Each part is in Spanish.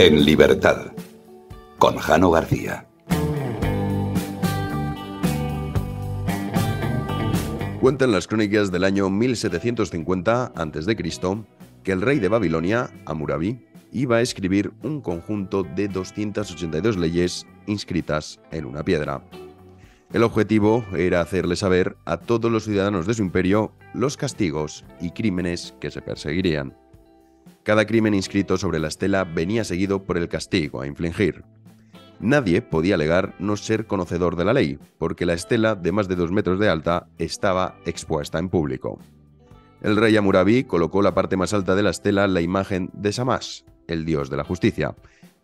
En libertad, con Jano García. Cuentan las crónicas del año 1750 a.C. que el rey de Babilonia, Amurabi, iba a escribir un conjunto de 282 leyes inscritas en una piedra. El objetivo era hacerle saber a todos los ciudadanos de su imperio los castigos y crímenes que se perseguirían. Cada crimen inscrito sobre la estela venía seguido por el castigo a infligir. Nadie podía alegar no ser conocedor de la ley, porque la estela de más de dos metros de alta estaba expuesta en público. El rey Amurabi colocó la parte más alta de la estela la imagen de Samás, el dios de la justicia,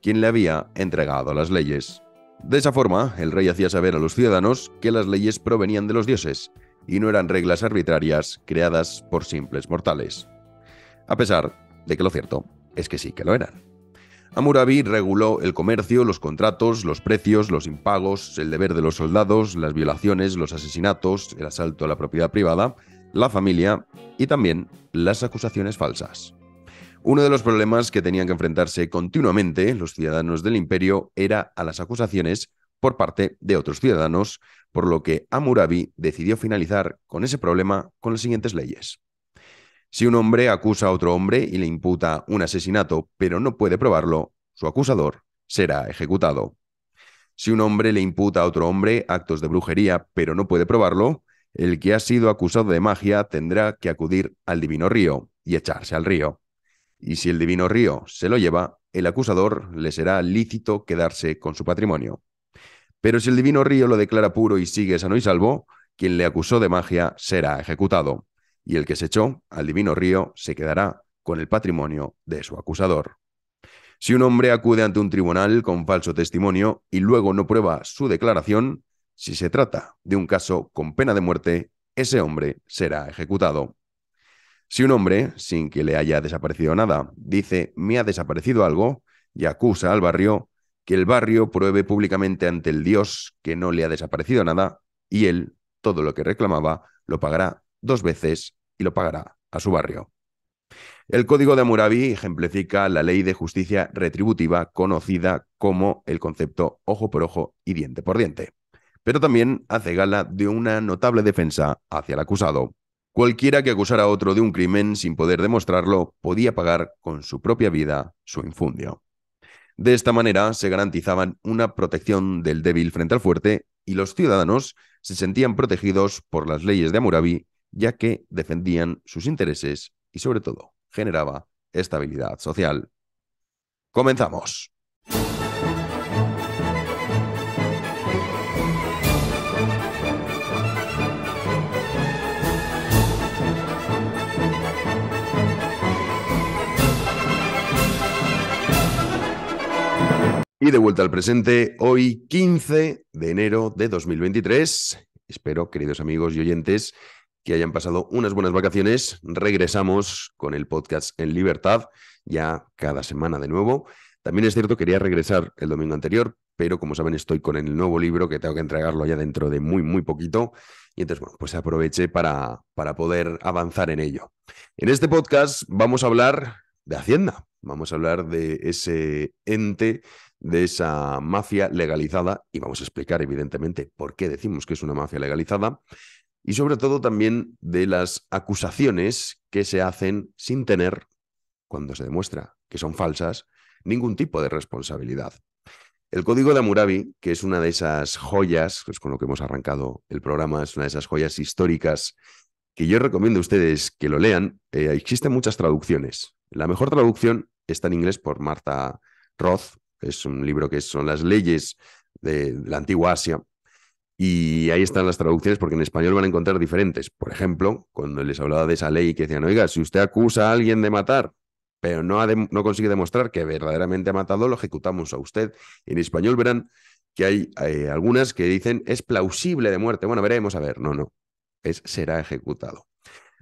quien le había entregado las leyes. De esa forma, el rey hacía saber a los ciudadanos que las leyes provenían de los dioses y no eran reglas arbitrarias creadas por simples mortales. A pesar de que lo cierto es que sí que lo eran. Amurabi reguló el comercio, los contratos, los precios, los impagos, el deber de los soldados, las violaciones, los asesinatos, el asalto a la propiedad privada, la familia y también las acusaciones falsas. Uno de los problemas que tenían que enfrentarse continuamente los ciudadanos del imperio era a las acusaciones por parte de otros ciudadanos, por lo que Amurabi decidió finalizar con ese problema con las siguientes leyes. Si un hombre acusa a otro hombre y le imputa un asesinato, pero no puede probarlo, su acusador será ejecutado. Si un hombre le imputa a otro hombre actos de brujería, pero no puede probarlo, el que ha sido acusado de magia tendrá que acudir al divino río y echarse al río. Y si el divino río se lo lleva, el acusador le será lícito quedarse con su patrimonio. Pero si el divino río lo declara puro y sigue sano y salvo, quien le acusó de magia será ejecutado y el que se echó al divino río se quedará con el patrimonio de su acusador. Si un hombre acude ante un tribunal con falso testimonio y luego no prueba su declaración, si se trata de un caso con pena de muerte, ese hombre será ejecutado. Si un hombre, sin que le haya desaparecido nada, dice me ha desaparecido algo y acusa al barrio, que el barrio pruebe públicamente ante el Dios que no le ha desaparecido nada y él, todo lo que reclamaba, lo pagará dos veces y lo pagará a su barrio. El Código de Hammurabi ejemplifica la ley de justicia retributiva conocida como el concepto ojo por ojo y diente por diente, pero también hace gala de una notable defensa hacia el acusado. Cualquiera que acusara a otro de un crimen sin poder demostrarlo podía pagar con su propia vida su infundio. De esta manera se garantizaban una protección del débil frente al fuerte y los ciudadanos se sentían protegidos por las leyes de Hammurabi ya que defendían sus intereses y sobre todo generaba estabilidad social. Comenzamos. Y de vuelta al presente, hoy 15 de enero de 2023. Espero, queridos amigos y oyentes, que hayan pasado unas buenas vacaciones. Regresamos con el podcast en libertad, ya cada semana de nuevo. También es cierto, quería regresar el domingo anterior, pero como saben estoy con el nuevo libro que tengo que entregarlo ya dentro de muy, muy poquito. Y entonces, bueno, pues aproveché para, para poder avanzar en ello. En este podcast vamos a hablar de Hacienda, vamos a hablar de ese ente, de esa mafia legalizada y vamos a explicar, evidentemente, por qué decimos que es una mafia legalizada y sobre todo también de las acusaciones que se hacen sin tener, cuando se demuestra que son falsas, ningún tipo de responsabilidad. El código de Hammurabi, que es una de esas joyas, pues con lo que hemos arrancado el programa, es una de esas joyas históricas que yo recomiendo a ustedes que lo lean. Eh, existen muchas traducciones. La mejor traducción está en inglés por Marta Roth, es un libro que son las leyes de la antigua Asia, y ahí están las traducciones porque en español van a encontrar diferentes. Por ejemplo, cuando les hablaba de esa ley que decían, oiga, si usted acusa a alguien de matar, pero no, no consigue demostrar que verdaderamente ha matado, lo ejecutamos a usted. En español verán que hay eh, algunas que dicen es plausible de muerte. Bueno, veremos, a ver. No, no. Es será ejecutado.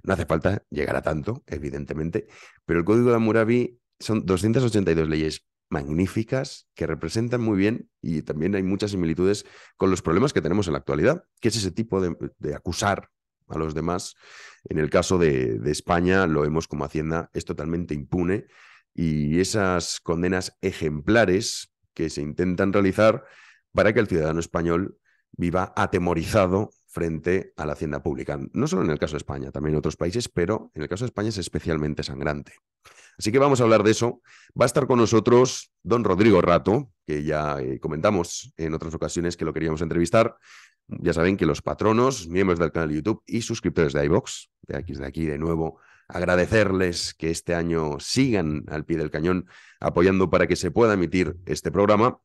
No hace falta llegar a tanto, evidentemente, pero el código de Hammurabi son 282 leyes magníficas que representan muy bien y también hay muchas similitudes con los problemas que tenemos en la actualidad, que es ese tipo de, acusar a los demás. En el caso de, de, España lo vemos como Hacienda es totalmente impune y esas condenas ejemplares que se intentan realizar para que el ciudadano español viva atemorizado frente a la hacienda pública. No solo en el caso de España, también en otros países, pero en el caso de España es especialmente sangrante. Así que vamos a hablar de eso. Va a estar con nosotros don Rodrigo Rato, que ya eh, comentamos en otras ocasiones que lo queríamos entrevistar. Ya saben que los patronos, miembros del canal de YouTube y suscriptores de iBox, de aquí, de aquí de nuevo, agradecerles que este año sigan al pie del cañón apoyando para que se pueda emitir este programa.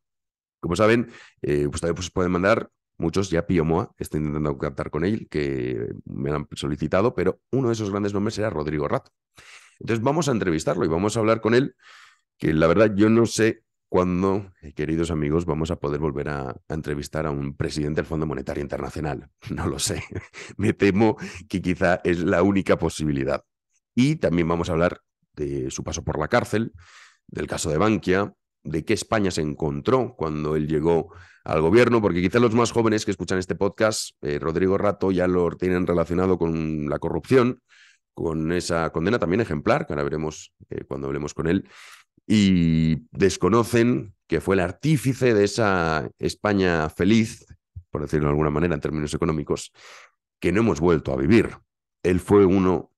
Como saben, ustedes eh, pues pues, pueden mandar Muchos ya Pío Moa está intentando captar con él, que me lo han solicitado, pero uno de esos grandes nombres era Rodrigo Rato. Entonces vamos a entrevistarlo y vamos a hablar con él, que la verdad yo no sé cuándo, eh, queridos amigos, vamos a poder volver a, entrevistar a un presidente del Fondo Monetario Internacional. No lo sé. me temo que quizá es la única posibilidad. Y también vamos a hablar de su paso por la cárcel, del caso de Bankia, de qué España se encontró cuando él llegó al gobierno, porque quizás los más jóvenes que escuchan este podcast, eh, Rodrigo Rato, ya lo tienen relacionado con la corrupción, con esa condena también ejemplar, que ahora veremos eh, cuando hablemos con él, y desconocen que fue el artífice de esa España feliz, por decirlo de alguna manera en términos económicos, que no hemos vuelto a vivir. Él fue uno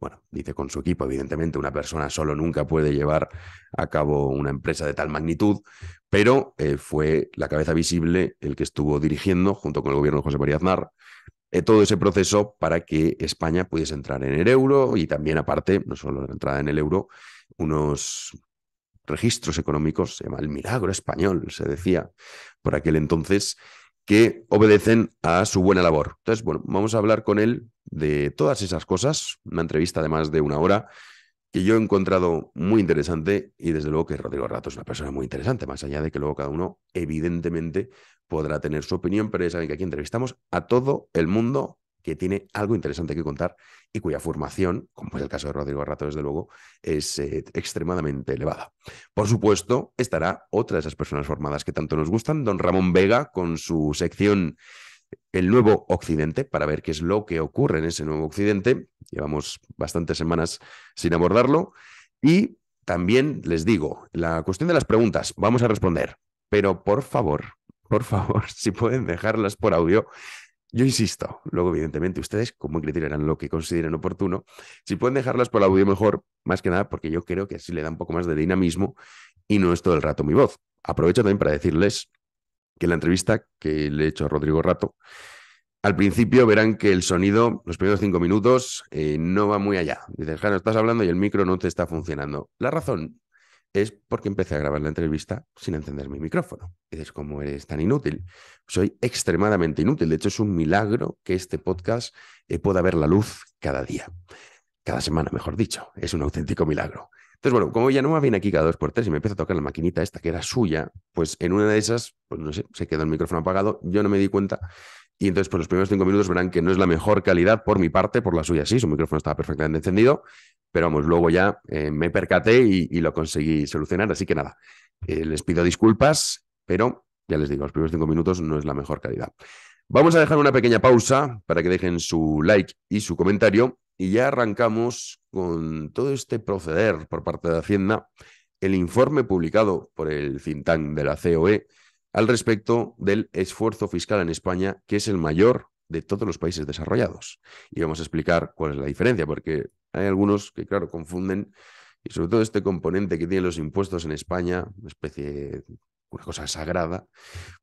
bueno, dice con su equipo, evidentemente una persona solo nunca puede llevar a cabo una empresa de tal magnitud, pero eh, fue la cabeza visible el que estuvo dirigiendo junto con el gobierno de José María Aznar eh, todo ese proceso para que España pudiese entrar en el euro y también aparte, no solo la entrada en el euro, unos registros económicos, se llama el milagro español, se decía por aquel entonces, que obedecen a su buena labor. Entonces, bueno, vamos a hablar con él de todas esas cosas, una entrevista de más de una hora que yo he encontrado muy interesante y desde luego que Rodrigo Rato es una persona muy interesante, más allá de que luego cada uno evidentemente podrá tener su opinión, pero ya saben que aquí entrevistamos a todo el mundo que tiene algo interesante que contar y cuya formación, como es el caso de Rodrigo Arrato, desde luego, es eh, extremadamente elevada. Por supuesto, estará otra de esas personas formadas que tanto nos gustan, don Ramón Vega, con su sección el nuevo Occidente para ver qué es lo que ocurre en ese nuevo Occidente. Llevamos bastantes semanas sin abordarlo. Y también les digo, la cuestión de las preguntas, vamos a responder, pero por favor, por favor, si pueden dejarlas por audio, yo insisto, luego evidentemente ustedes como eran lo que consideren oportuno. Si pueden dejarlas por audio mejor, más que nada porque yo creo que así le da un poco más de dinamismo y no es todo el rato mi voz. Aprovecho también para decirles que en la entrevista que le he hecho a Rodrigo Rato, al principio verán que el sonido, los primeros cinco minutos, eh, no va muy allá. Dices, Jano, estás hablando y el micro no te está funcionando. La razón, es porque empecé a grabar la entrevista sin encender mi micrófono. Y dices, ¿cómo eres tan inútil? Soy extremadamente inútil. De hecho, es un milagro que este podcast eh, pueda ver la luz cada día, cada semana, mejor dicho. Es un auténtico milagro. Entonces, bueno, como ya no me viene aquí cada dos por tres y me empieza a tocar la maquinita esta que era suya, pues en una de esas, pues no sé, se quedó el micrófono apagado, yo no me di cuenta y entonces, pues los primeros cinco minutos verán que no es la mejor calidad por mi parte, por la suya sí, su micrófono estaba perfectamente encendido, pero vamos, luego ya eh, me percaté y, lo conseguí solucionar. Así que nada, eh, les pido disculpas, pero ya les digo, los primeros cinco minutos no es la mejor calidad. Vamos a dejar una pequeña pausa para que dejen su like y su comentario y ya arrancamos con todo este proceder por parte de Hacienda, el informe publicado por el think de la COE al respecto del esfuerzo fiscal en España, que es el mayor de todos los países desarrollados. Y vamos a explicar cuál es la diferencia, porque hay algunos que, claro, confunden, y sobre todo este componente que tienen los impuestos en España, una especie, una cosa sagrada,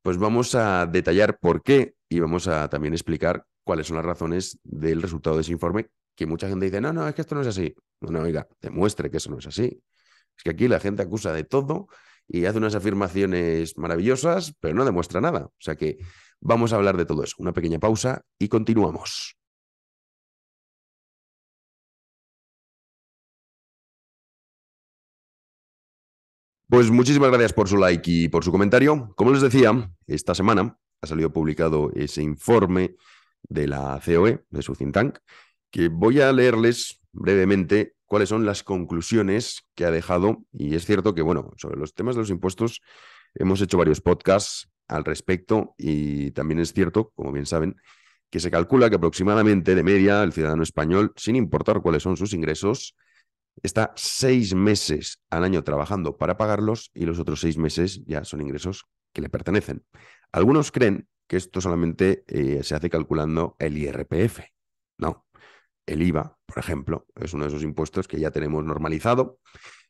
pues vamos a detallar por qué y vamos a también explicar cuáles son las razones del resultado de ese informe, que mucha gente dice, no, no, es que esto no es así. Pues no, oiga, demuestre que eso no es así. Es que aquí la gente acusa de todo y hace unas afirmaciones maravillosas, pero no demuestra nada. O sea que vamos a hablar de todo eso. Una pequeña pausa y continuamos. Pues muchísimas gracias por su like y por su comentario. Como les decía, esta semana ha salido publicado ese informe de la COE, de su think tank, que voy a leerles brevemente cuáles son las conclusiones que ha dejado. Y es cierto que, bueno, sobre los temas de los impuestos hemos hecho varios podcasts al respecto y también es cierto, como bien saben, que se calcula que aproximadamente de media el ciudadano español, sin importar cuáles son sus ingresos, está seis meses al año trabajando para pagarlos y los otros seis meses ya son ingresos que le pertenecen. Algunos creen que esto solamente eh, se hace calculando el IRPF. No, el IVA por ejemplo, es uno de esos impuestos que ya tenemos normalizado,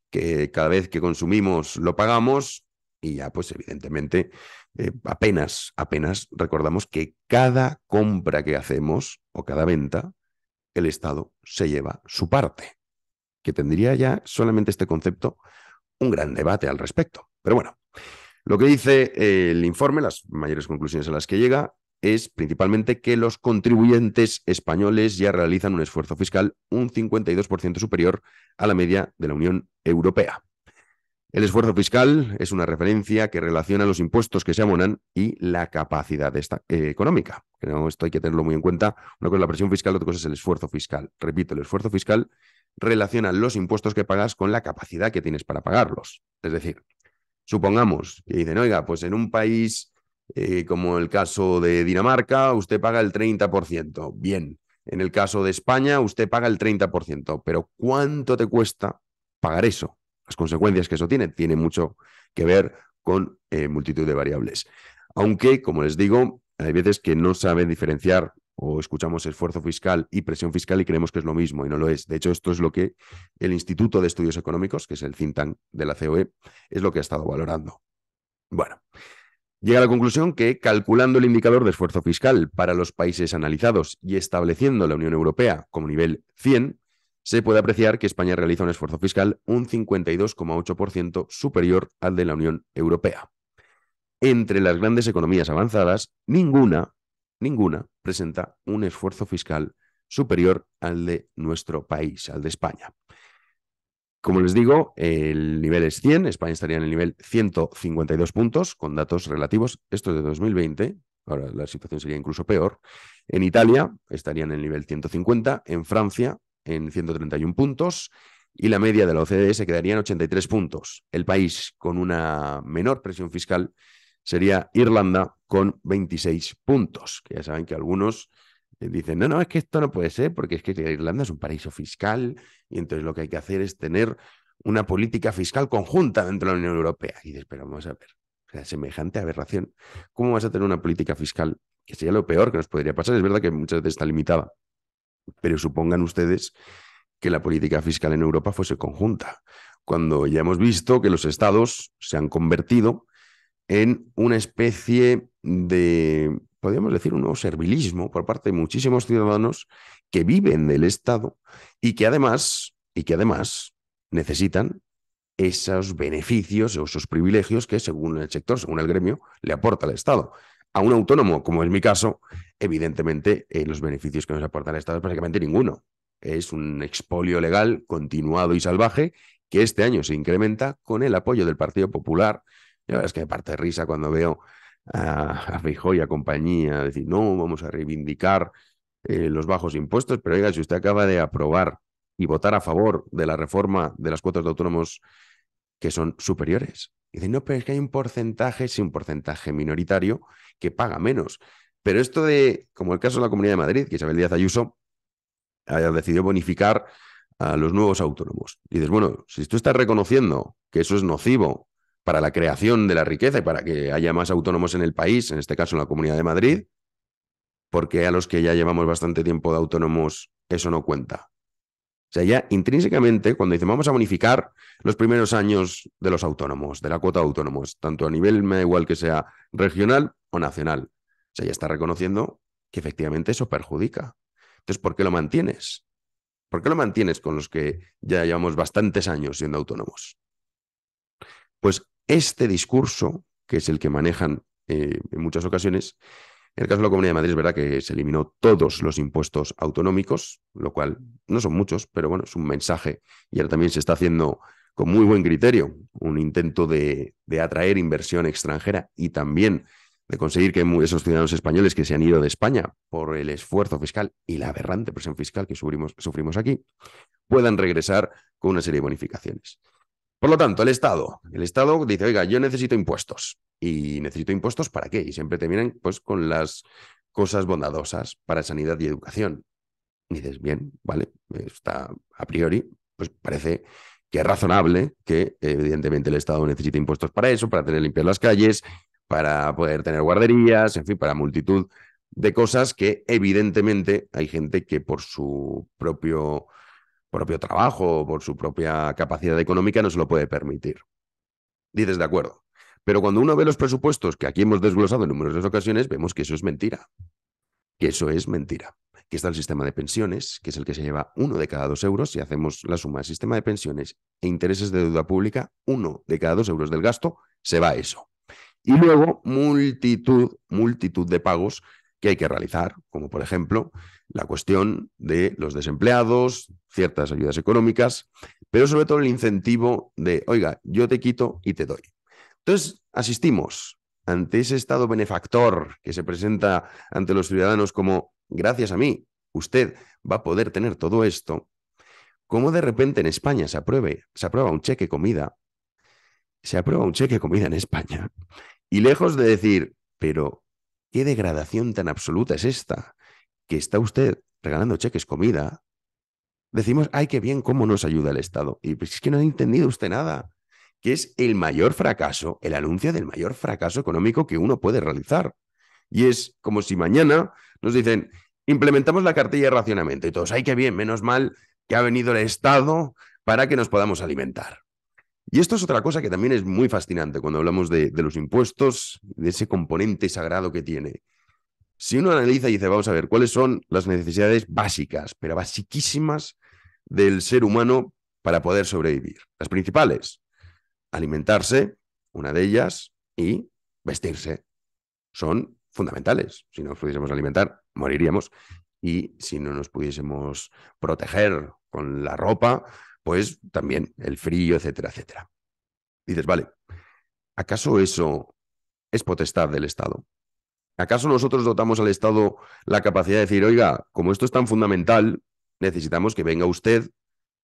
que cada vez que consumimos lo pagamos y ya pues evidentemente eh, apenas, apenas recordamos que cada compra que hacemos o cada venta, el Estado se lleva su parte, que tendría ya solamente este concepto un gran debate al respecto. Pero bueno, lo que dice eh, el informe, las mayores conclusiones a las que llega, es principalmente que los contribuyentes españoles ya realizan un esfuerzo fiscal un 52% superior a la media de la Unión Europea. El esfuerzo fiscal es una referencia que relaciona los impuestos que se abonan y la capacidad eh, económica. Creo esto hay que tenerlo muy en cuenta. Una cosa es la presión fiscal, otra cosa es el esfuerzo fiscal. Repito, el esfuerzo fiscal relaciona los impuestos que pagas con la capacidad que tienes para pagarlos. Es decir, supongamos y dicen, oiga, pues en un país eh, como el caso de Dinamarca, usted paga el 30%. Bien, en el caso de España, usted paga el 30%, pero ¿cuánto te cuesta pagar eso? Las consecuencias que eso tiene, tiene mucho que ver con eh, multitud de variables. Aunque, como les digo, hay veces que no saben diferenciar o escuchamos esfuerzo fiscal y presión fiscal y creemos que es lo mismo y no lo es. De hecho, esto es lo que el Instituto de Estudios Económicos, que es el think de la COE, es lo que ha estado valorando. Bueno, Llega a la conclusión que, calculando el indicador de esfuerzo fiscal para los países analizados y estableciendo la Unión Europea como nivel 100, se puede apreciar que España realiza un esfuerzo fiscal un 52,8% superior al de la Unión Europea. Entre las grandes economías avanzadas, ninguna, ninguna presenta un esfuerzo fiscal superior al de nuestro país, al de España. Como les digo, el nivel es 100, España estaría en el nivel 152 puntos con datos relativos, esto es de 2020, ahora la situación sería incluso peor. En Italia estaría en el nivel 150, en Francia en 131 puntos y la media de la OCDE se quedaría en 83 puntos. El país con una menor presión fiscal sería Irlanda con 26 puntos, que ya saben que algunos Dicen, no, no, es que esto no puede ser, porque es que Irlanda es un paraíso fiscal y entonces lo que hay que hacer es tener una política fiscal conjunta dentro de la Unión Europea. Y dices, pero vamos a ver, o sea, semejante aberración. ¿Cómo vas a tener una política fiscal? Que sería lo peor que nos podría pasar. Es verdad que muchas veces está limitada, pero supongan ustedes que la política fiscal en Europa fuese conjunta, cuando ya hemos visto que los estados se han convertido en una especie de podríamos decir, un servilismo por parte de muchísimos ciudadanos que viven del Estado y que además, y que además necesitan esos beneficios o esos privilegios que según el sector, según el gremio, le aporta el Estado. A un autónomo, como es mi caso, evidentemente eh, los beneficios que nos aporta el Estado es prácticamente ninguno. Es un expolio legal continuado y salvaje que este año se incrementa con el apoyo del Partido Popular. La verdad es que me parte risa cuando veo a, a y a compañía, decir, no, vamos a reivindicar eh, los bajos impuestos, pero oiga, si usted acaba de aprobar y votar a favor de la reforma de las cuotas de autónomos que son superiores. Y no, pero es que hay un porcentaje, sí, un porcentaje minoritario que paga menos. Pero esto de, como el caso de la Comunidad de Madrid, que Isabel Díaz Ayuso haya decidido bonificar a los nuevos autónomos. Y dices, bueno, si tú estás reconociendo que eso es nocivo para la creación de la riqueza y para que haya más autónomos en el país, en este caso en la Comunidad de Madrid, porque a los que ya llevamos bastante tiempo de autónomos eso no cuenta. O sea, ya intrínsecamente, cuando dicen vamos a bonificar los primeros años de los autónomos, de la cuota de autónomos, tanto a nivel, me da igual que sea regional o nacional, o sea, ya está reconociendo que efectivamente eso perjudica. Entonces, ¿por qué lo mantienes? ¿Por qué lo mantienes con los que ya llevamos bastantes años siendo autónomos? Pues este discurso, que es el que manejan eh, en muchas ocasiones, en el caso de la Comunidad de Madrid es verdad que se eliminó todos los impuestos autonómicos, lo cual no son muchos, pero bueno, es un mensaje y ahora también se está haciendo con muy buen criterio un intento de, atraer inversión extranjera y también de conseguir que esos ciudadanos españoles que se han ido de España por el esfuerzo fiscal y la aberrante presión fiscal que sufrimos aquí, puedan regresar con una serie de bonificaciones. Por lo tanto, el Estado, el Estado dice, oiga, yo necesito impuestos. ¿Y necesito impuestos para qué? Y siempre terminan pues, con las cosas bondadosas para sanidad y educación. Y dices, bien, vale, está a priori, pues parece que es razonable que evidentemente el Estado necesite impuestos para eso, para tener limpias las calles, para poder tener guarderías, en fin, para multitud de cosas que evidentemente hay gente que por su propio propio trabajo o por su propia capacidad económica no se lo puede permitir. Dices, de acuerdo. Pero cuando uno ve los presupuestos que aquí hemos desglosado en numerosas ocasiones, vemos que eso es mentira. Que eso es mentira. Que está el sistema de pensiones, que es el que se lleva uno de cada dos euros, si hacemos la suma del sistema de pensiones e intereses de deuda pública, uno de cada dos euros del gasto se va a eso. Y luego, multitud, multitud de pagos que hay que realizar, como por ejemplo la cuestión de los desempleados, ciertas ayudas económicas, pero sobre todo el incentivo de, oiga, yo te quito y te doy. Entonces, asistimos ante ese estado benefactor que se presenta ante los ciudadanos como, gracias a mí, usted va a poder tener todo esto, como de repente en España se, apruebe, se aprueba un cheque comida, se aprueba un cheque comida en España, y lejos de decir, pero, ¿qué degradación tan absoluta es esta? que está usted regalando cheques, comida, decimos, ay, qué bien, cómo nos ayuda el Estado. Y pues, es que no ha entendido usted nada, que es el mayor fracaso, el anuncio del mayor fracaso económico que uno puede realizar. Y es como si mañana nos dicen, implementamos la cartilla de racionamiento y todos, ay, qué bien, menos mal que ha venido el Estado para que nos podamos alimentar. Y esto es otra cosa que también es muy fascinante cuando hablamos de los impuestos, de ese componente sagrado que tiene si uno analiza y dice, vamos a ver, ¿cuáles son las necesidades básicas, pero basiquísimas del ser humano para poder sobrevivir? Las principales, alimentarse, una de ellas, y vestirse. Son fundamentales. Si no nos pudiésemos alimentar, moriríamos. Y si no nos pudiésemos proteger con la ropa, pues también el frío, etcétera, etcétera. Dices, vale, ¿acaso eso es potestad del Estado? ¿Acaso nosotros dotamos al Estado la capacidad de decir, oiga, como esto es tan fundamental, necesitamos que venga usted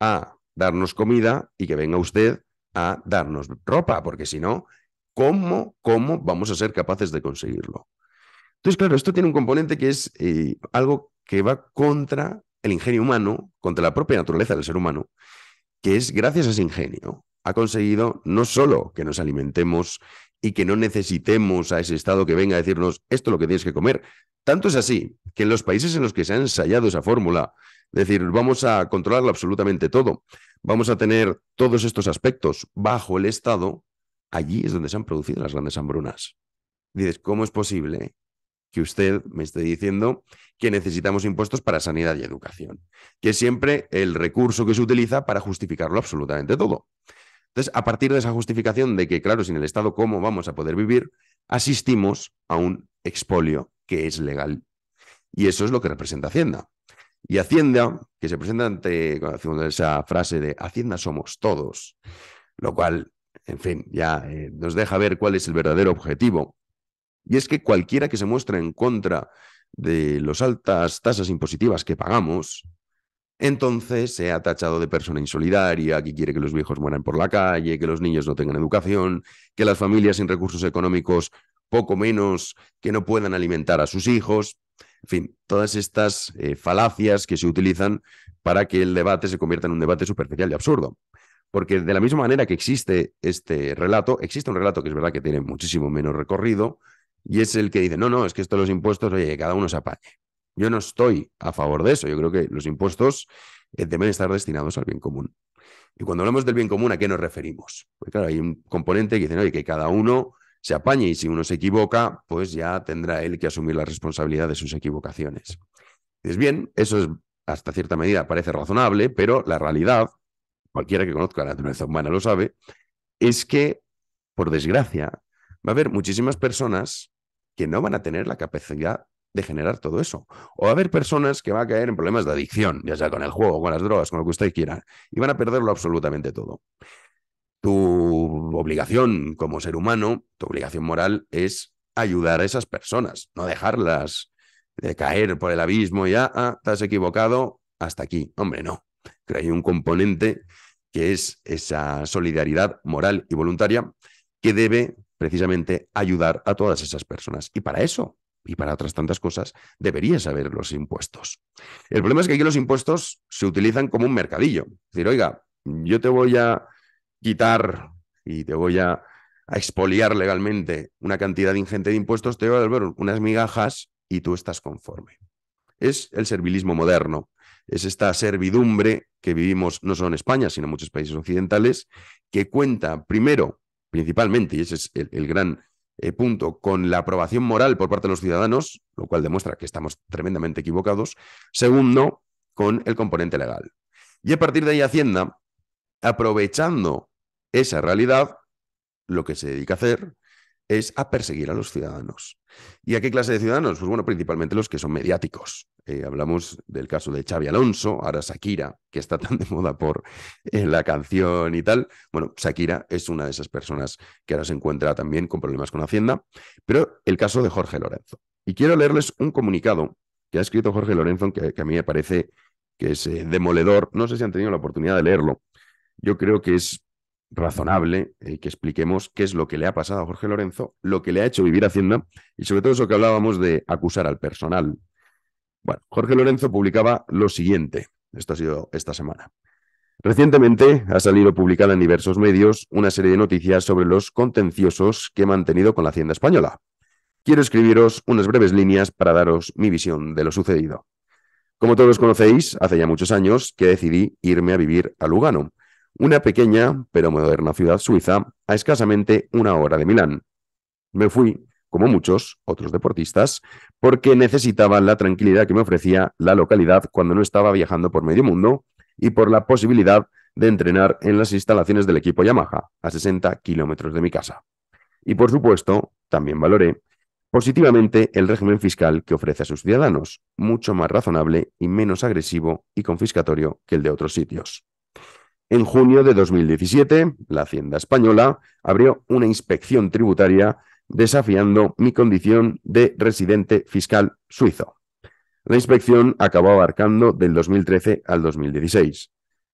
a darnos comida y que venga usted a darnos ropa, porque si no, ¿cómo, cómo vamos a ser capaces de conseguirlo? Entonces, claro, esto tiene un componente que es eh, algo que va contra el ingenio humano, contra la propia naturaleza del ser humano, que es gracias a ese ingenio ha conseguido no solo que nos alimentemos y que no necesitemos a ese Estado que venga a decirnos esto es lo que tienes que comer. Tanto es así que en los países en los que se ha ensayado esa fórmula, es decir, vamos a controlarlo absolutamente todo, vamos a tener todos estos aspectos bajo el Estado, allí es donde se han producido las grandes hambrunas. Dices, ¿cómo es posible que usted me esté diciendo que necesitamos impuestos para sanidad y educación? Que siempre el recurso que se utiliza para justificarlo absolutamente todo. Entonces, a partir de esa justificación de que, claro, sin el Estado, ¿cómo vamos a poder vivir? Asistimos a un expolio que es legal. Y eso es lo que representa Hacienda. Y Hacienda, que se presenta ante esa frase de Hacienda somos todos, lo cual, en fin, ya eh, nos deja ver cuál es el verdadero objetivo. Y es que cualquiera que se muestre en contra de las altas tasas impositivas que pagamos, entonces se ha tachado de persona insolidaria, que quiere que los viejos mueran por la calle, que los niños no tengan educación, que las familias sin recursos económicos poco menos, que no puedan alimentar a sus hijos. En fin, todas estas eh, falacias que se utilizan para que el debate se convierta en un debate superficial y absurdo. Porque de la misma manera que existe este relato, existe un relato que es verdad que tiene muchísimo menos recorrido y es el que dice, no, no, es que esto de los impuestos, oye, cada uno se apañe. Yo no estoy a favor de eso. Yo creo que los impuestos eh, deben estar destinados al bien común. Y cuando hablamos del bien común, ¿a qué nos referimos? Porque claro, hay un componente que dice, oye, que cada uno se apañe y si uno se equivoca, pues ya tendrá él que asumir la responsabilidad de sus equivocaciones. Es bien, eso es hasta cierta medida parece razonable, pero la realidad, cualquiera que conozca la naturaleza humana lo sabe, es que, por desgracia, va a haber muchísimas personas que no van a tener la capacidad de generar todo eso. O a haber personas que van a caer en problemas de adicción, ya sea con el juego, con las drogas, con lo que usted quiera, y van a perderlo absolutamente todo. Tu obligación como ser humano, tu obligación moral es ayudar a esas personas, no dejarlas de eh, caer por el abismo y, ya... Ah, ah te has equivocado, hasta aquí. Hombre, no. Creo hay un componente que es esa solidaridad moral y voluntaria que debe precisamente ayudar a todas esas personas. Y para eso y para otras tantas cosas, debería saber los impuestos. El problema es que aquí los impuestos se utilizan como un mercadillo. Es decir, oiga, yo te voy a quitar y te voy a, expoliar legalmente una cantidad ingente de impuestos, te voy a devolver unas migajas y tú estás conforme. Es el servilismo moderno, es esta servidumbre que vivimos no solo en España, sino en muchos países occidentales, que cuenta primero, principalmente, y ese es el gran eh, punto, con la aprobación moral por parte de los ciudadanos, lo cual demuestra que estamos tremendamente equivocados. Segundo, con el componente legal. Y a partir de ahí Hacienda, aprovechando esa realidad, lo que se dedica a hacer es a perseguir a los ciudadanos. ¿Y a qué clase de ciudadanos? Pues bueno, principalmente los que son mediáticos. Eh, hablamos del caso de Xavi Alonso, ahora Shakira, que está tan de moda por eh, la canción y tal. Bueno, Shakira es una de esas personas que ahora se encuentra también con problemas con Hacienda, pero el caso de Jorge Lorenzo. Y quiero leerles un comunicado que ha escrito Jorge Lorenzo, que, a mí me parece que es eh, demoledor. No sé si han tenido la oportunidad de leerlo. Yo creo que es razonable y eh, que expliquemos qué es lo que le ha pasado a Jorge Lorenzo, lo que le ha hecho vivir Hacienda y sobre todo eso que hablábamos de acusar al personal. Bueno, Jorge Lorenzo publicaba lo siguiente, esto ha sido esta semana. Recientemente ha salido publicada en diversos medios una serie de noticias sobre los contenciosos que he mantenido con la Hacienda Española. Quiero escribiros unas breves líneas para daros mi visión de lo sucedido. Como todos conocéis, hace ya muchos años que decidí irme a vivir a Lugano una pequeña pero moderna ciudad suiza a escasamente una hora de Milán. Me fui, como muchos otros deportistas, porque necesitaba la tranquilidad que me ofrecía la localidad cuando no estaba viajando por medio mundo y por la posibilidad de entrenar en las instalaciones del equipo Yamaha, a 60 kilómetros de mi casa. Y por supuesto, también valoré positivamente el régimen fiscal que ofrece a sus ciudadanos, mucho más razonable y menos agresivo y confiscatorio que el de otros sitios. En junio de 2017, la Hacienda Española abrió una inspección tributaria desafiando mi condición de residente fiscal suizo. La inspección acabó abarcando del 2013 al 2016.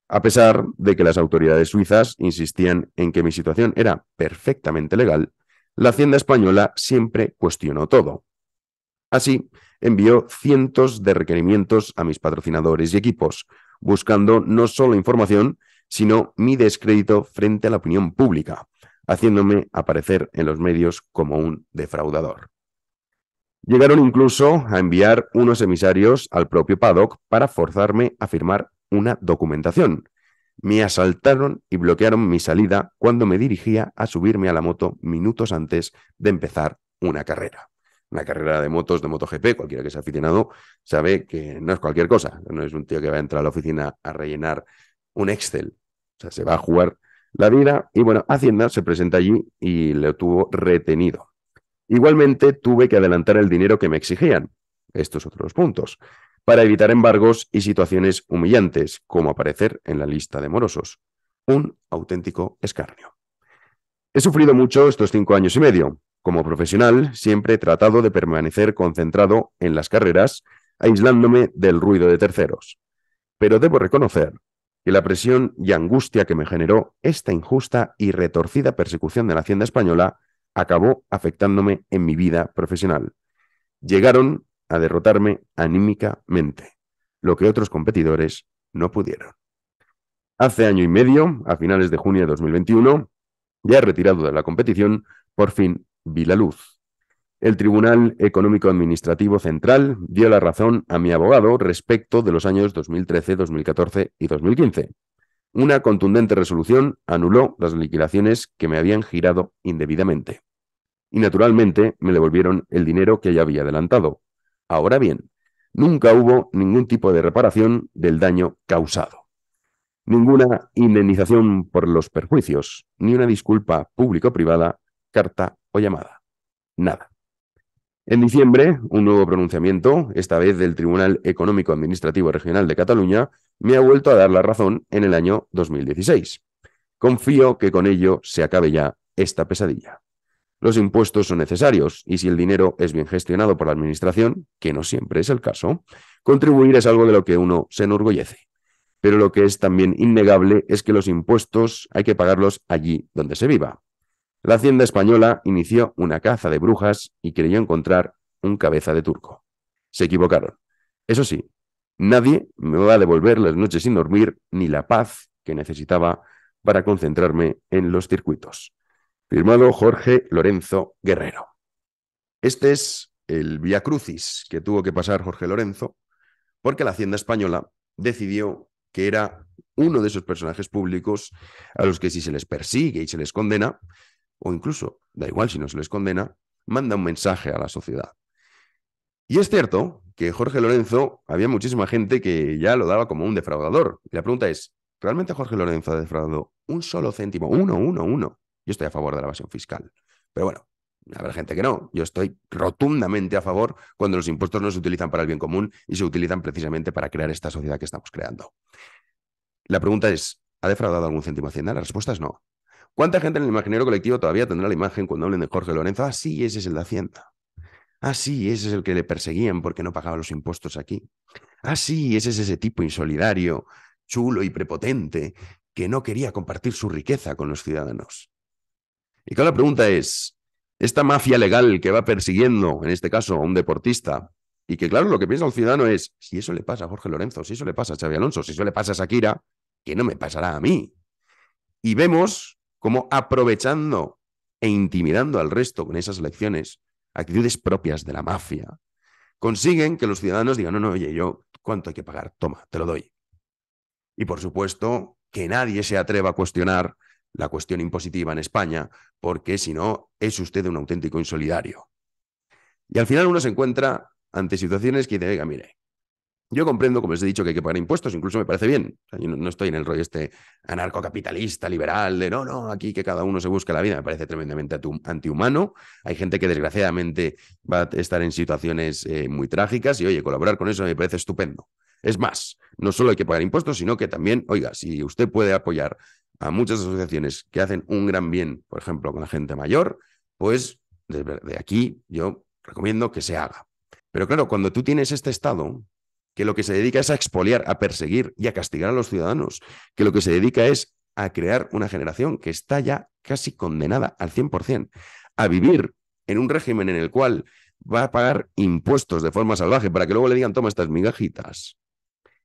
A pesar de que las autoridades suizas insistían en que mi situación era perfectamente legal, la Hacienda española siempre cuestionó todo. Así, envió cientos de requerimientos a mis patrocinadores y equipos, buscando no solo información, sino mi descrédito frente a la opinión pública, haciéndome aparecer en los medios como un defraudador. Llegaron incluso a enviar unos emisarios al propio Paddock para forzarme a firmar una documentación. Me asaltaron y bloquearon mi salida cuando me dirigía a subirme a la moto minutos antes de empezar una carrera. Una carrera de motos, de MotoGP, cualquiera que sea aficionado sabe que no es cualquier cosa. No es un tío que va a entrar a la oficina a rellenar un Excel. O sea, se va a jugar la vida. Y bueno, Hacienda se presenta allí y lo tuvo retenido. Igualmente, tuve que adelantar el dinero que me exigían, estos otros puntos, para evitar embargos y situaciones humillantes, como aparecer en la lista de morosos. Un auténtico escarnio. He sufrido mucho estos cinco años y medio. Como profesional, siempre he tratado de permanecer concentrado en las carreras, aislándome del ruido de terceros. Pero debo reconocer y la presión y angustia que me generó esta injusta y retorcida persecución de la Hacienda española acabó afectándome en mi vida profesional. Llegaron a derrotarme anímicamente, lo que otros competidores no pudieron. Hace año y medio, a finales de junio de 2021, ya retirado de la competición, por fin vi la luz el Tribunal Económico Administrativo Central dio la razón a mi abogado respecto de los años 2013, 2014 y 2015. Una contundente resolución anuló las liquidaciones que me habían girado indebidamente. Y naturalmente me devolvieron el dinero que ya había adelantado. Ahora bien, nunca hubo ningún tipo de reparación del daño causado. Ninguna indemnización por los perjuicios, ni una disculpa público-privada, carta o llamada. Nada. En diciembre, un nuevo pronunciamiento, esta vez del Tribunal Económico Administrativo Regional de Cataluña, me ha vuelto a dar la razón en el año 2016. Confío que con ello se acabe ya esta pesadilla. Los impuestos son necesarios y si el dinero es bien gestionado por la Administración, que no siempre es el caso, contribuir es algo de lo que uno se enorgullece. Pero lo que es también innegable es que los impuestos hay que pagarlos allí donde se viva. La Hacienda española inició una caza de brujas y creyó encontrar un cabeza de turco. Se equivocaron. Eso sí, nadie me va a devolver las noches sin dormir ni la paz que necesitaba para concentrarme en los circuitos. Firmado Jorge Lorenzo Guerrero. Este es el Via Crucis que tuvo que pasar Jorge Lorenzo, porque la Hacienda Española decidió que era uno de esos personajes públicos a los que si se les persigue y se les condena, o incluso, da igual si no se les condena, manda un mensaje a la sociedad. Y es cierto que Jorge Lorenzo, había muchísima gente que ya lo daba como un defraudador. Y la pregunta es, ¿realmente Jorge Lorenzo ha defraudado un solo céntimo? Uno, uno, uno. Yo estoy a favor de la evasión fiscal. Pero bueno, habrá gente que no. Yo estoy rotundamente a favor cuando los impuestos no se utilizan para el bien común y se utilizan precisamente para crear esta sociedad que estamos creando. La pregunta es, ¿ha defraudado algún céntimo Hacienda? La respuesta es no. ¿Cuánta gente en el imaginario colectivo todavía tendrá la imagen cuando hablen de Jorge Lorenzo? Ah, sí, ese es el de Hacienda. Ah, sí, ese es el que le perseguían porque no pagaba los impuestos aquí. Ah, sí, ese es ese tipo insolidario, chulo y prepotente que no quería compartir su riqueza con los ciudadanos. Y claro, la pregunta es, esta mafia legal que va persiguiendo, en este caso, a un deportista, y que claro, lo que piensa el ciudadano es, si eso le pasa a Jorge Lorenzo, si eso le pasa a Xavi Alonso, si eso le pasa a Shakira, que no me pasará a mí. Y vemos como aprovechando e intimidando al resto con esas elecciones, actitudes propias de la mafia, consiguen que los ciudadanos digan, no, no, oye, yo, ¿cuánto hay que pagar? Toma, te lo doy. Y por supuesto, que nadie se atreva a cuestionar la cuestión impositiva en España, porque si no, es usted un auténtico insolidario. Y al final uno se encuentra ante situaciones que dice, oiga, mire, yo comprendo, como os he dicho, que hay que pagar impuestos, incluso me parece bien. no, estoy en el rollo este anarcocapitalista, liberal, de no, no, aquí que cada uno se busca la vida, me parece tremendamente antihumano. Hay gente que desgraciadamente va a estar en situaciones eh, muy trágicas y, oye, colaborar con eso me parece estupendo. Es más, no solo hay que pagar impuestos, sino que también, oiga, si usted puede apoyar a muchas asociaciones que hacen un gran bien, por ejemplo, con la gente mayor, pues desde de aquí yo recomiendo que se haga. Pero claro, cuando tú tienes este estado que lo que se dedica es a expoliar, a perseguir y a castigar a los ciudadanos, que lo que se dedica es a crear una generación que está ya casi condenada al 100% a vivir en un régimen en el cual va a pagar impuestos de forma salvaje para que luego le digan, toma estas migajitas.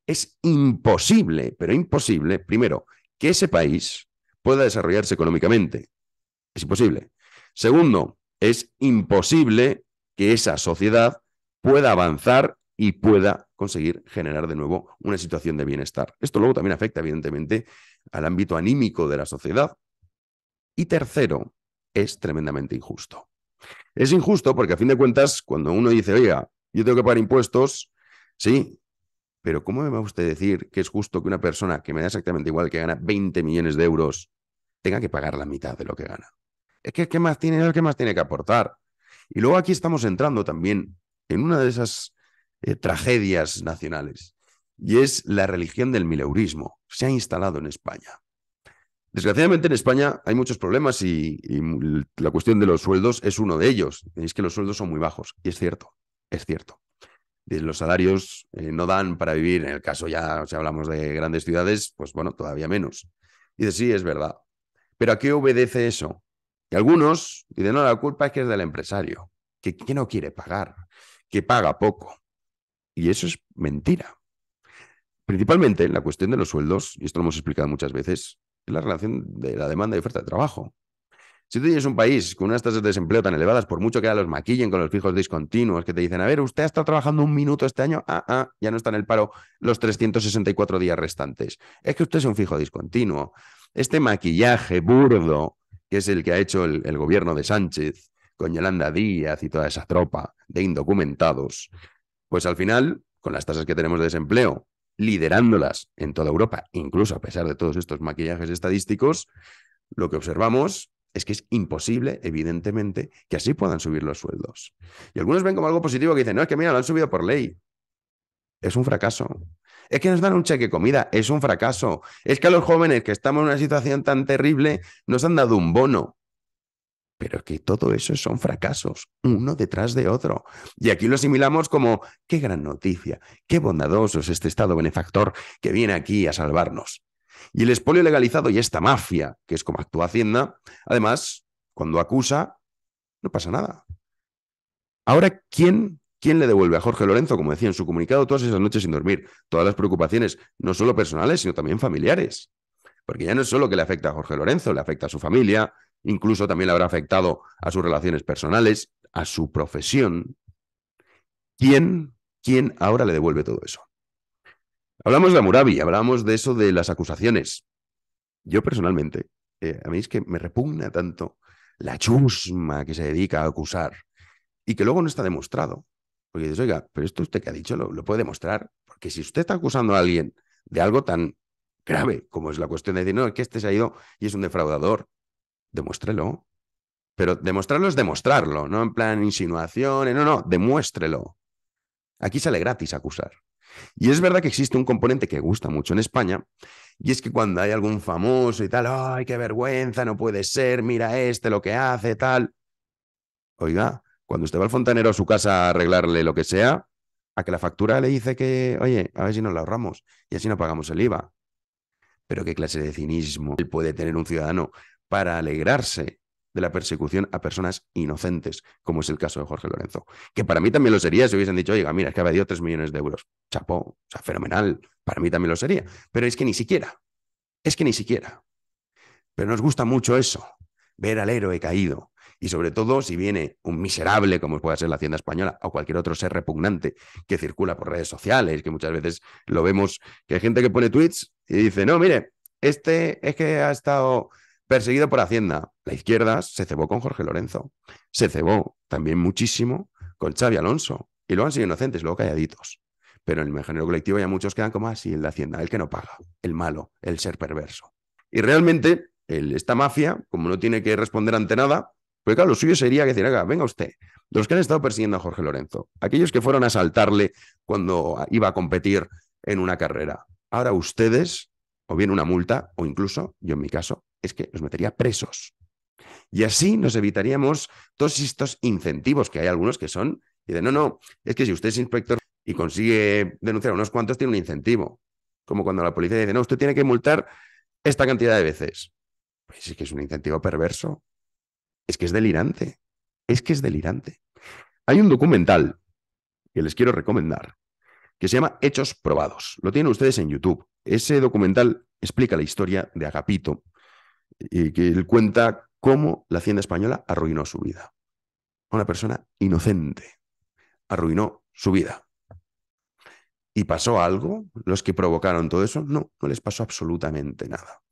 Es imposible, pero imposible, primero, que ese país pueda desarrollarse económicamente. Es imposible. Segundo, es imposible que esa sociedad pueda avanzar y pueda conseguir generar de nuevo una situación de bienestar. Esto luego también afecta, evidentemente, al ámbito anímico de la sociedad. Y tercero, es tremendamente injusto. Es injusto porque a fin de cuentas, cuando uno dice, oiga, yo tengo que pagar impuestos, sí, pero ¿cómo me va usted decir que es justo que una persona que me da exactamente igual que gana 20 millones de euros tenga que pagar la mitad de lo que gana? Es que ¿qué más tiene, más tiene que aportar? Y luego aquí estamos entrando también en una de esas eh, tragedias nacionales, y es la religión del mileurismo. Se ha instalado en España. Desgraciadamente en España hay muchos problemas y, la cuestión de los sueldos es uno de ellos. Es que los sueldos son muy bajos y es cierto, es cierto. Los salarios eh, no dan para vivir, en el caso ya, si hablamos de grandes ciudades, pues bueno, todavía menos. Y dice, sí, es verdad. Pero ¿a qué obedece eso? Y algunos dicen, no, la culpa es que es del empresario, que, que no quiere pagar, que paga poco. Y eso es mentira. Principalmente la cuestión de los sueldos, y esto lo hemos explicado muchas veces, es la relación de la demanda y oferta de trabajo. Si tú tienes un país con unas tasas de desempleo tan elevadas, por mucho que ahora los maquillen con los fijos discontinuos, que te dicen, a ver, usted ha estado trabajando un minuto este año, ah, ah, ya no está en el paro los 364 días restantes. Es que usted es un fijo discontinuo. Este maquillaje burdo, que es el que ha hecho el, el gobierno de Sánchez, con Yolanda Díaz y toda esa tropa de indocumentados, pues al final, con las tasas que tenemos de desempleo, liderándolas en toda Europa, incluso a pesar de todos estos maquillajes estadísticos, lo que observamos es que es imposible, evidentemente, que así puedan subir los sueldos. Y algunos ven como algo positivo que dicen, no, es que mira, lo han subido por ley. Es un fracaso. Es que nos dan un cheque comida, es un fracaso. Es que a los jóvenes que estamos en una situación tan terrible nos han dado un bono. Pero que todo eso son fracasos, uno detrás de otro. Y aquí lo asimilamos como, qué gran noticia, qué bondadoso es este Estado benefactor que viene aquí a salvarnos. Y el espolio legalizado y esta mafia, que es como actúa Hacienda, además, cuando acusa, no pasa nada. Ahora, ¿quién, ¿quién le devuelve a Jorge Lorenzo, como decía en su comunicado, todas esas noches sin dormir, todas las preocupaciones, no solo personales, sino también familiares? Porque ya no es solo que le afecta a Jorge Lorenzo, le afecta a su familia, incluso también le habrá afectado a sus relaciones personales, a su profesión. ¿Quién, quién ahora le devuelve todo eso? Hablamos de Muravi, hablamos de eso de las acusaciones. Yo personalmente, eh, a mí es que me repugna tanto la chusma que se dedica a acusar y que luego no está demostrado. Porque dices, oiga, pero esto usted que ha dicho lo, lo puede demostrar. Porque si usted está acusando a alguien de algo tan grave como es la cuestión de decir, no, es que este se ha ido y es un defraudador, demuéstrelo. Pero demostrarlo es demostrarlo, no en plan insinuaciones, no, no, demuéstrelo. Aquí sale gratis acusar. Y es verdad que existe un componente que gusta mucho en España, y es que cuando hay algún famoso y tal, ¡ay, qué vergüenza! No puede ser, mira este lo que hace, tal. Oiga, cuando usted va al fontanero a su casa a arreglarle lo que sea, a que la factura le dice que, oye, a ver si nos la ahorramos y así no pagamos el IVA. Pero qué clase de cinismo puede tener un ciudadano para alegrarse de la persecución a personas inocentes, como es el caso de Jorge Lorenzo. Que para mí también lo sería si hubiesen dicho, oiga, mira, es que ha pedido 3 millones de euros. Chapó, o sea, fenomenal. Para mí también lo sería. Pero es que ni siquiera. Es que ni siquiera. Pero nos gusta mucho eso, ver al héroe caído. Y sobre todo si viene un miserable, como puede ser la Hacienda Española, o cualquier otro ser repugnante que circula por redes sociales, que muchas veces lo vemos, que hay gente que pone tweets y dice, no, mire, este es que ha estado Perseguido por Hacienda, la izquierda se cebó con Jorge Lorenzo. Se cebó también muchísimo con Xavi Alonso. Y lo han sido inocentes, luego calladitos. Pero en el género colectivo ya muchos quedan como así, ah, el de Hacienda, el que no paga, el malo, el ser perverso. Y realmente, esta mafia, como no tiene que responder ante nada, pues claro, lo suyo sería que decir, venga usted, los que han estado persiguiendo a Jorge Lorenzo, aquellos que fueron a asaltarle cuando iba a competir en una carrera, ahora ustedes, o bien una multa, o incluso, yo en mi caso, es que los metería presos. Y así nos evitaríamos todos estos incentivos que hay algunos que son, y de no, no, es que si usted es inspector y consigue denunciar a unos cuantos, tiene un incentivo. Como cuando la policía dice, no, usted tiene que multar esta cantidad de veces. Pues es que es un incentivo perverso. Es que es delirante. Es que es delirante. Hay un documental que les quiero recomendar que se llama Hechos Probados. Lo tienen ustedes en YouTube. Ese documental explica la historia de Agapito y que él cuenta cómo la hacienda española arruinó su vida. Una persona inocente arruinó su vida. ¿Y pasó algo? ¿Los que provocaron todo eso? No, no les pasó absolutamente nada.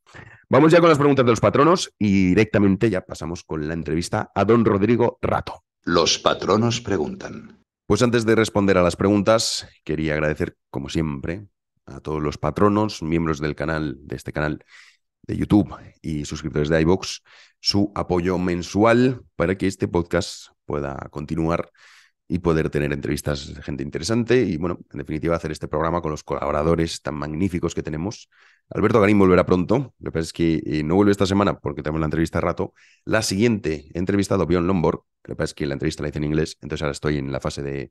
Vamos ya con las preguntas de los patronos y directamente ya pasamos con la entrevista a don Rodrigo Rato. Los patronos preguntan. Pues antes de responder a las preguntas, quería agradecer, como siempre, a todos los patronos, miembros del canal, de este canal de YouTube y suscriptores de iBox su apoyo mensual para que este podcast pueda continuar y poder tener entrevistas de gente interesante y, bueno, en definitiva, hacer este programa con los colaboradores tan magníficos que tenemos. Alberto Garín volverá pronto. Lo que pasa es que eh, no vuelve esta semana porque tenemos la entrevista rato. La siguiente entrevista entrevistado a Bjorn Lo que pasa es que la entrevista la hice en inglés, entonces ahora estoy en la fase de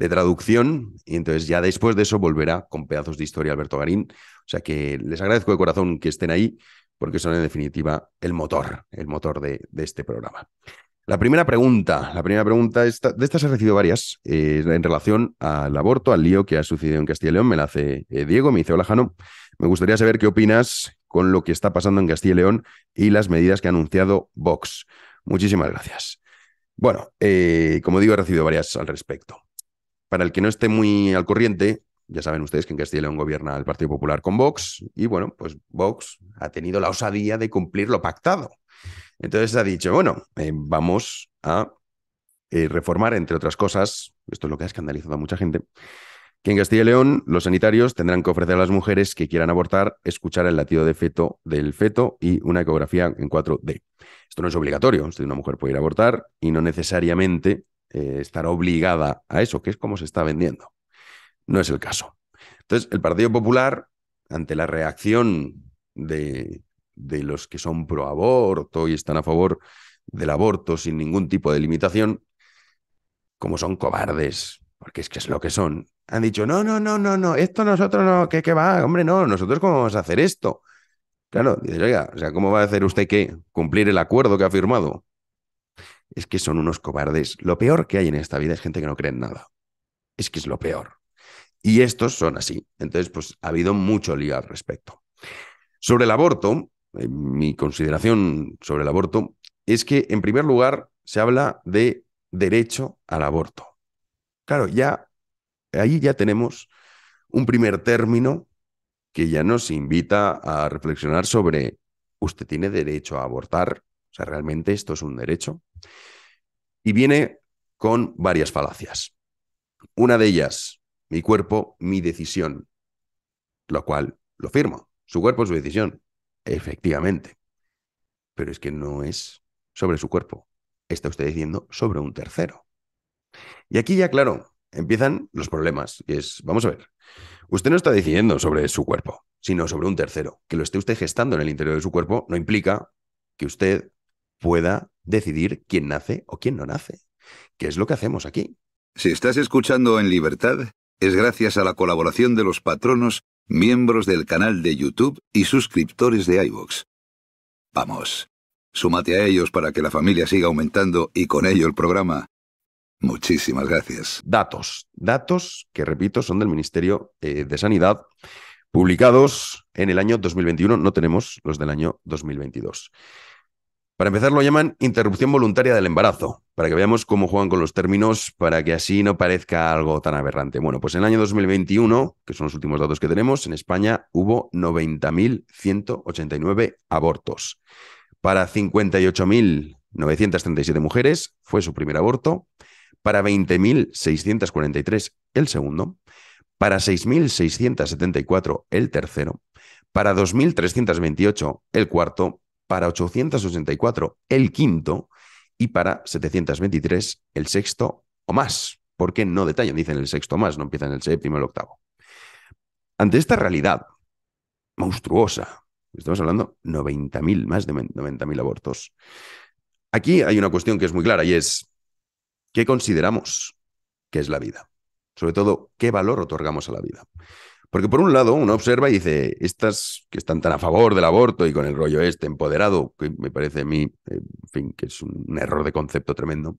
de traducción. Y entonces ya después de eso volverá con pedazos de historia Alberto Garín. O sea que les agradezco de corazón que estén ahí porque son en definitiva el motor, el motor de, este programa. La primera pregunta, la primera pregunta, de estas he recibido varias eh, en relación al aborto, al lío que ha sucedido en Castilla y León. Me la hace eh, Diego, me dice, hola Jano, me gustaría saber qué opinas con lo que está pasando en Castilla y León y las medidas que ha anunciado Vox. Muchísimas gracias. Bueno, eh, como digo, he recibido varias al respecto. Para el que no esté muy al corriente, ya saben ustedes que en Castilla y León gobierna el Partido Popular con Vox y bueno, pues Vox ha tenido la osadía de cumplir lo pactado. Entonces ha dicho, bueno, eh, vamos a eh, reformar, entre otras cosas, esto es lo que ha escandalizado a mucha gente, que en Castilla y León los sanitarios tendrán que ofrecer a las mujeres que quieran abortar escuchar el latido de feto del feto y una ecografía en 4D. Esto no es obligatorio, si una mujer puede ir a abortar y no necesariamente eh, estar obligada a eso, que es como se está vendiendo. No es el caso. Entonces, el Partido Popular, ante la reacción de, los que son pro aborto y están a favor del aborto sin ningún tipo de limitación, como son cobardes, porque es que es lo que son, han dicho, no, no, no, no, no, esto nosotros no, ¿qué, qué va? Hombre, no, nosotros cómo vamos a hacer esto. Claro, dice: oiga, o sea, ¿cómo va a hacer usted que cumplir el acuerdo que ha firmado? es que son unos cobardes. Lo peor que hay en esta vida es gente que no cree en nada. Es que es lo peor. Y estos son así. Entonces, pues ha habido mucho lío al respecto. Sobre el aborto, eh, mi consideración sobre el aborto es que, en primer lugar, se habla de derecho al aborto. Claro, ya ahí ya tenemos un primer término que ya nos invita a reflexionar sobre, ¿usted tiene derecho a abortar? O sea, ¿realmente esto es un derecho? Y viene con varias falacias. Una de ellas, mi cuerpo, mi decisión, lo cual lo firmo. Su cuerpo, su decisión, efectivamente. Pero es que no es sobre su cuerpo, está usted diciendo sobre un tercero. Y aquí ya, claro, empiezan los problemas, es, vamos a ver, usted no está decidiendo sobre su cuerpo, sino sobre un tercero. Que lo esté usted gestando en el interior de su cuerpo no implica que usted pueda decidir quién nace o quién no nace, que es lo que hacemos aquí. Si estás escuchando en libertad, es gracias a la colaboración de los patronos, miembros del canal de YouTube y suscriptores de iVoox. Vamos, súmate a ellos para que la familia siga aumentando y con ello el programa. Muchísimas gracias. Datos, datos que repito son del Ministerio eh, de Sanidad, publicados en el año 2021, no tenemos los del año 2022. Para empezar, lo llaman interrupción voluntaria del embarazo, para que veamos cómo juegan con los términos, para que así no parezca algo tan aberrante. Bueno, pues en el año 2021, que son los últimos datos que tenemos, en España hubo 90.189 abortos. Para 58.937 mujeres fue su primer aborto, para 20.643 el segundo, para 6.674 el tercero, para 2.328 el cuarto para 884 el quinto y para 723 el sexto o más. ¿por qué no detallan, dicen el sexto más, no empiezan el séptimo, el octavo. Ante esta realidad monstruosa, estamos hablando 90.000, más de 90.000 abortos. Aquí hay una cuestión que es muy clara y es, ¿qué consideramos que es la vida? Sobre todo, ¿qué valor otorgamos a la vida? Porque por un lado uno observa y dice, estas que están tan a favor del aborto y con el rollo este empoderado, que me parece a mí, eh, en fin, que es un error de concepto tremendo,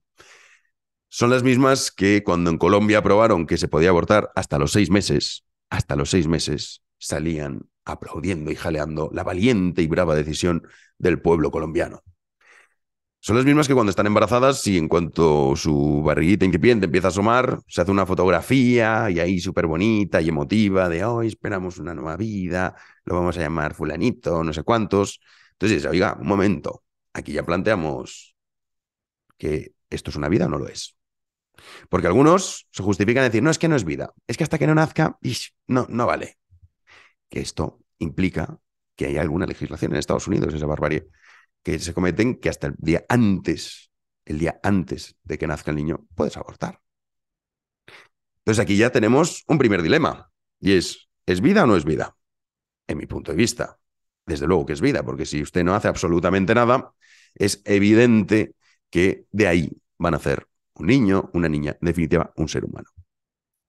son las mismas que cuando en Colombia aprobaron que se podía abortar hasta los seis meses, hasta los seis meses salían aplaudiendo y jaleando la valiente y brava decisión del pueblo colombiano. Son las mismas que cuando están embarazadas, y en cuanto su barriguita incipiente empieza a asomar, se hace una fotografía y ahí súper bonita y emotiva de hoy esperamos una nueva vida, lo vamos a llamar fulanito, no sé cuántos. Entonces, oiga, un momento, aquí ya planteamos que esto es una vida o no lo es. Porque algunos se justifican decir, no, es que no es vida, es que hasta que no nazca, no, no vale. Que esto implica que hay alguna legislación en Estados Unidos, esa barbarie, que se cometen que hasta el día antes, el día antes de que nazca el niño, puedes abortar. Entonces aquí ya tenemos un primer dilema y es, ¿es vida o no es vida? En mi punto de vista, desde luego que es vida, porque si usted no hace absolutamente nada, es evidente que de ahí van a hacer un niño, una niña, en definitiva, un ser humano.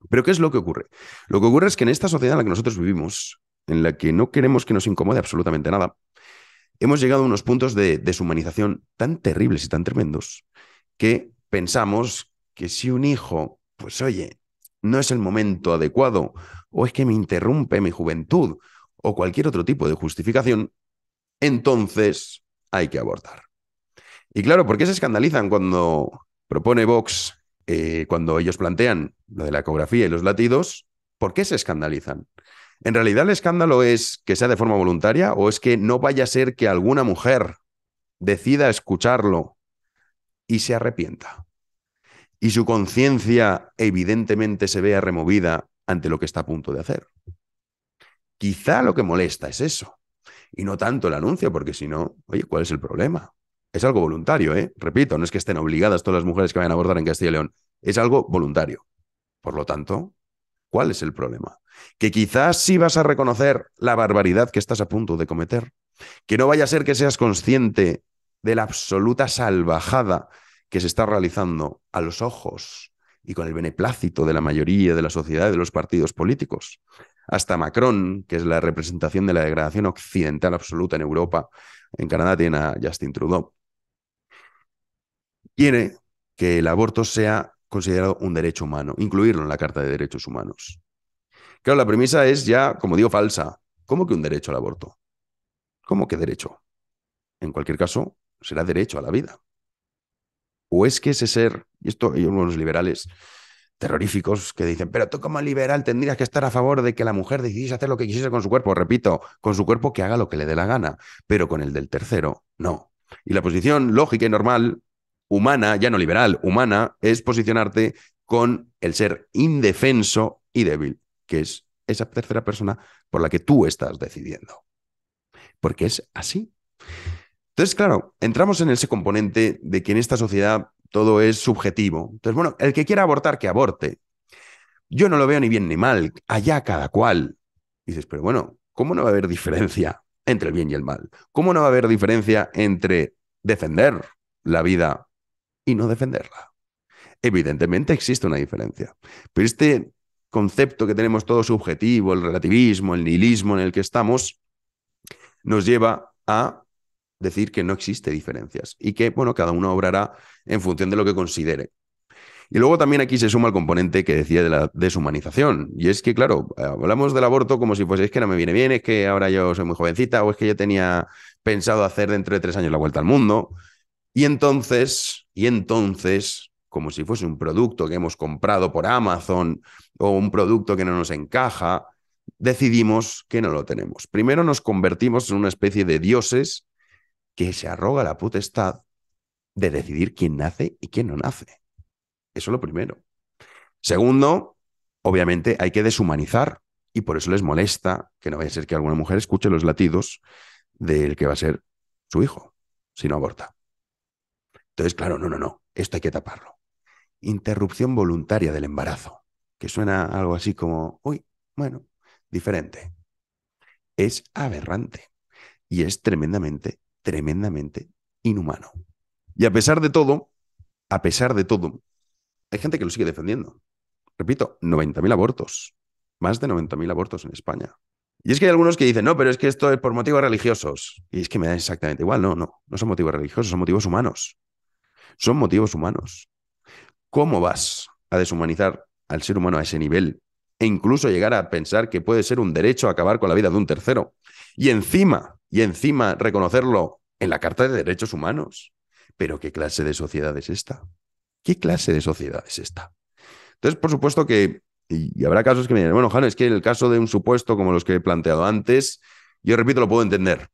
Pero ¿qué es lo que ocurre? Lo que ocurre es que en esta sociedad en la que nosotros vivimos, en la que no queremos que nos incomode absolutamente nada, hemos llegado a unos puntos de deshumanización tan terribles y tan tremendos que pensamos que si un hijo, pues oye, no es el momento adecuado, o es que me interrumpe mi juventud, o cualquier otro tipo de justificación, entonces hay que abortar. Y claro, ¿por qué se escandalizan cuando propone Vox, eh, cuando ellos plantean lo de la ecografía y los latidos? ¿Por qué se escandalizan? En realidad el escándalo es que sea de forma voluntaria o es que no vaya a ser que alguna mujer decida escucharlo y se arrepienta. Y su conciencia evidentemente se vea removida ante lo que está a punto de hacer. Quizá lo que molesta es eso. Y no tanto el anuncio, porque si no, oye, ¿cuál es el problema? Es algo voluntario, ¿eh? Repito, no es que estén obligadas todas las mujeres que vayan a abordar en Castilla y León. Es algo voluntario. Por lo tanto, ¿cuál es el problema? que quizás sí vas a reconocer la barbaridad que estás a punto de cometer, que no vaya a ser que seas consciente de la absoluta salvajada que se está realizando a los ojos y con el beneplácito de la mayoría de la sociedad y de los partidos políticos. Hasta Macron, que es la representación de la degradación occidental absoluta en Europa, en Canadá tiene a Justin Trudeau, quiere que el aborto sea considerado un derecho humano, incluirlo en la Carta de Derechos Humanos. Claro, la premisa es ya, como digo, falsa. ¿Cómo que un derecho al aborto? ¿Cómo que derecho? En cualquier caso, será derecho a la vida. ¿O es que ese ser, y esto hay unos liberales terroríficos que dicen, pero tú como liberal tendrías que estar a favor de que la mujer decidiese hacer lo que quisiese con su cuerpo, repito, con su cuerpo que haga lo que le dé la gana, pero con el del tercero, no. Y la posición lógica y normal, humana, ya no liberal, humana, es posicionarte con el ser indefenso y débil que es esa tercera persona por la que tú estás decidiendo. Porque es así. Entonces, claro, entramos en ese componente de que en esta sociedad todo es subjetivo. Entonces, bueno, el que quiera abortar, que aborte. Yo no lo veo ni bien ni mal, allá cada cual. dices, pero bueno, ¿cómo no va a haber diferencia entre el bien y el mal? ¿Cómo no va a haber diferencia entre defender la vida y no defenderla? Evidentemente existe una diferencia, pero este concepto que tenemos todo subjetivo, el relativismo, el nihilismo en el que estamos, nos lleva a decir que no existe diferencias y que, bueno, cada uno obrará en función de lo que considere. Y luego también aquí se suma el componente que decía de la deshumanización. Y es que, claro, hablamos del aborto como si fuese, es que no me viene bien, es que ahora yo soy muy jovencita o es que yo tenía pensado hacer dentro de tres años la vuelta al mundo. Y entonces, y entonces como si fuese un producto que hemos comprado por Amazon o un producto que no nos encaja, decidimos que no lo tenemos. Primero nos convertimos en una especie de dioses que se arroga la potestad de decidir quién nace y quién no nace. Eso es lo primero. Segundo, obviamente hay que deshumanizar y por eso les molesta que no vaya a ser que alguna mujer escuche los latidos del que va a ser su hijo si no aborta. Entonces, claro, no, no, no, esto hay que taparlo interrupción voluntaria del embarazo, que suena algo así como, uy, bueno, diferente. Es aberrante y es tremendamente, tremendamente inhumano. Y a pesar de todo, a pesar de todo, hay gente que lo sigue defendiendo. Repito, 90.000 abortos, más de 90.000 abortos en España. Y es que hay algunos que dicen, no, pero es que esto es por motivos religiosos. Y es que me da exactamente igual, no, no, no son motivos religiosos, son motivos humanos. Son motivos humanos. ¿Cómo vas a deshumanizar al ser humano a ese nivel? E incluso llegar a pensar que puede ser un derecho acabar con la vida de un tercero. Y encima, y encima reconocerlo en la Carta de Derechos Humanos. Pero ¿qué clase de sociedad es esta? ¿Qué clase de sociedad es esta? Entonces, por supuesto que, y habrá casos que me dirán, bueno, Jano, es que el caso de un supuesto como los que he planteado antes, yo repito, lo puedo entender.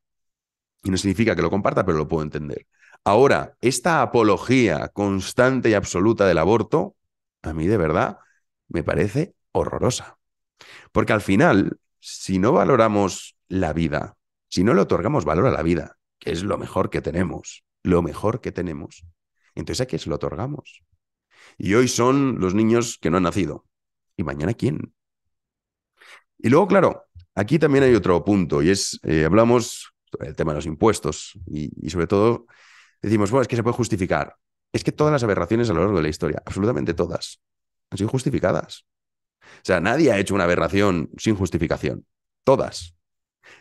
Y no significa que lo comparta, pero lo puedo entender. Ahora, esta apología constante y absoluta del aborto, a mí de verdad me parece horrorosa. Porque al final, si no valoramos la vida, si no le otorgamos valor a la vida, que es lo mejor que tenemos, lo mejor que tenemos, entonces a qué se lo otorgamos. Y hoy son los niños que no han nacido. ¿Y mañana quién? Y luego, claro, aquí también hay otro punto, y es, eh, hablamos el tema de los impuestos y sobre todo decimos, bueno, es que se puede justificar. Es que todas las aberraciones a lo largo de la historia, absolutamente todas, han sido justificadas. O sea, nadie ha hecho una aberración sin justificación. Todas.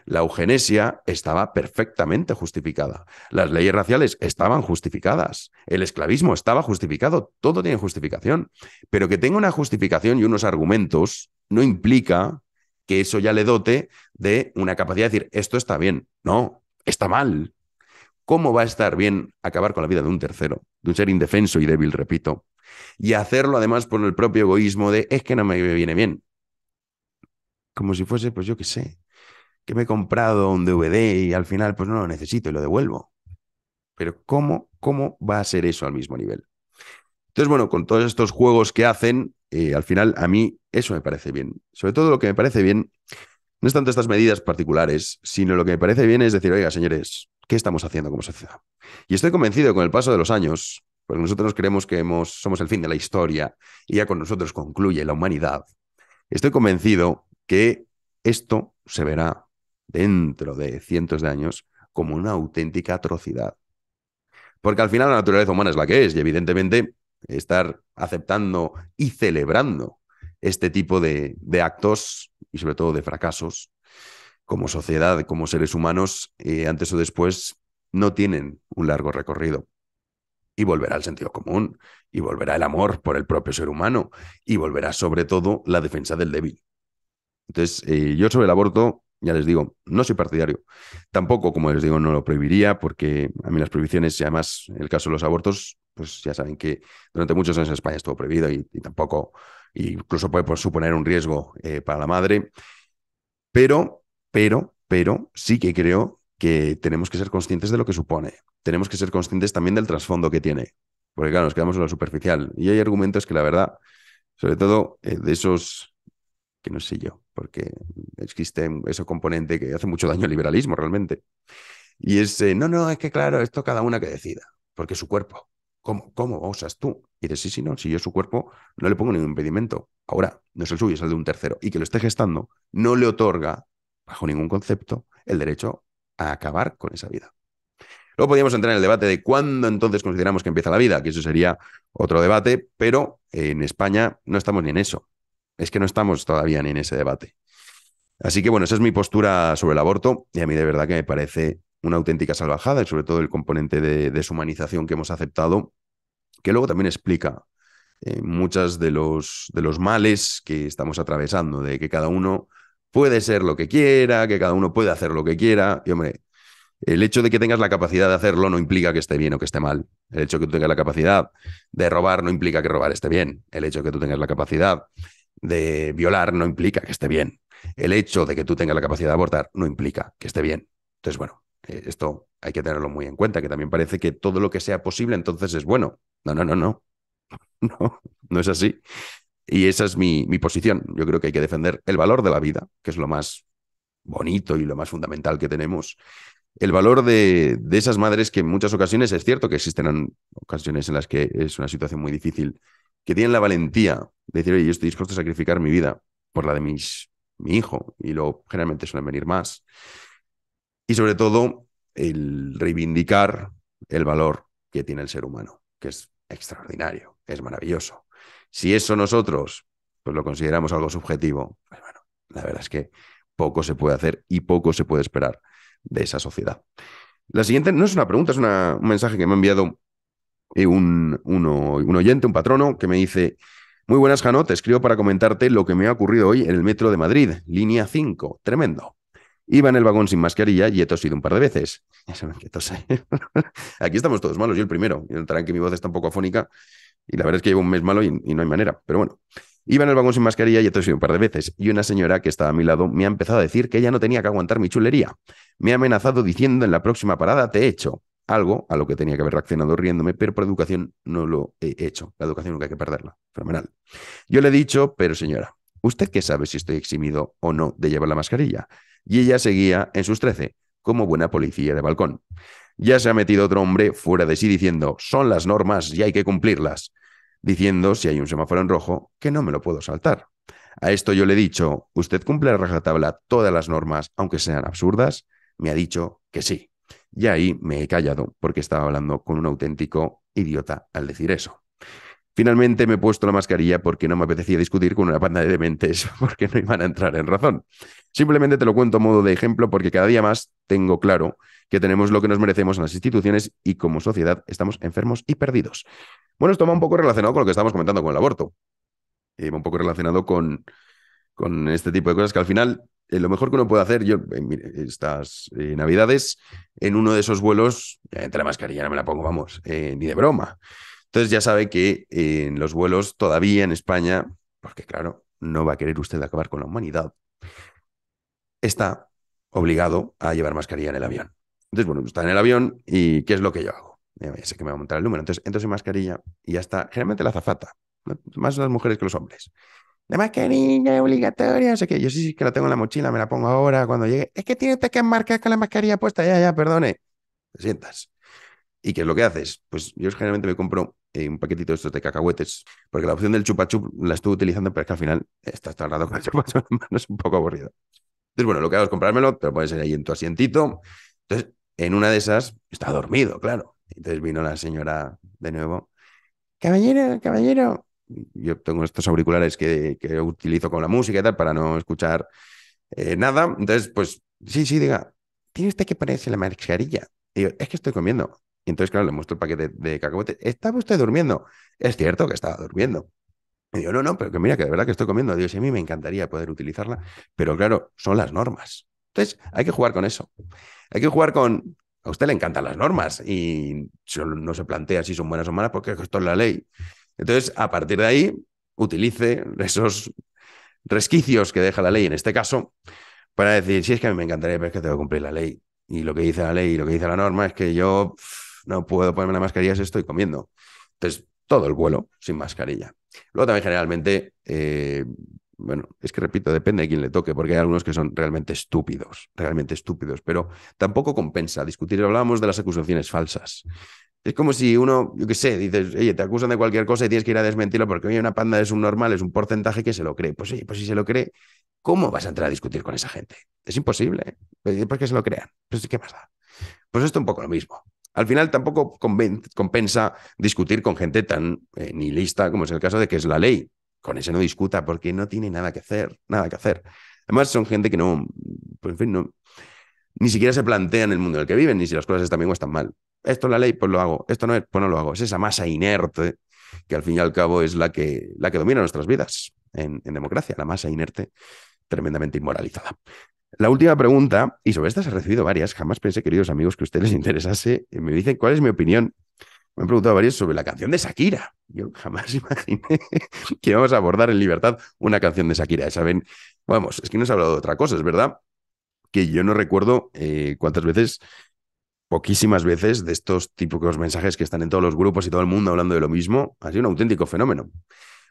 La eugenesia estaba perfectamente justificada. Las leyes raciales estaban justificadas. El esclavismo estaba justificado. Todo tiene justificación. Pero que tenga una justificación y unos argumentos no implica que eso ya le dote de una capacidad de decir, esto está bien. No, está mal. ¿Cómo va a estar bien acabar con la vida de un tercero, de un ser indefenso y débil, repito? Y hacerlo además por el propio egoísmo de es que no me viene bien. Como si fuese, pues yo qué sé, que me he comprado un DVD y al final pues no lo necesito y lo devuelvo. Pero ¿cómo, cómo va a ser eso al mismo nivel? Entonces, bueno, con todos estos juegos que hacen, eh, al final a mí eso me parece bien. Sobre todo lo que me parece bien no es tanto estas medidas particulares, sino lo que me parece bien es decir, oiga, señores, ¿Qué estamos haciendo como sociedad? Y estoy convencido con el paso de los años, porque nosotros creemos que somos el fin de la historia y ya con nosotros concluye la humanidad, estoy convencido que esto se verá dentro de cientos de años como una auténtica atrocidad. Porque al final la naturaleza humana es la que es y evidentemente estar aceptando y celebrando este tipo de actos y sobre todo de fracasos como sociedad, como seres humanos, eh, antes o después no tienen un largo recorrido. Y volverá el sentido común, y volverá el amor por el propio ser humano, y volverá sobre todo la defensa del débil. Entonces, eh, yo sobre el aborto, ya les digo, no soy partidario. Tampoco, como les digo, no lo prohibiría, porque a mí las prohibiciones, y además el caso de los abortos, pues ya saben que durante muchos años en España estuvo prohibido y, tampoco, incluso puede suponer un riesgo eh, para la madre. Pero pero, pero sí que creo que tenemos que ser conscientes de lo que supone. Tenemos que ser conscientes también del trasfondo que tiene. Porque claro, nos quedamos en lo superficial. Y hay argumentos que la verdad, sobre todo eh, de esos que no sé yo, porque existe ese componente que hace mucho daño al liberalismo realmente. Y es, eh, no, no, es que claro, esto cada una que decida, porque su cuerpo. ¿Cómo, ¿Cómo usas tú? Y dices, sí, sí, no, si yo su cuerpo no le pongo ningún impedimento. Ahora, no es el suyo, es el de un tercero. Y que lo esté gestando no le otorga bajo ningún concepto, el derecho a acabar con esa vida. Luego podríamos entrar en el debate de cuándo entonces consideramos que empieza la vida, que eso sería otro debate, pero eh, en España no estamos ni en eso. Es que no estamos todavía ni en ese debate. Así que bueno, esa es mi postura sobre el aborto y a mí de verdad que me parece una auténtica salvajada y sobre todo el componente de deshumanización que hemos aceptado, que luego también explica muchos eh, muchas de los, de los males que estamos atravesando, de que cada uno puede ser lo que quiera, que cada uno puede hacer lo que quiera. Y hombre, el hecho de que tengas la capacidad de hacerlo no implica que esté bien o que esté mal. El hecho de que tú tengas la capacidad de robar no implica que robar esté bien. El hecho de que tú tengas la capacidad de violar no implica que esté bien. El hecho de que tú tengas la capacidad de abortar no implica que esté bien. Entonces, bueno, eh, esto hay que tenerlo muy en cuenta, que también parece que todo lo que sea posible entonces es bueno. No, no, no, no. No, no es así. Y esa es mi, mi posición. Yo creo que hay que defender el valor de la vida, que es lo más bonito y lo más fundamental que tenemos. El valor de, esas madres que en muchas ocasiones, es cierto que existen ocasiones en las que es una situación muy difícil, que tienen la valentía de decir, yo estoy dispuesto a sacrificar mi vida por la de mis, mi hijo, y luego generalmente suelen venir más. Y sobre todo, el reivindicar el valor que tiene el ser humano, que es extraordinario, es maravilloso. Si eso nosotros pues lo consideramos algo subjetivo, pues la verdad es que poco se puede hacer y poco se puede esperar de esa sociedad. La siguiente no es una pregunta, es un mensaje que me ha enviado eh, un, un oyente, un patrono, que me dice, muy buenas, Jano, te escribo para comentarte lo que me ha ocurrido hoy en el metro de Madrid, línea 5, tremendo. Iba en el vagón sin mascarilla y he tosido un par de veces. Ya saben Aquí estamos todos malos, yo el primero. Y notarán que mi voz está un poco afónica y la verdad es que llevo un mes malo y, no hay manera, pero bueno. Iba en el vagón sin mascarilla y he sido un par de veces, y una señora que estaba a mi lado me ha empezado a decir que ella no tenía que aguantar mi chulería. Me ha amenazado diciendo en la próxima parada te he hecho Algo a lo que tenía que haber reaccionado riéndome, pero por educación no lo he hecho. La educación nunca hay que perderla. Fenomenal. Yo le he dicho, pero señora, ¿usted qué sabe si estoy eximido o no de llevar la mascarilla? Y ella seguía en sus trece, como buena policía de balcón. Ya se ha metido otro hombre fuera de sí diciendo, son las normas y hay que cumplirlas diciendo, si hay un semáforo en rojo, que no me lo puedo saltar. A esto yo le he dicho, ¿usted cumple a rajatabla todas las normas, aunque sean absurdas? Me ha dicho que sí. Y ahí me he callado porque estaba hablando con un auténtico idiota al decir eso. Finalmente me he puesto la mascarilla porque no me apetecía discutir con una banda de dementes porque no iban a entrar en razón. Simplemente te lo cuento a modo de ejemplo porque cada día más tengo claro que tenemos lo que nos merecemos en las instituciones y como sociedad estamos enfermos y perdidos. Bueno, esto va un poco relacionado con lo que estamos comentando con el aborto. Eh, va un poco relacionado con, con este tipo de cosas que al final eh, lo mejor que uno puede hacer, yo eh, estas navidades, en uno de esos vuelos, entre la mascarilla no me la pongo, vamos, ni de broma. Entonces ya sabe que eh, en los vuelos todavía en España, porque claro, no va a querer usted acabar con la humanidad, está obligado a llevar mascarilla en el avión. Entonces, bueno, está en el avión y ¿qué es lo que yo hago? Ya sé que me va a montar el número. Entonces, entro sin mascarilla y ya está. Generalmente la azafata, más las mujeres que los hombres. La mascarilla obligatoria, o sea que yo sí, sí que la tengo en la mochila, me la pongo ahora cuando llegue. Es que tienes que marcar con la mascarilla puesta, ya, ya, perdone. Te sientas. ¿Y qué es lo que haces? Pues yo generalmente me compro eh, un paquetito de estos de cacahuetes, porque la opción del chupachup la estuve utilizando, pero es que al final estás tardado con el chupachup en es un poco aburrido. Entonces, bueno, lo que hago es comprármelo, te lo pones ahí en tu asientito. Entonces, en una de esas, está dormido, claro. Entonces vino la señora de nuevo, caballero, caballero. Yo tengo estos auriculares que, utilizo con la música y tal para no escuchar eh, nada. Entonces, pues, sí, sí, diga, ¿tiene usted que ponerse la mascarilla? Y yo, es que estoy comiendo. Y entonces, claro, le muestro el paquete de cacahuetes. ¿Estaba usted durmiendo? Es cierto que estaba durmiendo. Y yo, no, no, pero que mira, que de verdad que estoy comiendo. Dios, a mí me encantaría poder utilizarla, pero claro, son las normas. Entonces, hay que jugar con eso. Hay que jugar con. A usted le encantan las normas y no se plantea si son buenas o malas porque esto es la ley. Entonces, a partir de ahí, utilice esos resquicios que deja la ley, en este caso, para decir, sí, es que a mí me encantaría, pero es que tengo que cumplir la ley. Y lo que dice la ley y lo que dice la norma es que yo no puedo ponerme la mascarilla si estoy comiendo. Entonces, todo el vuelo sin mascarilla. Luego también generalmente, eh, bueno, es que repito, depende de quién le toque, porque hay algunos que son realmente estúpidos, realmente estúpidos, pero tampoco compensa discutir. Hablábamos de las acusaciones falsas. Es como si uno, yo qué sé, dices, oye, te acusan de cualquier cosa y tienes que ir a desmentirlo porque, oye, una panda es un normal, es un porcentaje que se lo cree. Pues, oye, pues si se lo cree, ¿cómo vas a entrar a discutir con esa gente? Es imposible. ¿eh? Pues, ¿Por qué se lo crean? Pues, ¿qué pasa? Pues esto es un poco lo mismo al final tampoco compensa discutir con gente tan ni eh, nihilista como es el caso de que es la ley. Con ese no discuta porque no tiene nada que hacer, nada que hacer. Además, son gente que no, pues, en fin, ni siquiera se plantean el mundo en el que viven, ni si las cosas están bien o están mal. Esto es la ley, pues lo hago. Esto no es, pues no lo hago. Es esa masa inerte que al fin y al cabo es la que, la que domina nuestras vidas en democracia, la masa inerte tremendamente inmoralizada. La última pregunta, y sobre estas he recibido varias, jamás pensé, queridos amigos, que a ustedes les interesase. Me dicen cuál es mi opinión. Me han preguntado varias sobre la canción de Shakira. Yo jamás imaginé que íbamos a abordar en libertad una canción de Shakira. Saben, vamos, es que no se ha hablado de otra cosa, es verdad que yo no recuerdo eh, cuántas veces, poquísimas veces, de estos típicos mensajes que están en todos los grupos y todo el mundo hablando de lo mismo. Ha sido un auténtico fenómeno.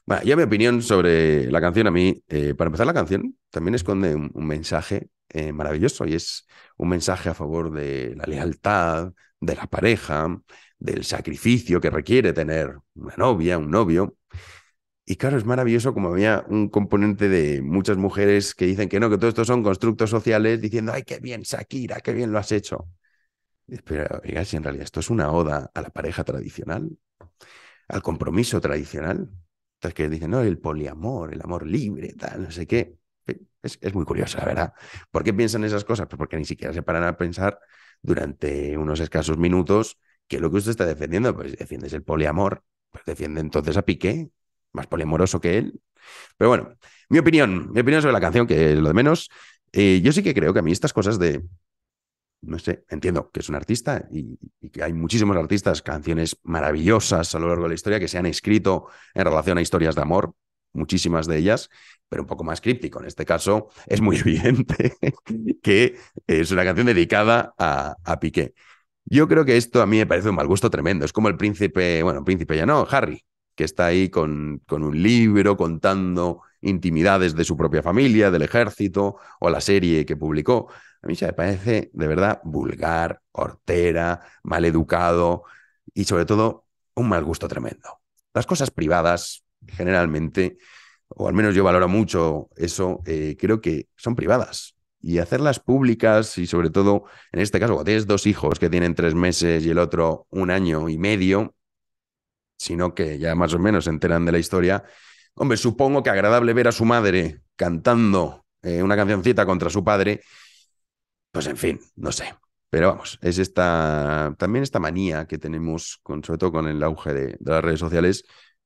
Bueno, ya mi opinión sobre la canción, a mí, eh, para empezar, la canción también esconde un, mensaje eh, maravilloso y es un mensaje a favor de la lealtad, de la pareja, del sacrificio que requiere tener una novia, un novio. Y claro, es maravilloso como había un componente de muchas mujeres que dicen que no, que todo esto son constructos sociales, diciendo, ay, qué bien, Shakira, qué bien lo has hecho. Pero, oiga, si en realidad esto es una oda a la pareja tradicional, al compromiso tradicional, que dicen, no, el poliamor, el amor libre, tal, no sé qué. Es, muy curioso, la verdad. ¿Por qué piensan esas cosas? Pues porque ni siquiera se paran a pensar durante unos escasos minutos que lo que usted está defendiendo, pues es el poliamor, pues defiende entonces a Piqué, más poliamoroso que él. Pero bueno, mi opinión, mi opinión sobre la canción, que es lo de menos. Eh, yo sí que creo que a mí estas cosas de no sé, entiendo que es un artista y, que hay muchísimos artistas, canciones maravillosas a lo largo de la historia que se han escrito en relación a historias de amor, muchísimas de ellas, pero un poco más críptico. En este caso es muy evidente que es una canción dedicada a, Piqué. Yo creo que esto a mí me parece un mal gusto tremendo. Es como el príncipe, bueno, príncipe ya no, Harry, que está ahí con, con un libro contando intimidades de su propia familia, del ejército o la serie que publicó. A mí se me parece de verdad vulgar, hortera, educado y sobre todo un mal gusto tremendo. Las cosas privadas generalmente, o al menos yo valoro mucho eso, eh, creo que son privadas. Y hacerlas públicas y sobre todo, en este caso, cuando tienes dos hijos que tienen tres meses y el otro un año y medio, sino que ya más o menos se enteran de la historia, hombre, supongo que agradable ver a su madre cantando eh, una cancioncita contra su padre pues en fin, no sé. Pero vamos, es esta también esta manía que tenemos, con, sobre todo con el auge de, las redes sociales,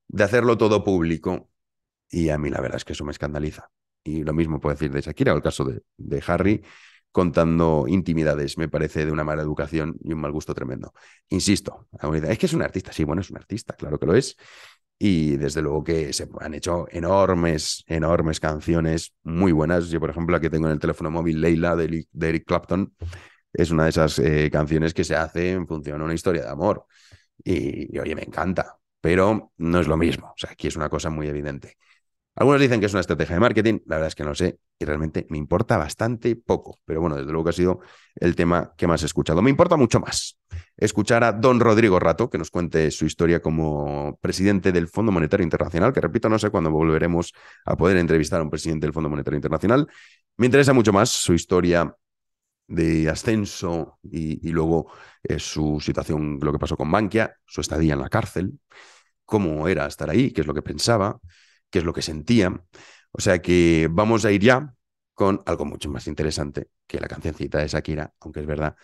de hacerlo todo público. Y a mí la verdad es que eso me escandaliza. Y lo mismo puedo decir de Shakira, o el caso de, de Harry, contando intimidades, me parece de una mala educación y un mal gusto tremendo. Insisto, es que es un artista, sí, bueno, es un artista, claro que lo es, y desde luego que se han hecho enormes, enormes canciones muy buenas. Yo, por ejemplo, la que tengo en el teléfono móvil Leila de, Eric Clapton. Es una de esas eh, canciones que se hace en función a una historia de amor. y, oye, me encanta, pero no es lo mismo. O sea, aquí es una cosa muy evidente. Algunos dicen que es una estrategia de marketing, la verdad es que no sé y realmente me importa bastante poco, pero bueno, desde luego que ha sido el tema que más he escuchado. Me importa mucho más escuchar a don Rodrigo Rato que nos cuente su historia como presidente del Fondo Monetario Internacional, que repito, no sé cuándo volveremos a poder entrevistar a un presidente del Fondo Monetario Internacional. Me interesa mucho más su historia de ascenso y, luego eh, su situación, lo que pasó con Bankia, su estadía en la cárcel, cómo era estar ahí, qué es lo que pensaba, que es lo que sentían. O sea que vamos a ir ya con algo mucho más interesante que la cancioncita de Shakira, aunque es verdad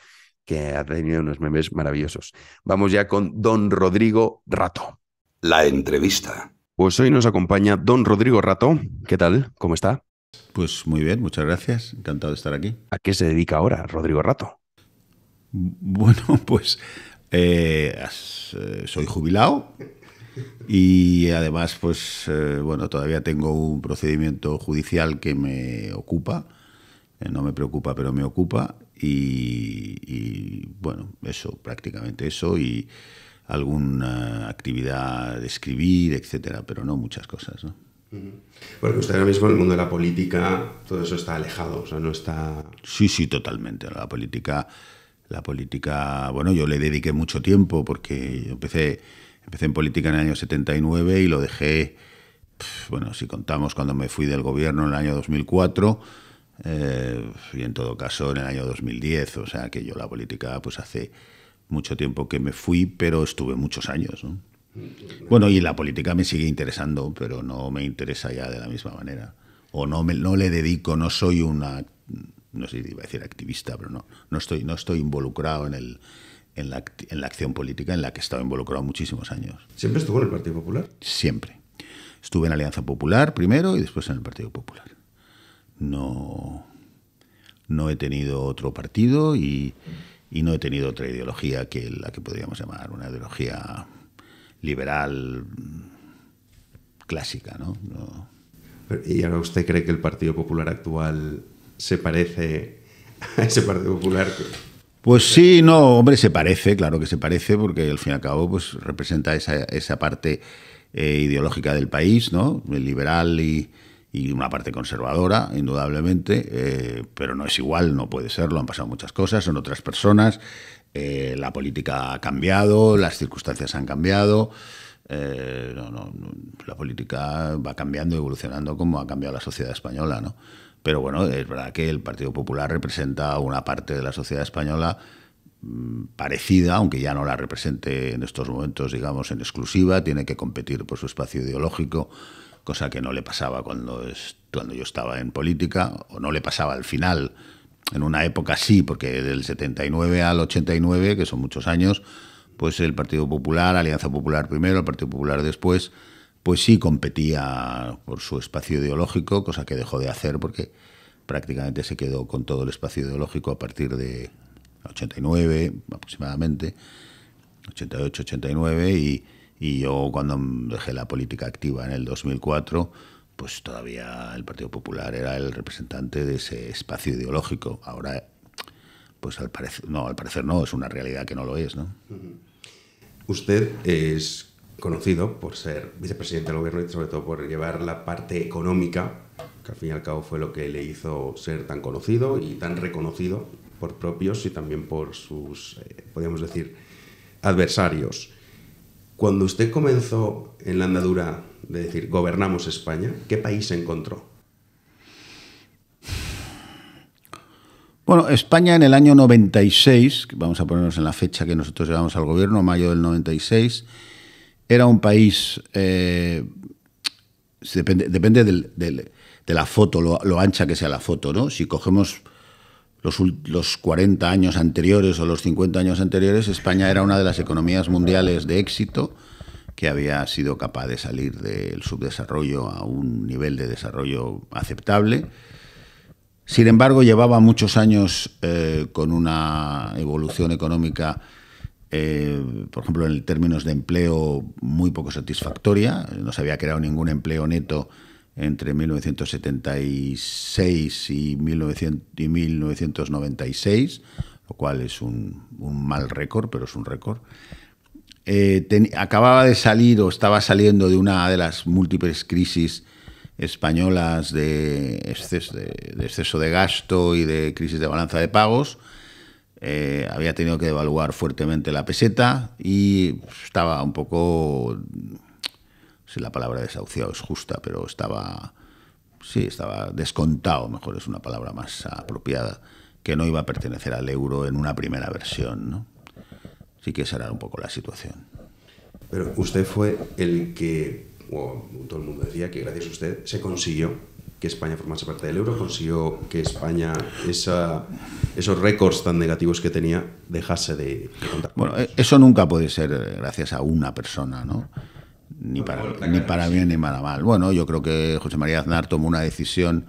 que ha tenido unos memes maravillosos. Vamos ya con Don Rodrigo Rato. La entrevista. Pues hoy nos acompaña Don Rodrigo Rato. ¿Qué tal? ¿Cómo está? Pues muy bien, muchas gracias. Encantado de estar aquí. ¿A qué se dedica ahora Rodrigo Rato? Bueno, pues eh, eh, soy jubilado, y además, pues eh, bueno, todavía tengo un procedimiento judicial que me ocupa, eh, no me preocupa, pero me ocupa. Y, bueno, eso, prácticamente eso. Y alguna actividad de escribir, etcétera, pero no muchas cosas, ¿no? Porque usted pues ahora mismo en el mundo de la política, todo eso está alejado, o sea, no está... Sí, sí, totalmente. La política, la política, bueno, yo le dediqué mucho tiempo porque empecé Empecé en política en el año 79 y lo dejé, bueno, si contamos cuando me fui del gobierno en el año 2004 eh, y en todo caso en el año 2010, o sea que yo la política pues hace mucho tiempo que me fui, pero estuve muchos años. Bueno, y la política me sigue interesando, pero no me interesa ya de la misma manera. O no, me, no le dedico, no soy una, no sé si iba a decir activista, pero no, no, estoy, no estoy involucrado en el, en la, acción política en la que he estado involucrado muchísimos años. ¿Siempre estuvo en el Partido Popular? Siempre. Estuve en Alianza Popular primero y después en el Partido Popular. No, no he tenido otro partido y, no he tenido otra ideología que la que podríamos llamar una ideología liberal clásica, ¿no? y ahora usted cree que el Partido Popular actual se parece a ese Partido Popular pues sí, no, hombre, se parece, claro que se parece, porque al fin y al cabo pues, representa esa, esa parte eh, ideológica del país, ¿no? liberal y, una parte conservadora, indudablemente, eh, pero no es igual, no puede serlo, han pasado muchas cosas, son otras personas, eh, la política ha cambiado, las circunstancias han cambiado. no, la política va cambiando, evolucionando como ha cambiado la sociedad española, ¿no? Pero bueno, es verdad que el Partido Popular representa una parte de la sociedad española mm, parecida, aunque ya no la represente en estos momentos, digamos, en exclusiva, tiene que competir por su espacio ideológico, cosa que no le pasaba cuando, es, cuando yo estaba en política, o no le pasaba al final. En una época sí, porque del 79 al 89, que son muchos años, pues el Partido Popular, Alianza Popular primero, el Partido Popular después, pues sí competía por su espacio ideológico, cosa que dejó de hacer porque prácticamente se quedó con todo el espacio ideológico a partir de 89 aproximadamente, 88, 89, y, yo cuando dejé la política activa en el 2004, pues todavía el Partido Popular era el representante de ese espacio ideológico. Ahora, pues al parecer, no, al parecer no, es una realidad que no lo es, ¿no? Usted es conocido por ser vicepresidente del gobierno y sobre todo por llevar la parte económica, que al fin y al cabo fue lo que le hizo ser tan conocido y tan reconocido por propios y también por sus, eh, podríamos decir, adversarios. Cuando usted comenzó en la andadura de decir gobernamos España, ¿qué país se encontró? Bueno, España en el año 96, vamos a ponernos en la fecha que nosotros llevamos al gobierno, mayo del 96, era un país, eh, depende, de la foto, lo, ancha que sea la foto, ¿no? Si cogemos los, los 40 años anteriores o los 50 años anteriores, España era una de las economías mundiales de éxito que había sido capaz de salir del subdesarrollo a un nivel de desarrollo aceptable. Sin embargo, llevaba muchos años eh, con una evolución económica eh, por ejemplo, en términos de empleo, muy poco satisfactoria. No se había creado ningún empleo neto entre 1976 y, 1996, lo cual es un, mal récord, pero es un récord. Eh, acababa de salir o estaba saliendo de una de las múltiples crisis españolas de, exceso de gasto y de crisis de balanza de pagos eh, había tenido que devaluar fuertemente la peseta y estaba un poco, si la palabra desahuciado es justa, pero estaba, sí, estaba descontado, mejor es una palabra más apropiada, que no iba a pertenecer al euro en una primera versión. ¿no? Así que esa era un poco la situación. Pero usted fue el que, o todo el mundo decía que gracias a usted se consiguió que España formase parte del euro, consiguió que España esa, esos récords tan negativos que tenía dejase de, contar. Bueno, eh, eso nunca puede ser eh, gracias a una persona, ¿no? Ni para, bien ni para mal. Bueno, yo creo que José María Aznar tomó una decisión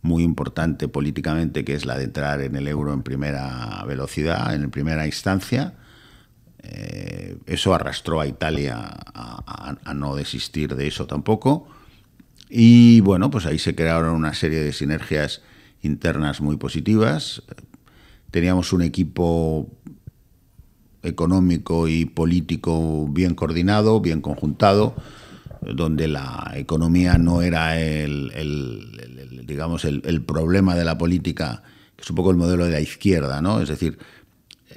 muy importante políticamente, que es la de entrar en el euro en primera velocidad, en primera instancia. Eh, eso arrastró a Italia a no desistir de eso tampoco y bueno, pues ahí se crearon una serie de sinergias internas muy positivas. Teníamos un equipo económico y político bien coordinado, bien conjuntado, donde la economía no era el, digamos problema de la política, que es un poco el modelo de la izquierda, ¿no? Es decir,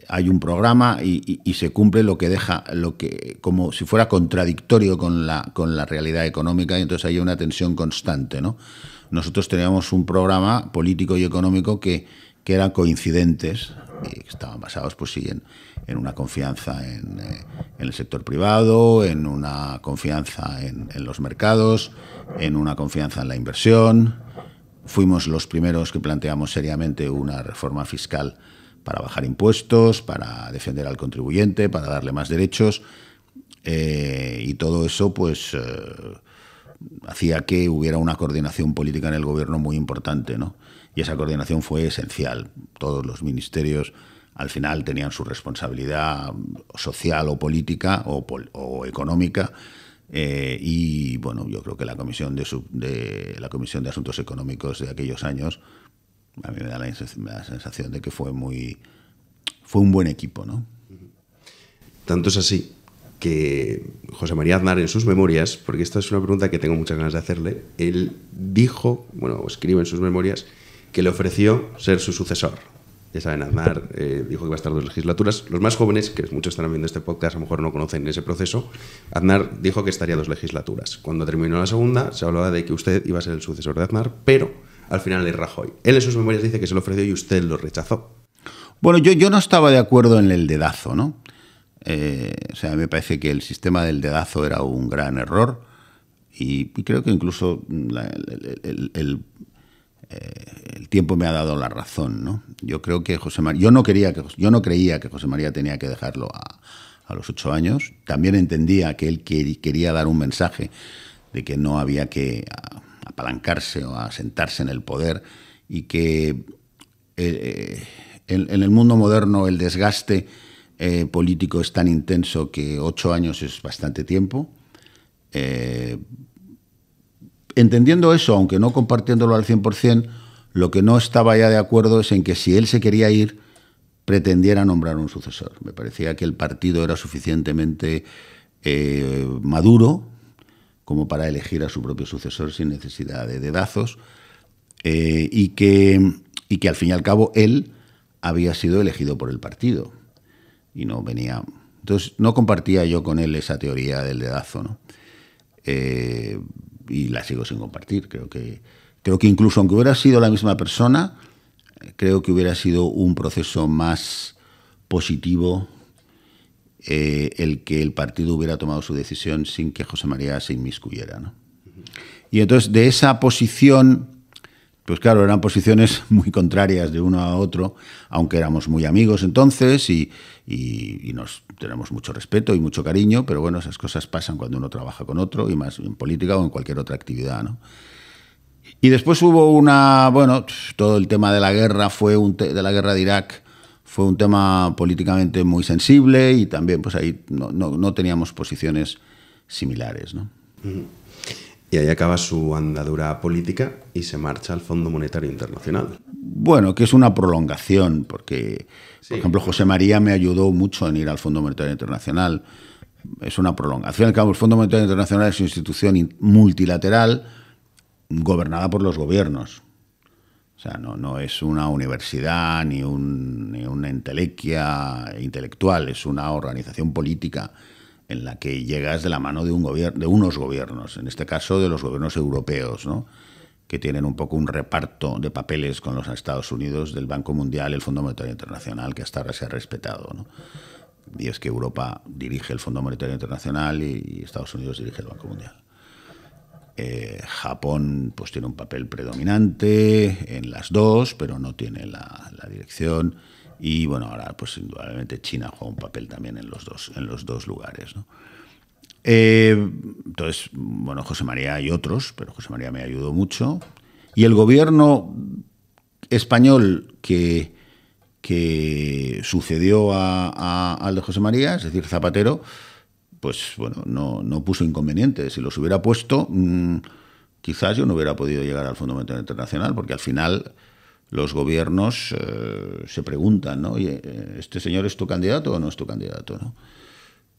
hay un programa y, se cumple lo que deja, lo que como si fuera contradictorio con la, con la realidad económica y entonces hay una tensión constante. ¿no? Nosotros teníamos un programa político y económico que, que eran coincidentes, que estaban basados pues en, una confianza eh, en, el sector privado, en una confianza en, en, los mercados, en una confianza en la inversión. Fuimos los primeros que planteamos seriamente una reforma fiscal para bajar impuestos, para defender al contribuyente, para darle más derechos. Eh, y todo eso, pues, eh, hacía que hubiera una coordinación política en el gobierno muy importante, ¿no? Y esa coordinación fue esencial. Todos los ministerios al final tenían su responsabilidad social o política o, económica. Eh, y bueno, yo creo que la comisión de, la comisión de asuntos económicos de aquellos años a mí me da la, sensación de que fue muy. fue un buen equipo, ¿no? Tanto es así que José María Aznar en sus memorias, porque esta es una pregunta que tengo muchas ganas de hacerle, él dijo, bueno, escribe en sus memorias, que le ofreció ser su sucesor. Ya saben, Aznar eh, dijo que iba a estar dos legislaturas. Los más jóvenes, que muchos están viendo este podcast, a lo mejor no conocen ese proceso, Aznar dijo que estaría dos legislaturas. Cuando terminó la segunda, se hablaba de que usted iba a ser el sucesor de Aznar, pero al final es Rajoy. Él en sus memorias dice que se lo ofreció y usted lo rechazó. Bueno, yo, no estaba de acuerdo en el dedazo, ¿no? Eh, o sea, me parece que el sistema del dedazo era un gran error y, creo que incluso eh, el, tiempo me ha dado la razón, ¿no? Yo creo que José María, yo no quería que yo no creía que José María tenía que dejarlo a, los ocho años. También entendía que él quería dar un mensaje de que no había que ah, apalancarse o a sentarse en el poder y que eh, eh, en, el mundo moderno el desgaste eh, político es tan intenso que ocho años es bastante tiempo. entendiendo eso, aunque no compartiéndolo al 100%, lo que no estaba ya de acuerdo es en que si él se quería ir, pretendiera nombrar un sucesor. Me parecía que el partido era suficientemente maduro como para elegir a su propio sucesor sin necesidad de dedazos, eh, y, que, que al fin y al cabo él había sido elegido por el partido y no venía. Entonces no compartía yo con él esa teoría del dedazo, ¿no? Eh, y la sigo sin compartir. Creo que, creo que incluso aunque hubiera sido la misma persona, creo que hubiera sido un proceso más positivo eh, el que el partido hubiera tomado su decisión sin que José María se inmiscuyera. ¿no? Y entonces de esa posición, pues claro, eran posiciones muy contrarias de uno a otro, aunque éramos muy amigos entonces y, nos tenemos mucho respeto y mucho cariño, pero bueno, esas cosas pasan cuando uno trabaja con otro y más en política o en cualquier otra actividad. ¿no? Y después hubo una, bueno, todo el tema de la guerra fue de la guerra de Irak fue un tema políticamente muy sensible y también pues ahí no, teníamos posiciones similares. Y ahí acaba su andadura política y se marcha al Fondo Monetario Internacional. Bueno, que es una prolongación, porque, por ejemplo, José María me ayudó mucho en ir al Fondo Monetario Internacional. Es una prolongación. Al Cabo, el Fondo Monetario Internacional es una institución multilateral gobernada por los gobiernos. O sea, no, es una universidad ni, una entelequia intelectual, es una organización política en la que llegas de la mano de, unos gobiernos, en este caso de los gobiernos europeos, que tienen un poco un reparto de papeles con los Estados Unidos, del Banco Mundial, el Fondo Monetario Internacional, que hasta ahora se ha respetado. Y es que Europa dirige el Fondo Monetario Internacional y Estados Unidos dirige el Banco Mundial. Eh, Japón pues, tiene un papel predominante en las dos, pero no tiene la, dirección. Y bueno, ahora pues indudablemente China juega un papel también en los dos, en los dos lugares. Eh, entonces, bueno, José María y otros, pero José María me ayudó mucho. Y el gobierno español que, que sucedió a, al de José María, es decir, Zapatero, pues bueno, no, puso inconvenientes. Si los hubiera puesto, mm, quizás yo no hubiera podido llegar al Fondo Monetario Internacional, porque al final los gobiernos eh, se preguntan, ¿no? Eh, ¿este señor es tu candidato o no es tu candidato? ¿no?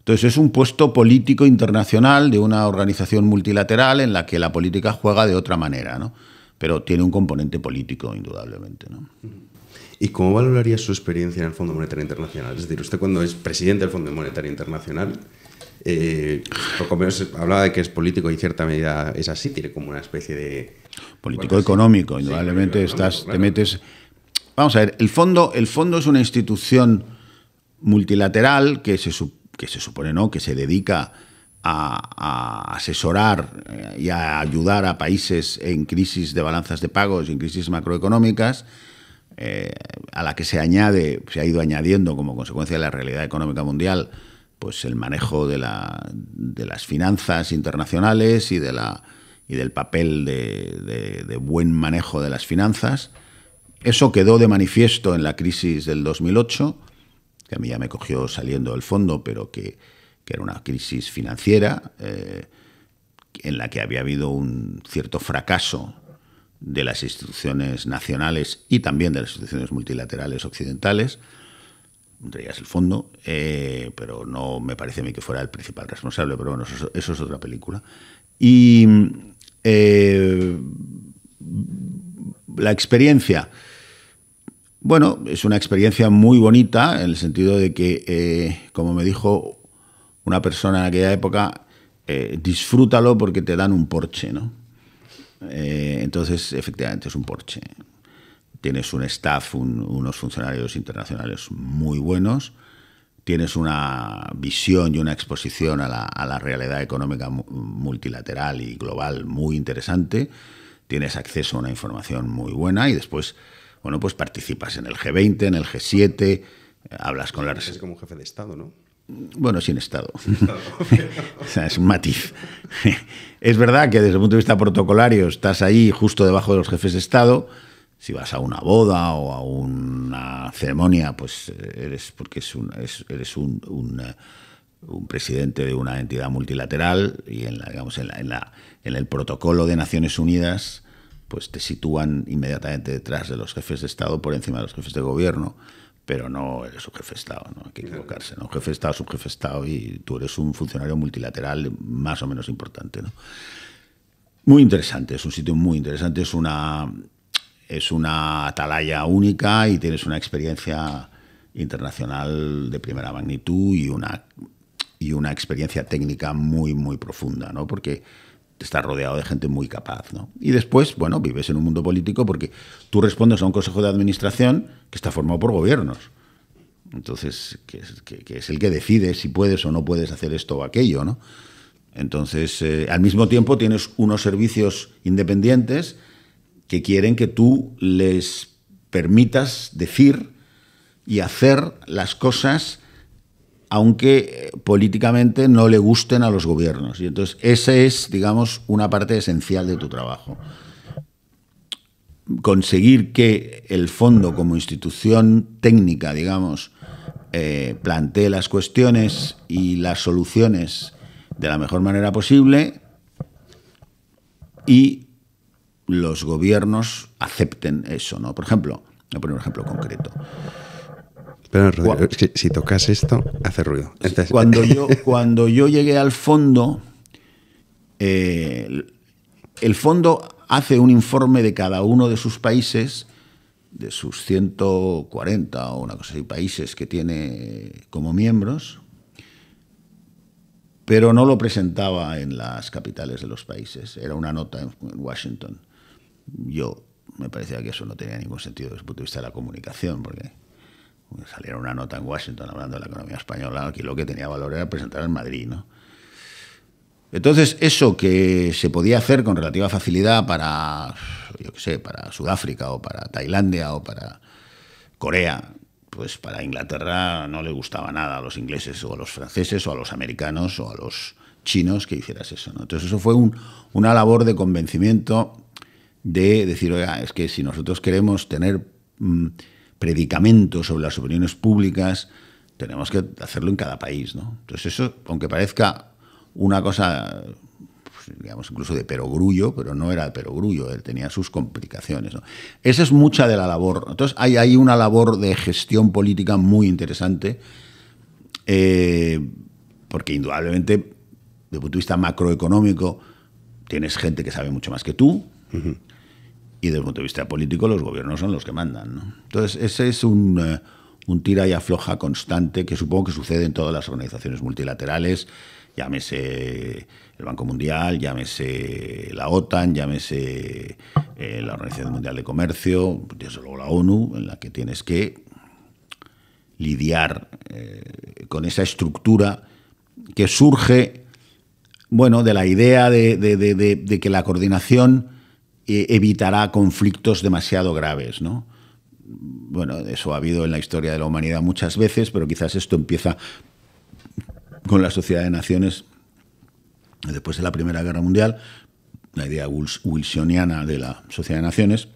Entonces es un puesto político internacional de una organización multilateral en la que la política juega de otra manera, ¿no? pero tiene un componente político, indudablemente. ¿Y cómo valoraría su experiencia en el Fondo Monetario Internacional? Es decir, usted cuando es presidente del Fondo Monetario Internacional, eh, hablaba de que es político y en cierta medida es así, tiene como una especie de... Político económico, indudablemente estás, te metes... Vamos a ver, el fondo, el fondo es una institución multilateral que se, que se supone que se dedica a, asesorar eh, y a ayudar a países en crisis de balanzas de pagos y en crisis macroeconómicas, eh, a la que se añade, se ha ido añadiendo como consecuencia de la realidad económica mundial, pues el manejo de, las finanzas internacionales y, del papel de, buen manejo de las finanzas. Eso quedó de manifiesto en la crisis del 2008, que a mí ya me cogió saliendo del fondo, pero que, era una crisis financiera eh, en la que había habido un cierto fracaso de las instituciones nacionales y también de las instituciones multilaterales occidentales entre el fondo, eh, pero no me parece a mí que fuera el principal responsable, pero bueno, eso, es otra película. Y eh, la experiencia, bueno, es una experiencia muy bonita en el sentido de que, eh, como me dijo una persona en aquella época, disfrútalo porque te dan un porche, ¿no? entonces, efectivamente, es un porche tienes un staff, unos funcionarios internacionales muy buenos, tienes una visión y una exposición a la, realidad económica multilateral y global muy interesante, tienes acceso a una información muy buena y después, bueno, pues participas en el G20, en el G7, hablas con la... Es como jefe de Estado, ¿no? Bueno, sin Estado. o sea, es un matiz. es verdad que desde el punto de vista protocolario estás ahí justo debajo de los jefes de Estado, si vas a una boda o a una ceremonia, pues eh, eres porque es un, eres eh, un, presidente de una entidad multilateral y en, en, el protocolo de Naciones Unidas pues te sitúan inmediatamente detrás de los jefes de Estado por encima de los jefes de gobierno, pero no eres un jefe de Estado, no hay que equivocarse, ¿no? Jefe de Estado, subjefe de Estado y tú eres un funcionario multilateral más o menos importante, ¿no? Muy interesante, es un sitio muy interesante, es una es una atalaya única y tienes una experiencia internacional de primera magnitud y una, y una experiencia técnica muy, muy profunda, ¿no? Porque estás rodeado de gente muy capaz, ¿no? Y después, bueno, vives en un mundo político porque tú respondes a un consejo de administración que está formado por gobiernos. Entonces, que es, que, es el que decide si puedes o no puedes hacer esto o aquello, ¿no? Entonces, eh, al mismo tiempo tienes unos servicios independientes que quieren que tú les permitas decir y hacer las cosas aunque eh, políticamente no le gusten a los gobiernos. Y entonces esa es, digamos, una parte esencial de tu trabajo. Conseguir que el fondo como institución técnica, digamos, eh, plantee las cuestiones y las soluciones de la mejor manera posible y los gobiernos acepten eso, ¿no? Por ejemplo, voy a poner un ejemplo concreto. Pero Rodrigo, si, tocas esto, hace ruido. Cuando, yo, llegué al fondo, eh, el, fondo hace un informe de cada uno de sus países, de sus 140 o una cosa así, países que tiene como miembros, pero no lo presentaba en las capitales de los países, era una nota en Washington yo me parecía que eso no tenía ningún sentido desde el punto de vista de la comunicación, porque saliera una nota en Washington hablando de la economía española, que lo que tenía valor era presentar en Madrid, ¿no? Entonces, eso que se podía hacer con relativa facilidad para, yo qué sé, para Sudáfrica o para Tailandia o para Corea, pues para Inglaterra no le gustaba nada a los ingleses o a los franceses o a los americanos o a los chinos que hicieras eso. ¿no? Entonces, eso fue una labor de convencimiento de decir, oiga, es que si nosotros queremos tener mm, predicamentos sobre las opiniones públicas, tenemos que hacerlo en cada país, ¿no? Entonces eso, aunque parezca una cosa, pues, digamos, incluso de perogrullo, pero no era perogrullo, él tenía sus complicaciones, Esa es mucha de la labor. Entonces hay, hay una labor de gestión política muy interesante, eh, porque indudablemente, desde el punto de vista macroeconómico, tienes gente que sabe mucho más que tú, y desde el punto de vista político los gobiernos son los que mandan. Entonces, ese es eh, un, tira y afloja constante que supongo que sucede en todas las organizaciones multilaterales, llámese el Banco Mundial, llámese la OTAN, llámese eh, la Organización Mundial de Comercio, desde luego la ONU, en la que tienes que lidiar eh, con esa estructura que surge bueno, de la idea de que la coordinación eh, evitará conflictos demasiado graves, ¿no? Bueno, eso ha habido en la historia de la humanidad muchas veces, pero quizás esto empieza con la Sociedad de Naciones después de la Primera Guerra Mundial, la idea wilsoniana de la Sociedad de Naciones,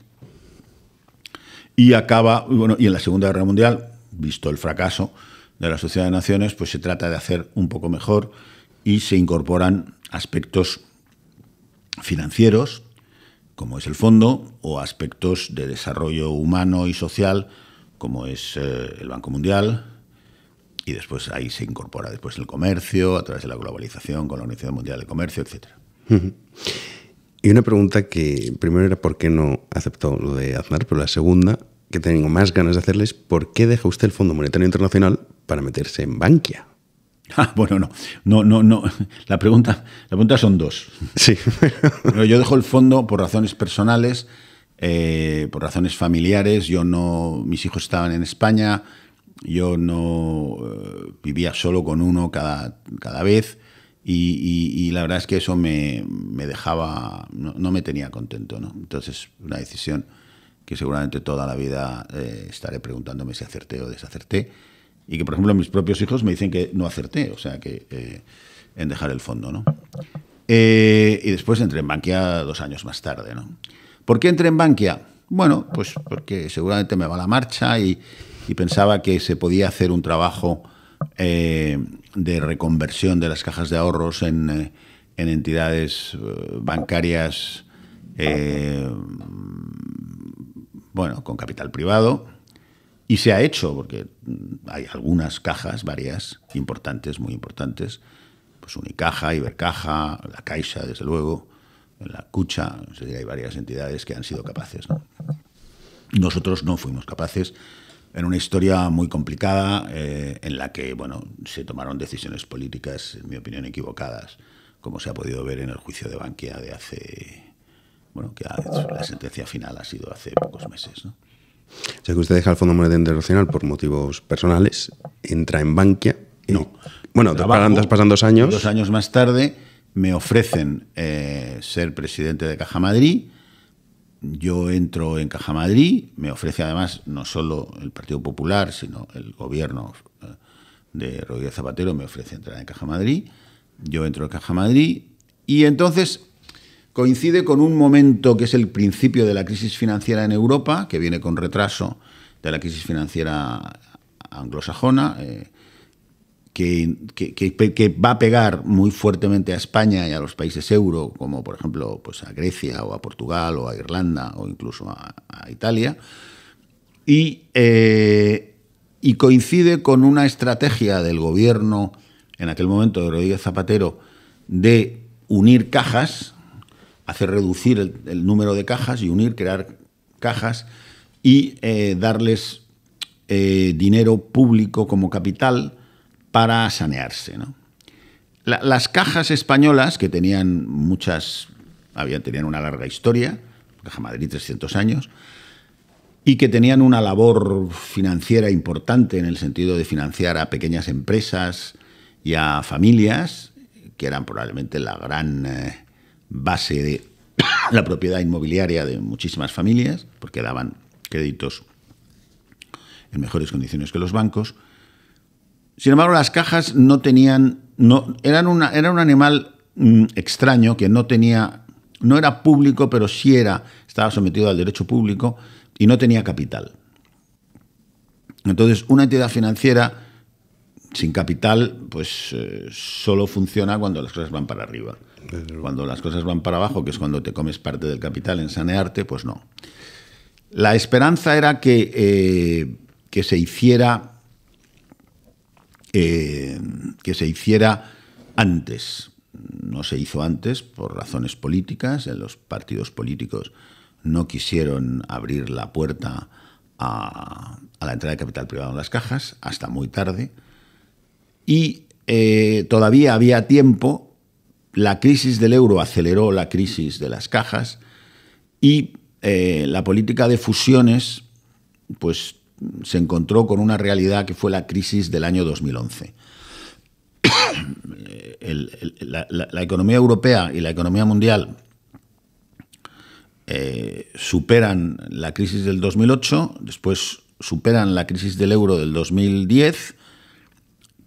y acaba, bueno, y en la Segunda Guerra Mundial, visto el fracaso de la Sociedad de Naciones, pues se trata de hacer un poco mejor y se incorporan aspectos financieros, como es el fondo, o aspectos de desarrollo humano y social, como es eh, el Banco Mundial, y después ahí se incorpora después el comercio, a través de la globalización, con la Organización Mundial de Comercio, etc. Y una pregunta que primero era por qué no aceptó lo de Aznar, pero la segunda, que tengo más ganas de hacerles, ¿por qué deja usted el Fondo Monetario Internacional para meterse en Bankia? Ah, bueno, no. No, no, no. La pregunta, la pregunta son dos. Sí. Pero yo dejo el fondo por razones personales, eh, por razones familiares. Yo no. Mis hijos estaban en España. Yo no eh, vivía solo con uno cada, vez. Y, la verdad es que eso me, dejaba. No, me tenía contento, Entonces, una decisión que seguramente toda la vida eh, estaré preguntándome si acerté o desacerté y que, por ejemplo, mis propios hijos me dicen que no acerté, o sea, que eh, en dejar el fondo, ¿no? Eh, y después entré en Bankia dos años más tarde, ¿no? ¿Por qué entré en Bankia? Bueno, pues porque seguramente me va la marcha y, pensaba que se podía hacer un trabajo eh, de reconversión de las cajas de ahorros en, entidades bancarias, bueno, con capital privado, y se ha hecho, porque mm, hay algunas cajas, varias, importantes, muy importantes, pues Unicaja, Ibercaja, la Caixa, desde luego, la Cucha, hay varias entidades que han sido capaces. Nosotros no fuimos capaces en una historia muy complicada eh, en la que bueno, se tomaron decisiones políticas, en mi opinión, equivocadas, como se ha podido ver en el juicio de Bankia de hace, bueno, que la sentencia final ha sido hace pocos meses. ¿no? O sea, que usted deja el Fondo Monetario Internacional por motivos personales, entra en Bankia. no. Bueno, te pasan dos años. Dos años más tarde me ofrecen eh, ser presidente de Caja Madrid. Yo entro en Caja Madrid, me ofrece además no solo el Partido Popular, sino el gobierno eh, de Rodríguez Zapatero me ofrece entrar en Caja Madrid. Yo entro en Caja Madrid y entonces Coincide con un momento que es el principio de la crisis financiera en Europa, que viene con retraso de la crisis financiera anglosajona, eh, que, va a pegar muy fuertemente a España y a los países euro, como por ejemplo pues a Grecia o a Portugal o a Irlanda o incluso a, Italia. Y, eh, y coincide con una estrategia del gobierno en aquel momento de Rodríguez Zapatero de unir cajas, hacer reducir el, número de cajas y unir, crear cajas y eh, darles eh, dinero público como capital para sanearse. las cajas españolas, que tenían muchas, tenían una larga historia, Caja Madrid 300 años, y que tenían una labor financiera importante en el sentido de financiar a pequeñas empresas y a familias, que eran probablemente la gran... Eh, base de la propiedad inmobiliaria de muchísimas familias, porque daban créditos en mejores condiciones que los bancos. Sin embargo, las cajas no tenían. No, eran, una, un animal mm, extraño que no tenía. No era público, pero sí era. Estaba sometido al derecho público y no tenía capital. Entonces, una entidad financiera sin capital, pues eh, solo funciona cuando las cosas van para arriba. Cuando las cosas van para abajo, que es cuando te comes parte del capital en sanearte, pues no. La esperanza era que, eh, que se hiciera. Eh, que se hiciera antes. No se hizo antes por razones políticas. los partidos políticos no quisieron abrir la puerta a, la entrada de capital privado en las cajas hasta muy tarde. Y eh, todavía había tiempo la crisis del euro aceleró la crisis de las cajas y eh, la política de fusiones pues, se encontró con una realidad que fue la crisis del año 2011. la, economía europea y la economía mundial eh, superan la crisis del 2008, después superan la crisis del euro del 2010,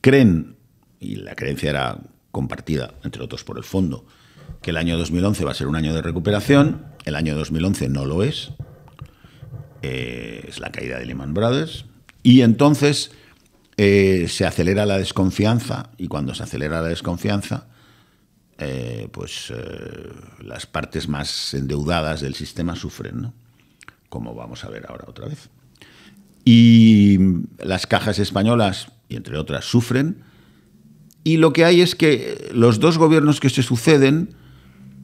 creen, y la creencia era compartida, entre otros, por el fondo, que el año 2011 va a ser un año de recuperación, el año 2011 no lo es, eh, es la caída de Lehman Brothers, y entonces eh, se acelera la desconfianza, y cuando se acelera la desconfianza, eh, pues las partes más endeudadas del sistema sufren, ¿no? como vamos a ver ahora otra vez. Y las cajas españolas, y entre otras, sufren, y lo que hay es que los dos gobiernos que se suceden,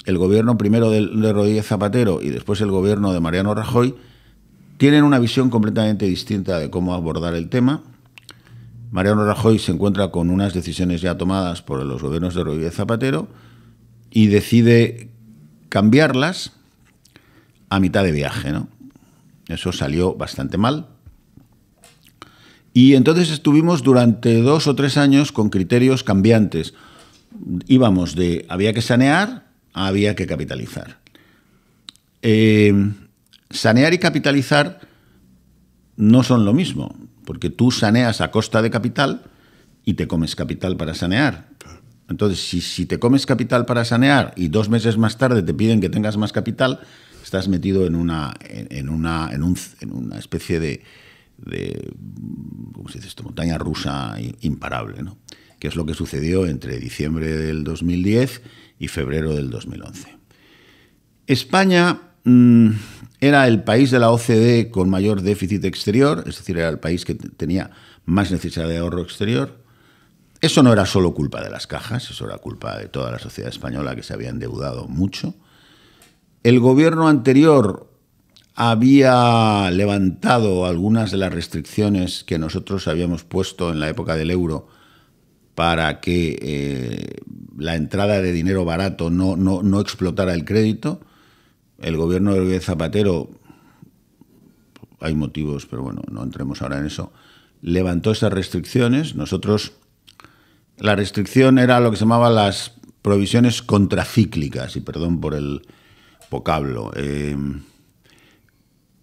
el gobierno primero de, Rodríguez Zapatero y después el gobierno de Mariano Rajoy, tienen una visión completamente distinta de cómo abordar el tema. Mariano Rajoy se encuentra con unas decisiones ya tomadas por los gobiernos de Rodríguez Zapatero y decide cambiarlas a mitad de viaje. ¿no? Eso salió bastante mal. Y entonces estuvimos durante dos o tres años con criterios cambiantes. Íbamos de había que sanear a había que capitalizar. Eh, sanear y capitalizar no son lo mismo, porque tú saneas a costa de capital y te comes capital para sanear. Entonces, si, te comes capital para sanear y dos meses más tarde te piden que tengas más capital, estás metido en una, una, en una especie de, de ¿cómo se dice montaña rusa imparable, que es lo que sucedió entre diciembre del 2010 y febrero del 2011. España mm, era el país de la OCDE con mayor déficit exterior, es decir, era el país que tenía más necesidad de ahorro exterior. Eso no era solo culpa de las cajas, eso era culpa de toda la sociedad española que se había endeudado mucho. El gobierno anterior había levantado algunas de las restricciones que nosotros habíamos puesto en la época del euro para que eh, la entrada de dinero barato no, no, explotara el crédito. El gobierno de Zapatero, hay motivos, pero bueno, no entremos ahora en eso, levantó esas restricciones. Nosotros, la restricción era lo que se llamaba las provisiones contracíclicas, y perdón por el vocablo. Eh,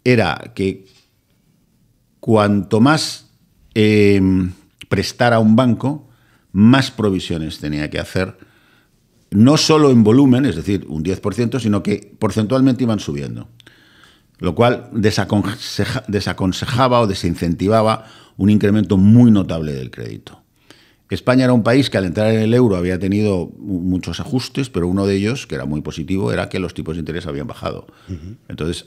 era que cuanto más eh, prestara un banco, más provisiones tenía que hacer, no solo en volumen, es decir, un 10%, sino que porcentualmente iban subiendo, lo cual desaconsejaba o desincentivaba un incremento muy notable del crédito. España era un país que al entrar en el euro había tenido muchos ajustes, pero uno de ellos, que era muy positivo, era que los tipos de interés habían bajado. Entonces,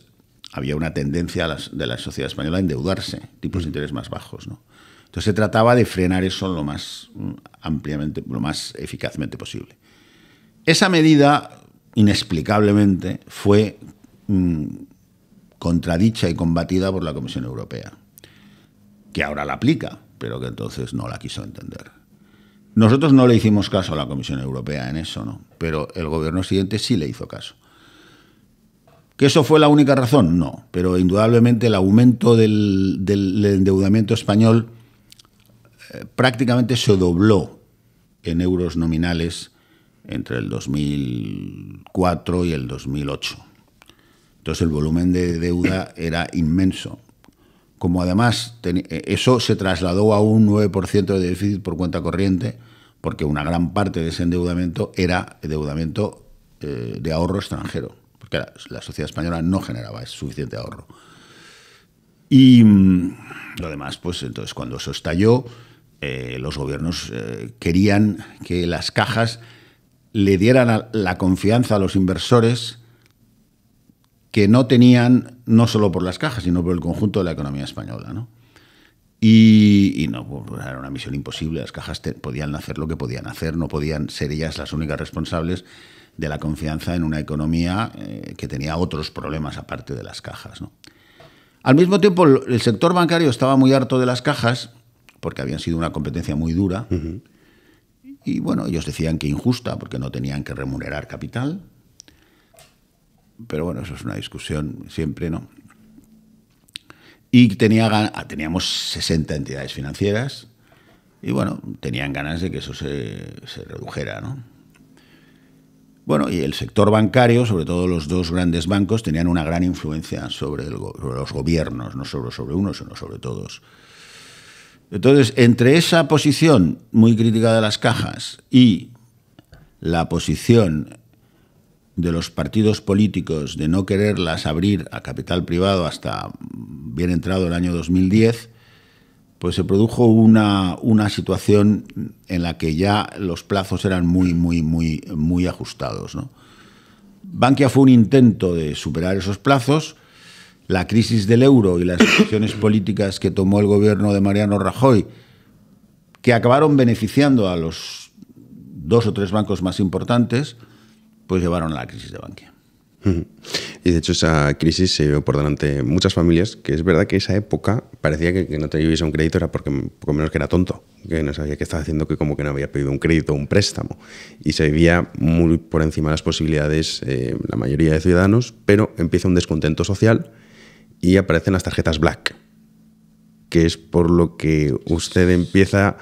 había una tendencia de la sociedad española a endeudarse, tipos de interés más bajos. ¿no? Entonces se trataba de frenar eso lo más mm, ampliamente, lo más eficazmente posible. Esa medida, inexplicablemente, fue mm, contradicha y combatida por la Comisión Europea, que ahora la aplica, pero que entonces no la quiso entender. Nosotros no le hicimos caso a la Comisión Europea en eso, ¿no? Pero el gobierno siguiente sí le hizo caso. ¿Que eso fue la única razón? No, pero indudablemente el aumento del, endeudamiento español eh, prácticamente se dobló en euros nominales entre el 2004 y el 2008. Entonces el volumen de deuda era inmenso. Como además eh, eso se trasladó a un 9% de déficit por cuenta corriente, porque una gran parte de ese endeudamiento era endeudamiento eh, de ahorro extranjero la, sociedad española no generaba suficiente ahorro. Y mm, lo demás, pues entonces cuando eso estalló, eh, los gobiernos eh, querían que las cajas le dieran la confianza a los inversores que no tenían, no solo por las cajas, sino por el conjunto de la economía española. Y, no, pues, era una misión imposible, las cajas podían hacer lo que podían hacer, no podían ser ellas las únicas responsables de la confianza en una economía eh, que tenía otros problemas aparte de las cajas. Al mismo tiempo, el sector bancario estaba muy harto de las cajas, porque habían sido una competencia muy dura. Y bueno, ellos decían que injusta, porque no tenían que remunerar capital. Pero bueno, eso es una discusión siempre, ¿no? Y tenía, teníamos 60 entidades financieras y bueno, tenían ganas de que eso se redujera, ¿no? Bueno, y el sector bancario, sobre todo los dos grandes bancos, tenían una gran influencia sobre, los gobiernos, no solo sobre uno, sino sobre todos. Entonces, entre esa posición muy crítica de las cajas y la posición de los partidos políticos de no quererlas abrir a capital privado hasta bien entrado el año 2010, pues se produjo una, una, situación en la que ya los plazos eran muy, muy, muy, muy ajustados. Bankia fue un intento de superar esos plazos. La crisis del euro y las decisiones políticas que tomó el gobierno de Mariano Rajoy, que acabaron beneficiando a los dos o tres bancos más importantes, pues llevaron a la crisis de Bankia. Y de hecho esa crisis se vio por delante muchas familias, que es verdad que esa época parecía que, no te a un crédito era porque poco menos que era tonto, que no sabía qué estaba haciendo, que como que no había pedido un crédito un préstamo. Y se vivía muy por encima de las posibilidades eh, la mayoría de ciudadanos, pero empieza un descontento social y aparecen las tarjetas black, que es por lo que usted empieza,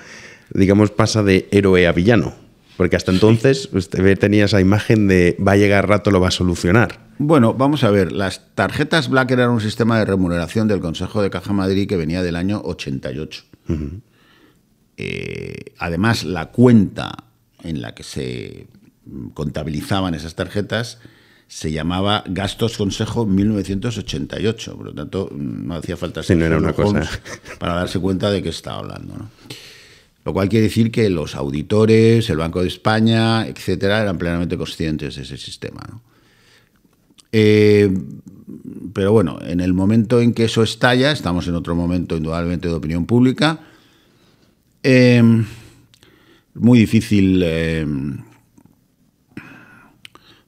digamos, pasa de héroe a villano porque hasta entonces usted tenía esa imagen de va a llegar rato, lo va a solucionar. Bueno, vamos a ver, las tarjetas Black eran un sistema de remuneración del Consejo de Caja Madrid que venía del año 88. Eh, además, la cuenta en la que se contabilizaban esas tarjetas se llamaba Gastos Consejo 1988. Por lo tanto, no hacía falta ser sí, no era una cosa. para darse cuenta de qué estaba hablando. ¿no? Lo cual quiere decir que los auditores, el Banco de España, etcétera, eran plenamente conscientes de ese sistema. Eh, pero bueno, en el momento en que eso estalla, estamos en otro momento indudablemente de opinión pública, eh, muy difícil, eh,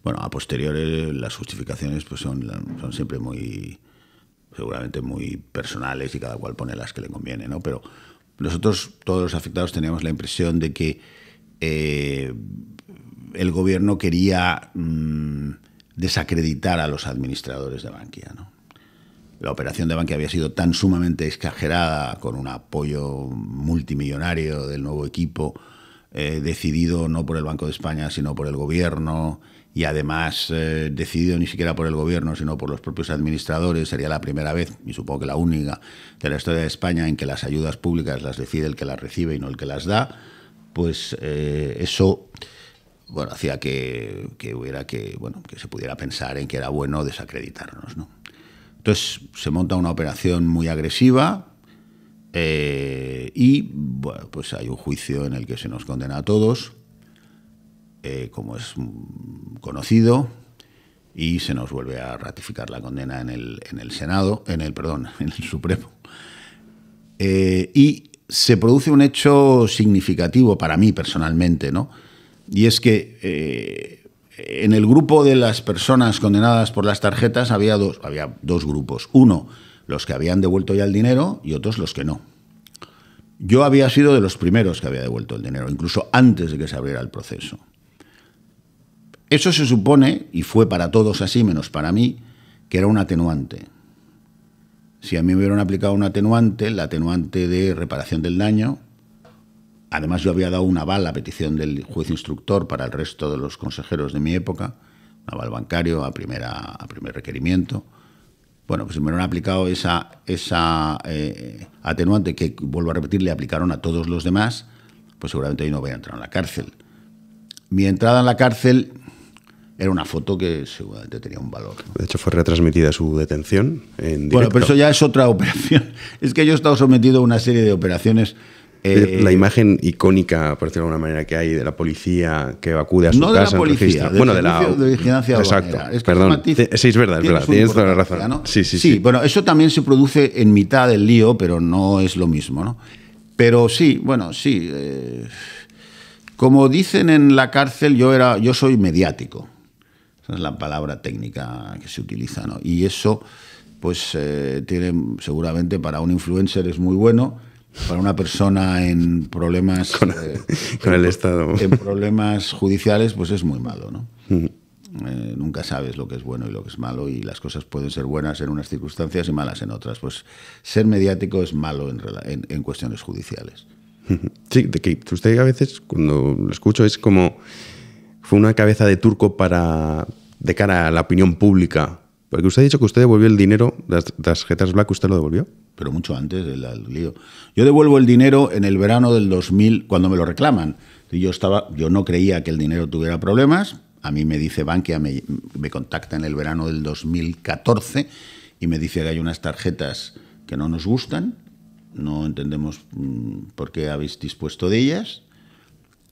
bueno, a posteriores las justificaciones pues son, son, siempre muy, seguramente muy personales y cada cual pone las que le conviene, ¿no? Pero nosotros, todos los afectados, teníamos la impresión de que eh, el gobierno quería mm, desacreditar a los administradores de Bankia. La operación de Bankia había sido tan sumamente exagerada, con un apoyo multimillonario del nuevo equipo, eh, decidido no por el Banco de España, sino por el gobierno, y además eh, decidido ni siquiera por el gobierno, sino por los propios administradores. Sería la primera vez, y supongo que la única, de la historia de España en que las ayudas públicas las decide el que las recibe y no el que las da. Pues eh, eso bueno, hacía que, hubiera que, bueno, que se pudiera pensar en que era bueno desacreditarnos. ¿no? Entonces se monta una operación muy agresiva, eh, y bueno, pues hay un juicio en el que se nos condena a todos. Eh, como es mm, conocido, y se nos vuelve a ratificar la condena en el, Senado, en el, perdón, en el Supremo. Eh, y se produce un hecho significativo para mí personalmente, ¿no? Y es que eh, en el grupo de las personas condenadas por las tarjetas había dos, había dos grupos. Uno, los que habían devuelto ya el dinero y otros los que no. Yo había sido de los primeros que había devuelto el dinero, incluso antes de que se abriera el proceso. Eso se supone, y fue para todos así menos para mí, que era un atenuante. Si a mí me hubieran aplicado un atenuante, el atenuante de reparación del daño, además yo había dado una aval a petición del juez instructor para el resto de los consejeros de mi época, un aval bancario a, a primer requerimiento. Bueno, pues si me hubieran aplicado esa, esa eh, atenuante que, vuelvo a repetir, le aplicaron a todos los demás, pues seguramente yo no voy a entrar en la cárcel. Mi entrada en la cárcel era una foto que seguramente tenía un valor. De hecho, fue retransmitida su detención en directo. Bueno, pero eso ya es otra operación. Es que yo he estado sometido a una serie de operaciones. Eh, la imagen icónica, por decirlo de alguna manera, que hay de la policía que acude a su casa. No de la policía, bueno, de la de vigilancia Exacto, perdón. es verdad, es verdad. Tienes toda la razón. Sí, sí, sí, bueno, eso también se produce en mitad del lío, pero no es lo mismo, ¿no? Pero sí, bueno, sí. Eh, como dicen en la cárcel, yo, era, yo soy mediático es la palabra técnica que se utiliza, ¿no? Y eso, pues, eh, tiene, seguramente para un influencer es muy bueno, para una persona en problemas con, eh, el Estado, en problemas judiciales, pues es muy malo, ¿no? Eh, nunca sabes lo que es bueno y lo que es malo y las cosas pueden ser buenas en unas circunstancias y malas en otras. Pues ser mediático es malo en, cuestiones judiciales. Sí, de que usted a veces cuando lo escucho es como fue una cabeza de turco para, de cara a la opinión pública. Porque usted ha dicho que usted devolvió el dinero de las tarjetas Black, ¿usted lo devolvió? Pero mucho antes del, lío. Yo devuelvo el dinero en el verano del 2000 cuando me lo reclaman. Yo, estaba, yo no creía que el dinero tuviera problemas. A mí me dice Bankia, me, contacta en el verano del 2014 y me dice que hay unas tarjetas que no nos gustan, no entendemos mm, por qué habéis dispuesto de ellas.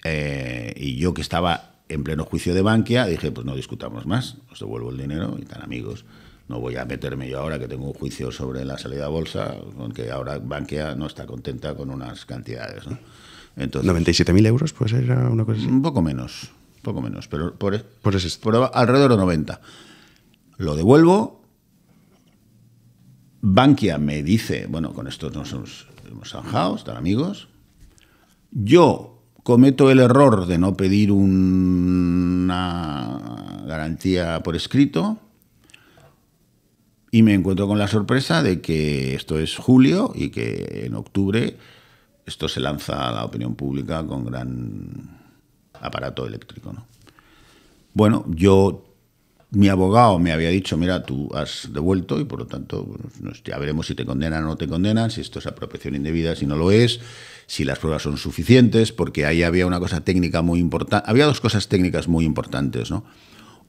Eh, y yo que estaba en pleno juicio de Bankia, dije, pues no discutamos más, os devuelvo el dinero y tan amigos. No voy a meterme yo ahora que tengo un juicio sobre la salida a bolsa, Aunque ahora Bankia no está contenta con unas cantidades. Entonces, ¿97.000 euros pues era una cosa Un poco menos, poco menos, pero por, e-, por, alrededor de 90. Lo devuelvo. Bankia me dice, bueno, con esto nos hemos zanjado, están amigos. Yo cometo el error de no pedir una garantía por escrito y me encuentro con la sorpresa de que esto es julio y que en octubre esto se lanza a la opinión pública con gran aparato eléctrico. ¿no? Bueno, yo mi abogado me había dicho, mira, tú has devuelto y por lo tanto ya veremos si te condenan o no te condenan, si esto es apropiación indebida, si no lo es, si las pruebas son suficientes, porque ahí había una cosa técnica muy importante, había dos cosas técnicas muy importantes, ¿no?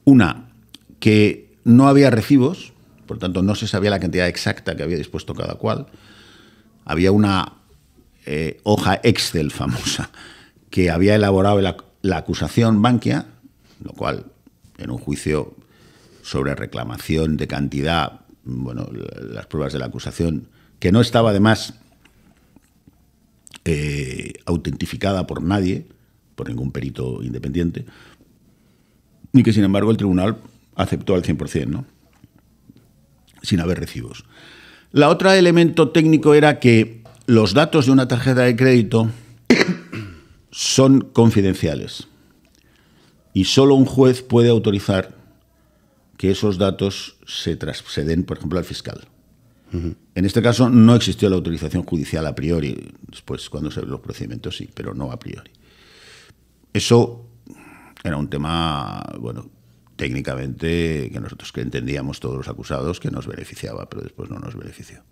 Una, que no había recibos, por lo tanto no se sabía la cantidad exacta que había dispuesto cada cual, había una eh, hoja Excel famosa que había elaborado la, la acusación Bankia, lo cual en un juicio sobre reclamación de cantidad, bueno, las pruebas de la acusación, que no estaba además eh, autentificada por nadie, por ningún perito independiente, y que sin embargo el tribunal aceptó al 100%, ¿no? sin haber recibos. La otra elemento técnico era que los datos de una tarjeta de crédito son confidenciales y solo un juez puede autorizar que esos datos se, trasceden, den, por ejemplo, al fiscal. En este caso no existió la autorización judicial a priori, después cuando se los procedimientos sí, pero no a priori. Eso era un tema, bueno, técnicamente que nosotros que entendíamos todos los acusados que nos beneficiaba, pero después no nos benefició.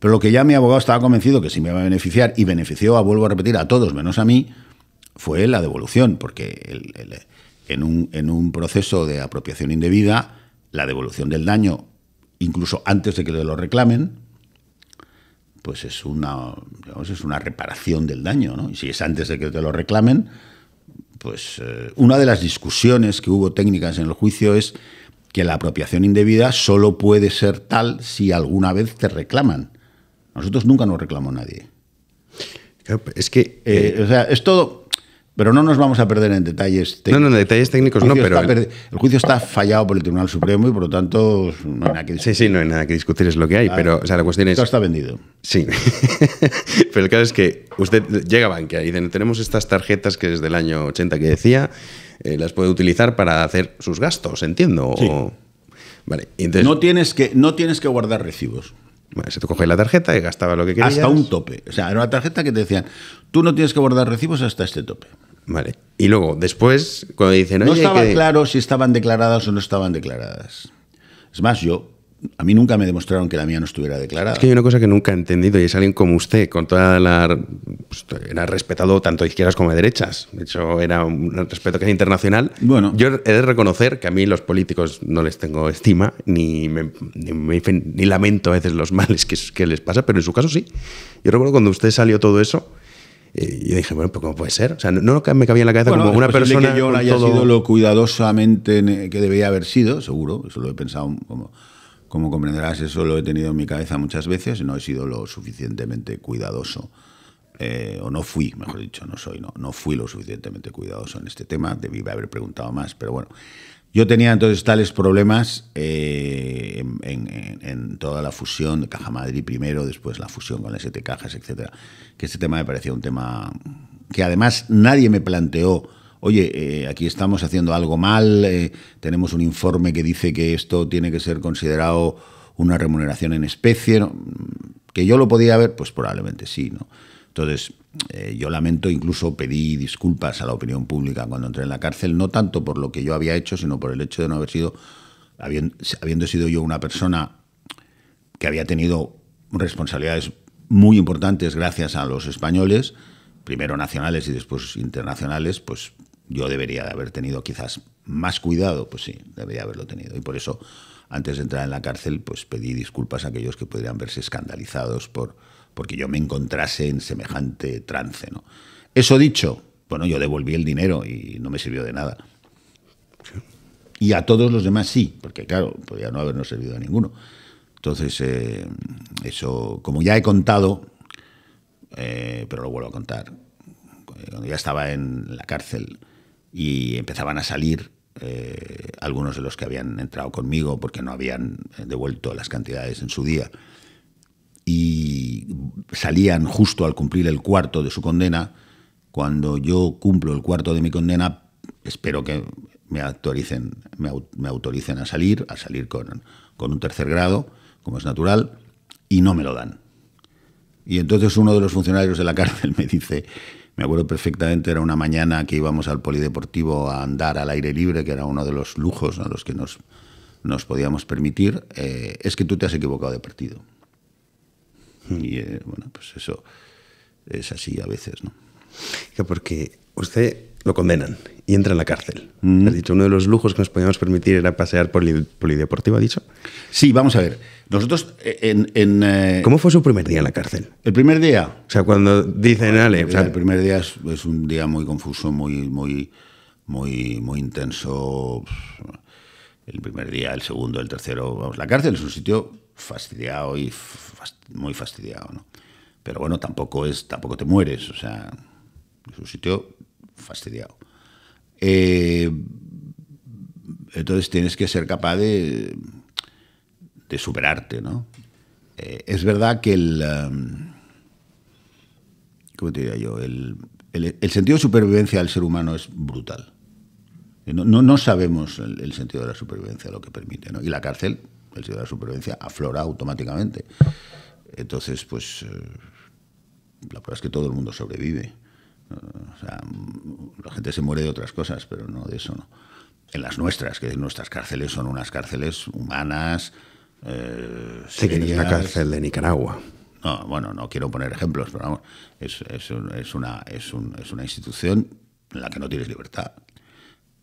Pero lo que ya mi abogado estaba convencido que sí me iba a beneficiar y benefició, vuelvo a repetir, a todos menos a mí, fue la devolución, porque el, en un, proceso de apropiación indebida la devolución del daño, incluso antes de que lo reclamen, pues es una, es una reparación del daño. ¿no? Y si es antes de que te lo reclamen, pues eh, una de las discusiones que hubo técnicas en el juicio es que la apropiación indebida solo puede ser tal si alguna vez te reclaman. Nosotros nunca nos reclamó nadie. Es que... Eh, eh, o sea, es todo... Pero no nos vamos a perder en detalles técnicos. No, no, en detalles técnicos no, pero. El... juicio está fallado por el Tribunal Supremo y por lo tanto no hay nada que discutir. Sí, sí, no hay nada que discutir, es lo que hay, ah, pero o sea, la cuestión es. Todo está vendido. Sí. pero el caso es que usted llega a banca y tenemos estas tarjetas que desde el año 80 que decía, eh, las puede utilizar para hacer sus gastos, entiendo. entonces... no, tienes que, no tienes que guardar recibos se te coge la tarjeta y gastaba lo que querías. Hasta un tope. O sea, era una tarjeta que te decían, tú no tienes que guardar recibos hasta este tope. Vale. Y luego, después, cuando dicen... no estaba claro si estaban declaradas o no estaban declaradas. Es más, yo a mí nunca me demostraron que la mía no estuviera declarada. Es que hay una cosa que nunca he entendido y es alguien como usted, con toda la... Pues, era respetado tanto de izquierdas como de derechas. De hecho, era un respeto que es internacional. Bueno. Yo he de reconocer que a mí los políticos no les tengo estima, ni, ni, lamento a veces los males que, que, les pasa, pero en su caso sí. Yo recuerdo cuando usted salió todo eso, y eh, yo dije, bueno, pues, ¿cómo puede ser? O sea, no, me cabía en la cabeza como una persona. que yo haya sido lo cuidadosamente que debía haber sido, seguro, eso lo he pensado como como comprenderás, eso lo he tenido en mi cabeza muchas veces y no he sido lo suficientemente cuidadoso. Eh, o no fui, mejor dicho, no soy, no, no fui lo suficientemente cuidadoso en este tema, debí haber preguntado más, pero bueno. Yo tenía entonces tales problemas eh, en, toda la fusión de Caja Madrid primero, después la fusión con las siete cajas, etcétera, que este tema me parecía un tema que además nadie me planteó oye, eh, aquí estamos haciendo algo mal, eh, tenemos un informe que dice que esto tiene que ser considerado una remuneración en especie, que yo lo podía ver, pues probablemente sí, ¿no? Entonces, eh, yo lamento, incluso pedí disculpas a la opinión pública cuando entré en la cárcel, no tanto por lo que yo había hecho, sino por el hecho de no haber sido, habiendo sido yo una persona que había tenido responsabilidades muy importantes gracias a los españoles, primero nacionales y después internacionales, pues yo debería de haber tenido quizás más cuidado, pues sí, debería haberlo tenido. Y por eso, antes de entrar en la cárcel, pues pedí disculpas a aquellos que podrían verse escandalizados por porque yo me encontrase en semejante trance. ¿no? Eso dicho, bueno, yo devolví el dinero y no me sirvió de nada. Y a todos los demás sí, porque claro, podía no habernos servido a ninguno. Entonces, eh, eso, como ya he contado, eh, pero lo vuelvo a contar, cuando ya estaba en la cárcel, y empezaban a salir eh, algunos de los que habían entrado conmigo porque no habían eh, devuelto las cantidades en su día. Y salían justo al cumplir el cuarto de su condena. Cuando yo cumplo el cuarto de mi condena, espero que me autoricen, autoricen a salir, a salir con, con un tercer grado, como es natural, y no me lo dan. Y entonces uno de los funcionarios de la cárcel me dice, me acuerdo perfectamente, era una mañana que íbamos al polideportivo a andar al aire libre, que era uno de los lujos a los que nos, nos podíamos permitir. Eh, es que tú te has equivocado de partido. Y eh, bueno, pues eso es así a veces, ¿no? Porque usted lo condenan y entra en la cárcel. Mm. dicho, uno de los lujos que nos podíamos permitir era pasear por el polideportivo, ¿ha dicho? Sí, vamos a ver. Nosotros eh, en... Eh, ¿Cómo fue su primer día en la cárcel? El primer día. O sea, cuando dicen Ale... El, el primer día es, un día muy confuso, muy, muy, muy, muy intenso. El primer día, el segundo, el tercero. Vamos, la cárcel es un sitio fastidiado y muy fastidiado, ¿no? Pero bueno, tampoco es, tampoco te mueres, o sea, es un sitio fastidiado. Eh, entonces tienes que ser capaz de de superarte, ¿no? Eh, es verdad que el... Um, ¿Cómo te diría yo? El, sentido de supervivencia del ser humano es brutal. Eh, no, no, sabemos el, sentido de la supervivencia, lo que permite, ¿no? Y la cárcel, el sentido de la supervivencia, aflora automáticamente. Entonces, pues... Eh, la prueba es que todo el mundo sobrevive. O sea, la gente se muere de otras cosas, pero no de eso, no. En las nuestras, que nuestras cárceles son unas cárceles humanas, eh, sí, en la este cárcel de Nicaragua. No, bueno, no quiero poner ejemplos, pero vamos, es, una, es, una institución en la que no tienes libertad.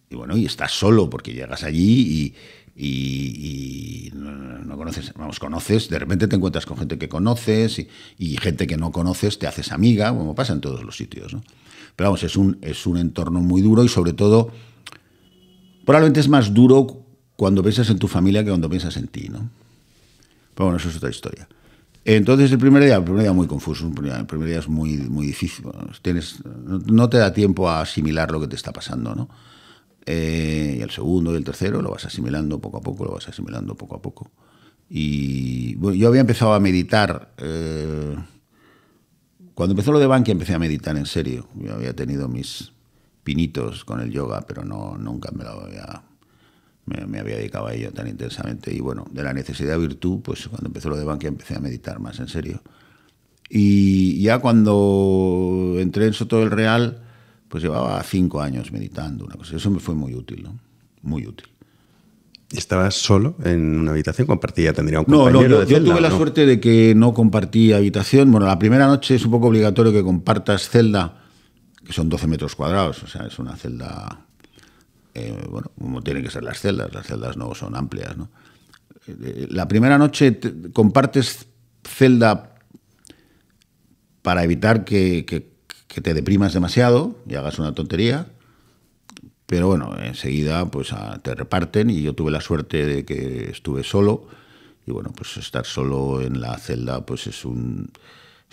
Y bueno, y estás solo porque llegas allí y, no, conoces, vamos, conoces, de repente te encuentras con gente que conoces y, gente que no conoces te haces amiga, como pasa en todos los sitios. ¿no? Pero vamos, es un, es un entorno muy duro y sobre todo, probablemente es más duro cuando piensas en tu familia que cuando piensas en ti, ¿no? Pero bueno, eso es otra historia. Entonces el primer día, el primer día muy confuso, el primer día es muy, muy difícil. Tienes, no te da tiempo a asimilar lo que te está pasando, ¿no? Eh, y el segundo y el tercero lo vas asimilando poco a poco, lo vas asimilando poco a poco. Y yo había empezado a meditar. Eh, cuando empezó lo de Bankia empecé a meditar en serio. Yo había tenido mis pinitos con el yoga, pero no, nunca me lo había me, había dedicado a ello tan intensamente. Y bueno, de la necesidad de virtud, pues cuando empezó lo de Bankia empecé a meditar más en serio. Y ya cuando entré en Soto del Real, pues llevaba cinco años meditando, una cosa. Eso me fue muy útil, ¿no? Muy útil. ¿Estabas solo en una habitación? ¿Compartía? ¿Tendría un compañero? No, no yo, tuve la suerte de que no compartí habitación. Bueno, la primera noche es un poco obligatorio que compartas celda, que son 12 metros cuadrados, o sea, es una celda eh, bueno, como tienen que ser las celdas, las celdas no son amplias, ¿no? Eh, la primera noche compartes celda para evitar que, te deprimas demasiado y hagas una tontería. Pero bueno, enseguida pues ah, te reparten y yo tuve la suerte de que estuve solo. Y bueno, pues estar solo en la celda pues es un,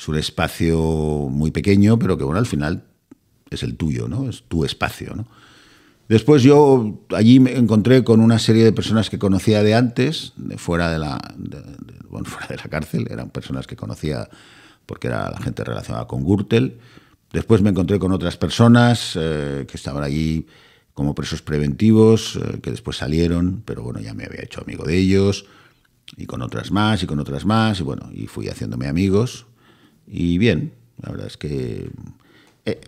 un espacio muy pequeño, pero que bueno, al final es el tuyo, ¿no? Es tu espacio, ¿no? Después yo allí me encontré con una serie de personas que conocía de antes, de fuera de la, fuera de la cárcel, eran personas que conocía porque era la gente relacionada con Gürtel. Después me encontré con otras personas eh, que estaban allí como presos preventivos, eh, que después salieron, pero bueno, ya me había hecho amigo de ellos, y con otras más, y con otras más, y bueno, y fui haciéndome amigos. Y bien, la verdad es que... Eh,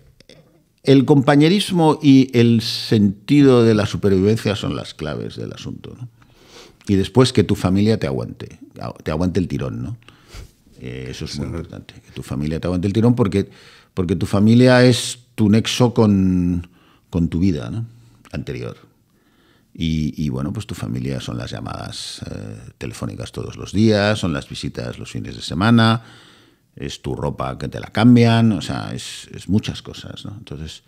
el compañerismo y el sentido de la supervivencia son las claves del asunto. ¿no? Y después que tu familia te aguante, te aguante el tirón. ¿no? Eh, eso es muy importante, que tu familia te aguante el tirón porque, porque tu familia es tu nexo con, tu vida anterior. Y, bueno, pues tu familia son las llamadas eh, telefónicas todos los días, son las visitas los fines de semana, es tu ropa que te la cambian, o sea, es, muchas cosas, ¿no? Entonces,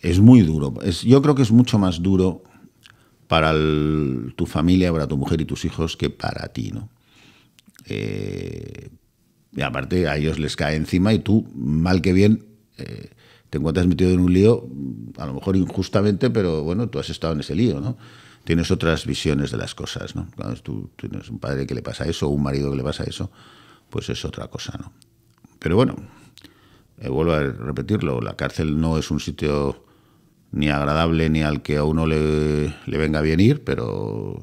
es muy duro. yo creo que es mucho más duro para tu familia, para tu mujer y tus hijos que para ti, ¿no? Eh, y aparte a ellos les cae encima y tú, mal que bien, eh, te encuentras metido en un lío, a lo mejor injustamente, pero bueno, tú has estado en ese lío, ¿no? Tienes otras visiones de las cosas, ¿no? tú tienes un padre que le pasa eso, un marido que le pasa eso, pues es otra cosa, ¿no? Pero bueno, eh, vuelvo a repetirlo, la cárcel no es un sitio ni agradable ni al que a uno le, le venga bien ir, pero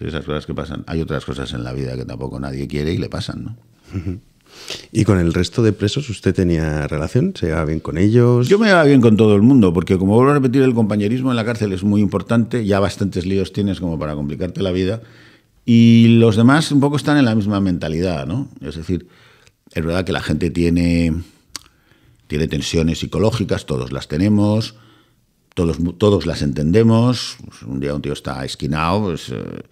esas cosas que pasan. Hay otras cosas en la vida que tampoco nadie quiere y le pasan, ¿no? ¿Y con el resto de presos usted tenía relación? ¿Se llevaba bien con ellos? Yo me llevaba bien con todo el mundo, porque como vuelvo a repetir, el compañerismo en la cárcel es muy importante, ya bastantes líos tienes como para complicarte la vida, y los demás un poco están en la misma mentalidad, ¿no? Es decir, es verdad que la gente tiene, tiene tensiones psicológicas, todos las tenemos, todos, todos las entendemos. Pues un día un tío está esquinado, pues, eh,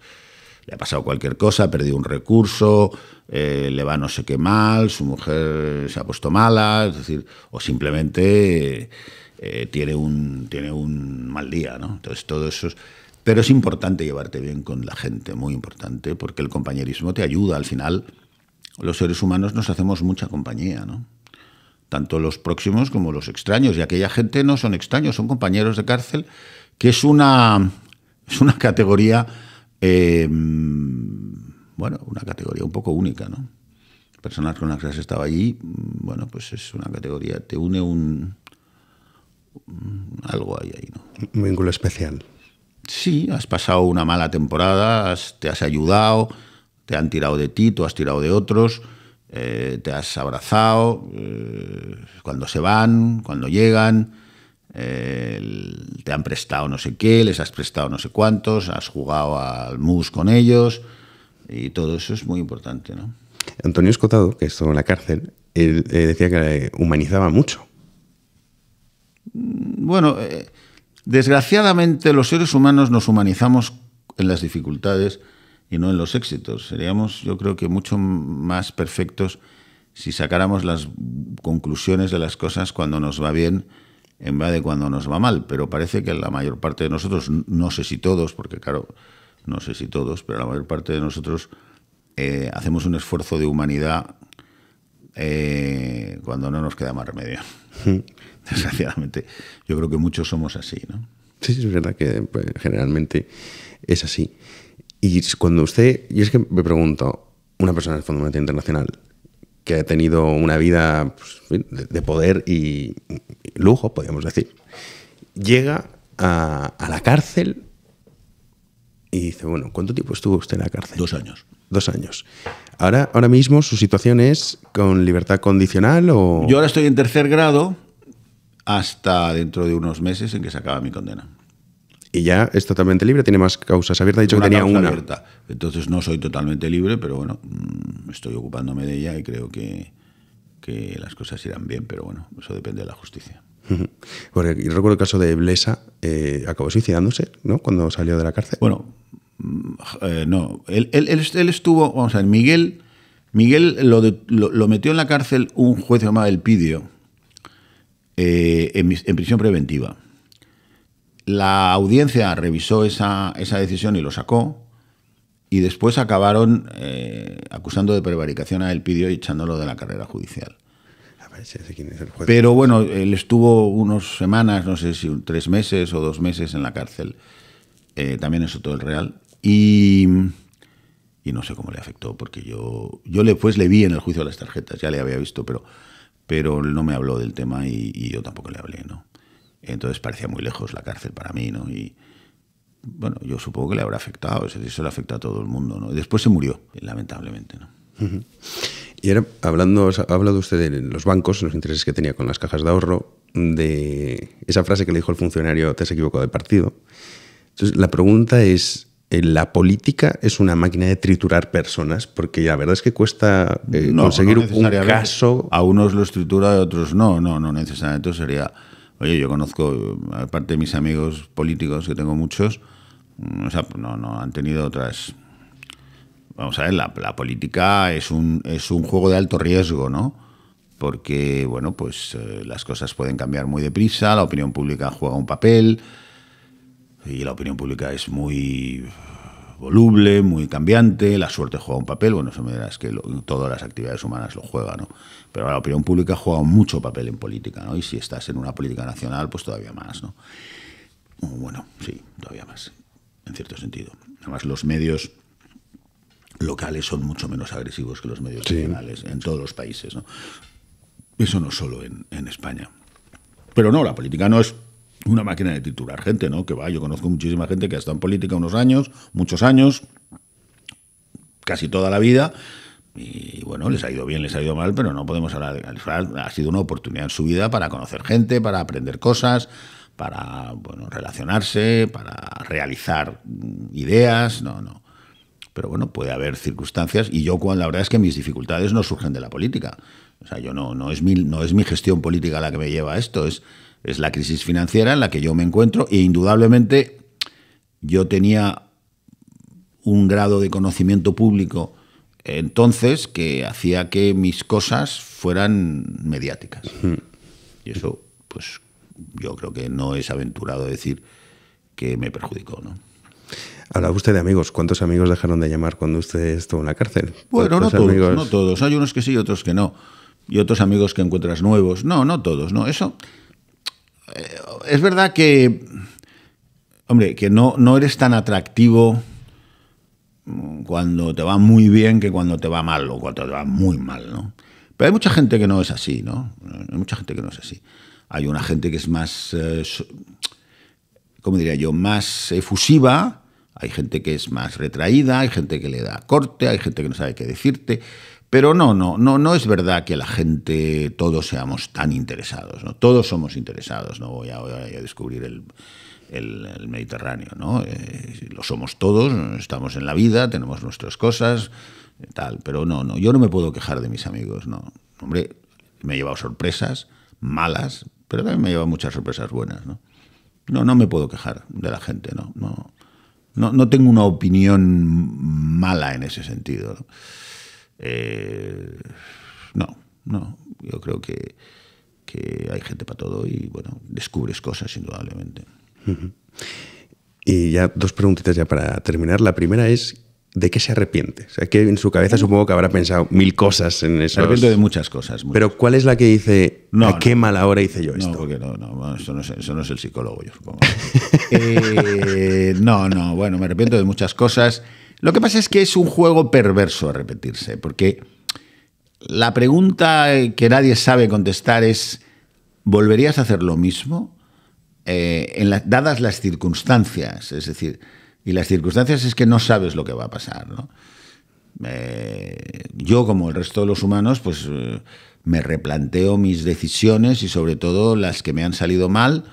le ha pasado cualquier cosa, ha perdido un recurso, eh, le va no sé qué mal, su mujer se ha puesto mala, es decir, o simplemente eh, tiene, un, tiene un mal día, ¿no? Entonces todo eso... Es, pero es importante llevarte bien con la gente, muy importante, porque el compañerismo te ayuda. Al final, los seres humanos nos hacemos mucha compañía, ¿no? Tanto los próximos como los extraños. Y aquella gente no son extraños, son compañeros de cárcel, que es una, es una categoría, eh, bueno, una categoría un poco única, ¿no? Personas con las que has estado allí, bueno, pues es una categoría, te une un, algo ahí, ahí ¿no? Un vínculo especial sí, has pasado una mala temporada, te has ayudado, te han tirado de ti, tú has tirado de otros, eh, te has abrazado, eh, cuando se van, cuando llegan, eh, te han prestado no sé qué, les has prestado no sé cuántos, has jugado al mus con ellos y todo eso es muy importante. ¿no? Antonio Escotado, que estuvo en la cárcel, él decía que humanizaba mucho. Bueno, Desgraciadamente los seres humanos nos humanizamos en las dificultades y no en los éxitos. Seríamos, yo creo que, mucho más perfectos si sacáramos las conclusiones de las cosas cuando nos va bien en vez de cuando nos va mal. Pero parece que la mayor parte de nosotros, no sé si todos, porque claro, no sé si todos, pero la mayor parte de nosotros eh, hacemos un esfuerzo de humanidad eh, cuando no nos queda más remedio. Hmm. Desgraciadamente, yo creo que muchos somos así, ¿no? Sí, es verdad que pues, generalmente es así. Y cuando usted, yo es que me pregunto, una persona del Fundamento Internacional que ha tenido una vida pues, de poder y lujo, podríamos decir, llega a, a la cárcel y dice, bueno, ¿cuánto tiempo estuvo usted en la cárcel? Dos años. Dos años. Ahora, ahora mismo su situación es con libertad condicional o... Yo ahora estoy en tercer grado hasta dentro de unos meses en que se acaba mi condena. Y ya es totalmente libre, tiene más causas abiertas. Ha dicho que tenía una. Entonces no soy totalmente libre, pero bueno, mm, estoy ocupándome de ella y creo que, las cosas irán bien, pero bueno, eso depende de la justicia. Porque recuerdo el caso de Blesa, eh, acabó suicidándose, ¿no? Cuando salió de la cárcel. Bueno, Mm, eh, no, él, estuvo, vamos a ver, Miguel, Miguel lo, metió en la cárcel un juez llamado Elpidio, eh, en, prisión preventiva. La audiencia revisó esa, decisión y lo sacó, y después acabaron eh, acusando de prevaricación a Elpidio y echándolo de la carrera judicial. Pero bueno, él estuvo unas semanas, no sé si tres meses o dos meses en la cárcel. también eso todo el Real. Y, no sé cómo le afectó, porque yo, yo le, pues le vi en el juicio de las tarjetas, ya le había visto, pero, pero no me habló del tema y, yo tampoco le hablé, ¿no? Entonces parecía muy lejos la cárcel para mí, ¿no? Y bueno, yo supongo que le habrá afectado, eso le afecta a todo el mundo, ¿no? Y después se murió, lamentablemente, ¿no? Y ahora, hablando, ha hablado usted de los bancos, los intereses que tenía con las cajas de ahorro, de esa frase que le dijo el funcionario, te has equivocado de partido. Entonces, la pregunta es, eh, la política es una máquina de triturar personas, porque la verdad es que cuesta eh, no, conseguir un caso. A unos los tritura, a otros no, no, no necesariamente. sería, oye, yo conozco, aparte de mis amigos políticos, que tengo muchos, mm, no, no han tenido otras. Vamos a ver, la, política es un, es un juego de alto riesgo, ¿no? Porque, bueno, pues eh, las cosas pueden cambiar muy deprisa, la opinión pública juega un papel y la opinión pública es muy voluble, muy cambiante, la suerte juega un papel, bueno, eso me dirás que todas las actividades humanas lo juegan, ¿no? Pero la opinión pública juega mucho papel en política, ¿no? Y si estás en una política nacional, pues todavía más, ¿no? Bueno, sí, todavía más, en cierto sentido. Además, los medios locales son mucho menos agresivos que los medios nacionales en todos los países, ¿no? Eso no solo en España. Pero no, la política no es una máquina de titular gente, ¿no? Que va, yo conozco muchísima gente que ha estado en política unos años, muchos años, casi toda la vida, y bueno, les ha ido bien, les ha ido mal, pero no podemos hablar. De, ha sido una oportunidad en su vida para conocer gente, para aprender cosas, para bueno, relacionarse, para realizar ideas, no, no. Pero bueno, puede haber circunstancias y yo la verdad es que mis dificultades no surgen de la política. O sea, yo no, no es mi, no es mi gestión política la que me lleva a esto, es es la crisis financiera en la que yo me encuentro e indudablemente yo tenía un grado de conocimiento público entonces que hacía que mis cosas fueran mediáticas. Y eso, pues yo creo que no es aventurado decir que me perjudicó, ¿no? Hablaba usted de amigos. ¿Cuántos amigos dejaron de llamar cuando usted estuvo en la cárcel? Bueno, no todos, no todos. Hay unos que sí y otros que no. Y otros amigos que encuentras nuevos. No, no todos, no. Eso, es verdad que, hombre, que no, no eres tan atractivo cuando te va muy bien que cuando te va mal o cuando te va muy mal, ¿no? Pero hay mucha gente que no es así, ¿no? Hay mucha gente que no es así. Hay una gente que es más, eh, ¿cómo diría yo?, más efusiva, hay gente que es más retraída, hay gente que le da corte, hay gente que no sabe qué decirte. Pero no, no, no, no es verdad que la gente, todos seamos tan interesados, ¿no? Todos somos interesados, no voy a, descubrir el, Mediterráneo, ¿no? Eh, lo somos todos, estamos en la vida, tenemos nuestras cosas, tal, pero no, no, yo no me puedo quejar de mis amigos, no. Hombre, me he llevado sorpresas malas, pero también me he llevado muchas sorpresas buenas, ¿no? No, no me puedo quejar de la gente, no, no, no, no tengo una opinión mala en ese sentido, ¿no? Eh, no, no. Yo creo que, hay gente para todo y, bueno, descubres cosas indudablemente. Y ya dos preguntitas ya para terminar. La primera es, ¿de qué se arrepiente? que en su cabeza supongo que habrá pensado mil cosas en eso. Me arrepiento de muchas cosas. Pero ¿cuál es la que dice, no, qué mala hora hice yo esto? No, no, no, eso no es, el psicólogo, yo supongo. Eh, no, no, bueno, me arrepiento de muchas cosas. Lo que pasa es que es un juego perverso a repetirse, porque la pregunta que nadie sabe contestar es, ¿volverías a hacer lo mismo? Eh, en dadas las circunstancias, es decir, y las circunstancias es que no sabes lo que va a pasar. ¿no? Eh, yo, como el resto de los humanos, pues eh, me replanteo mis decisiones y sobre todo las que me han salido mal,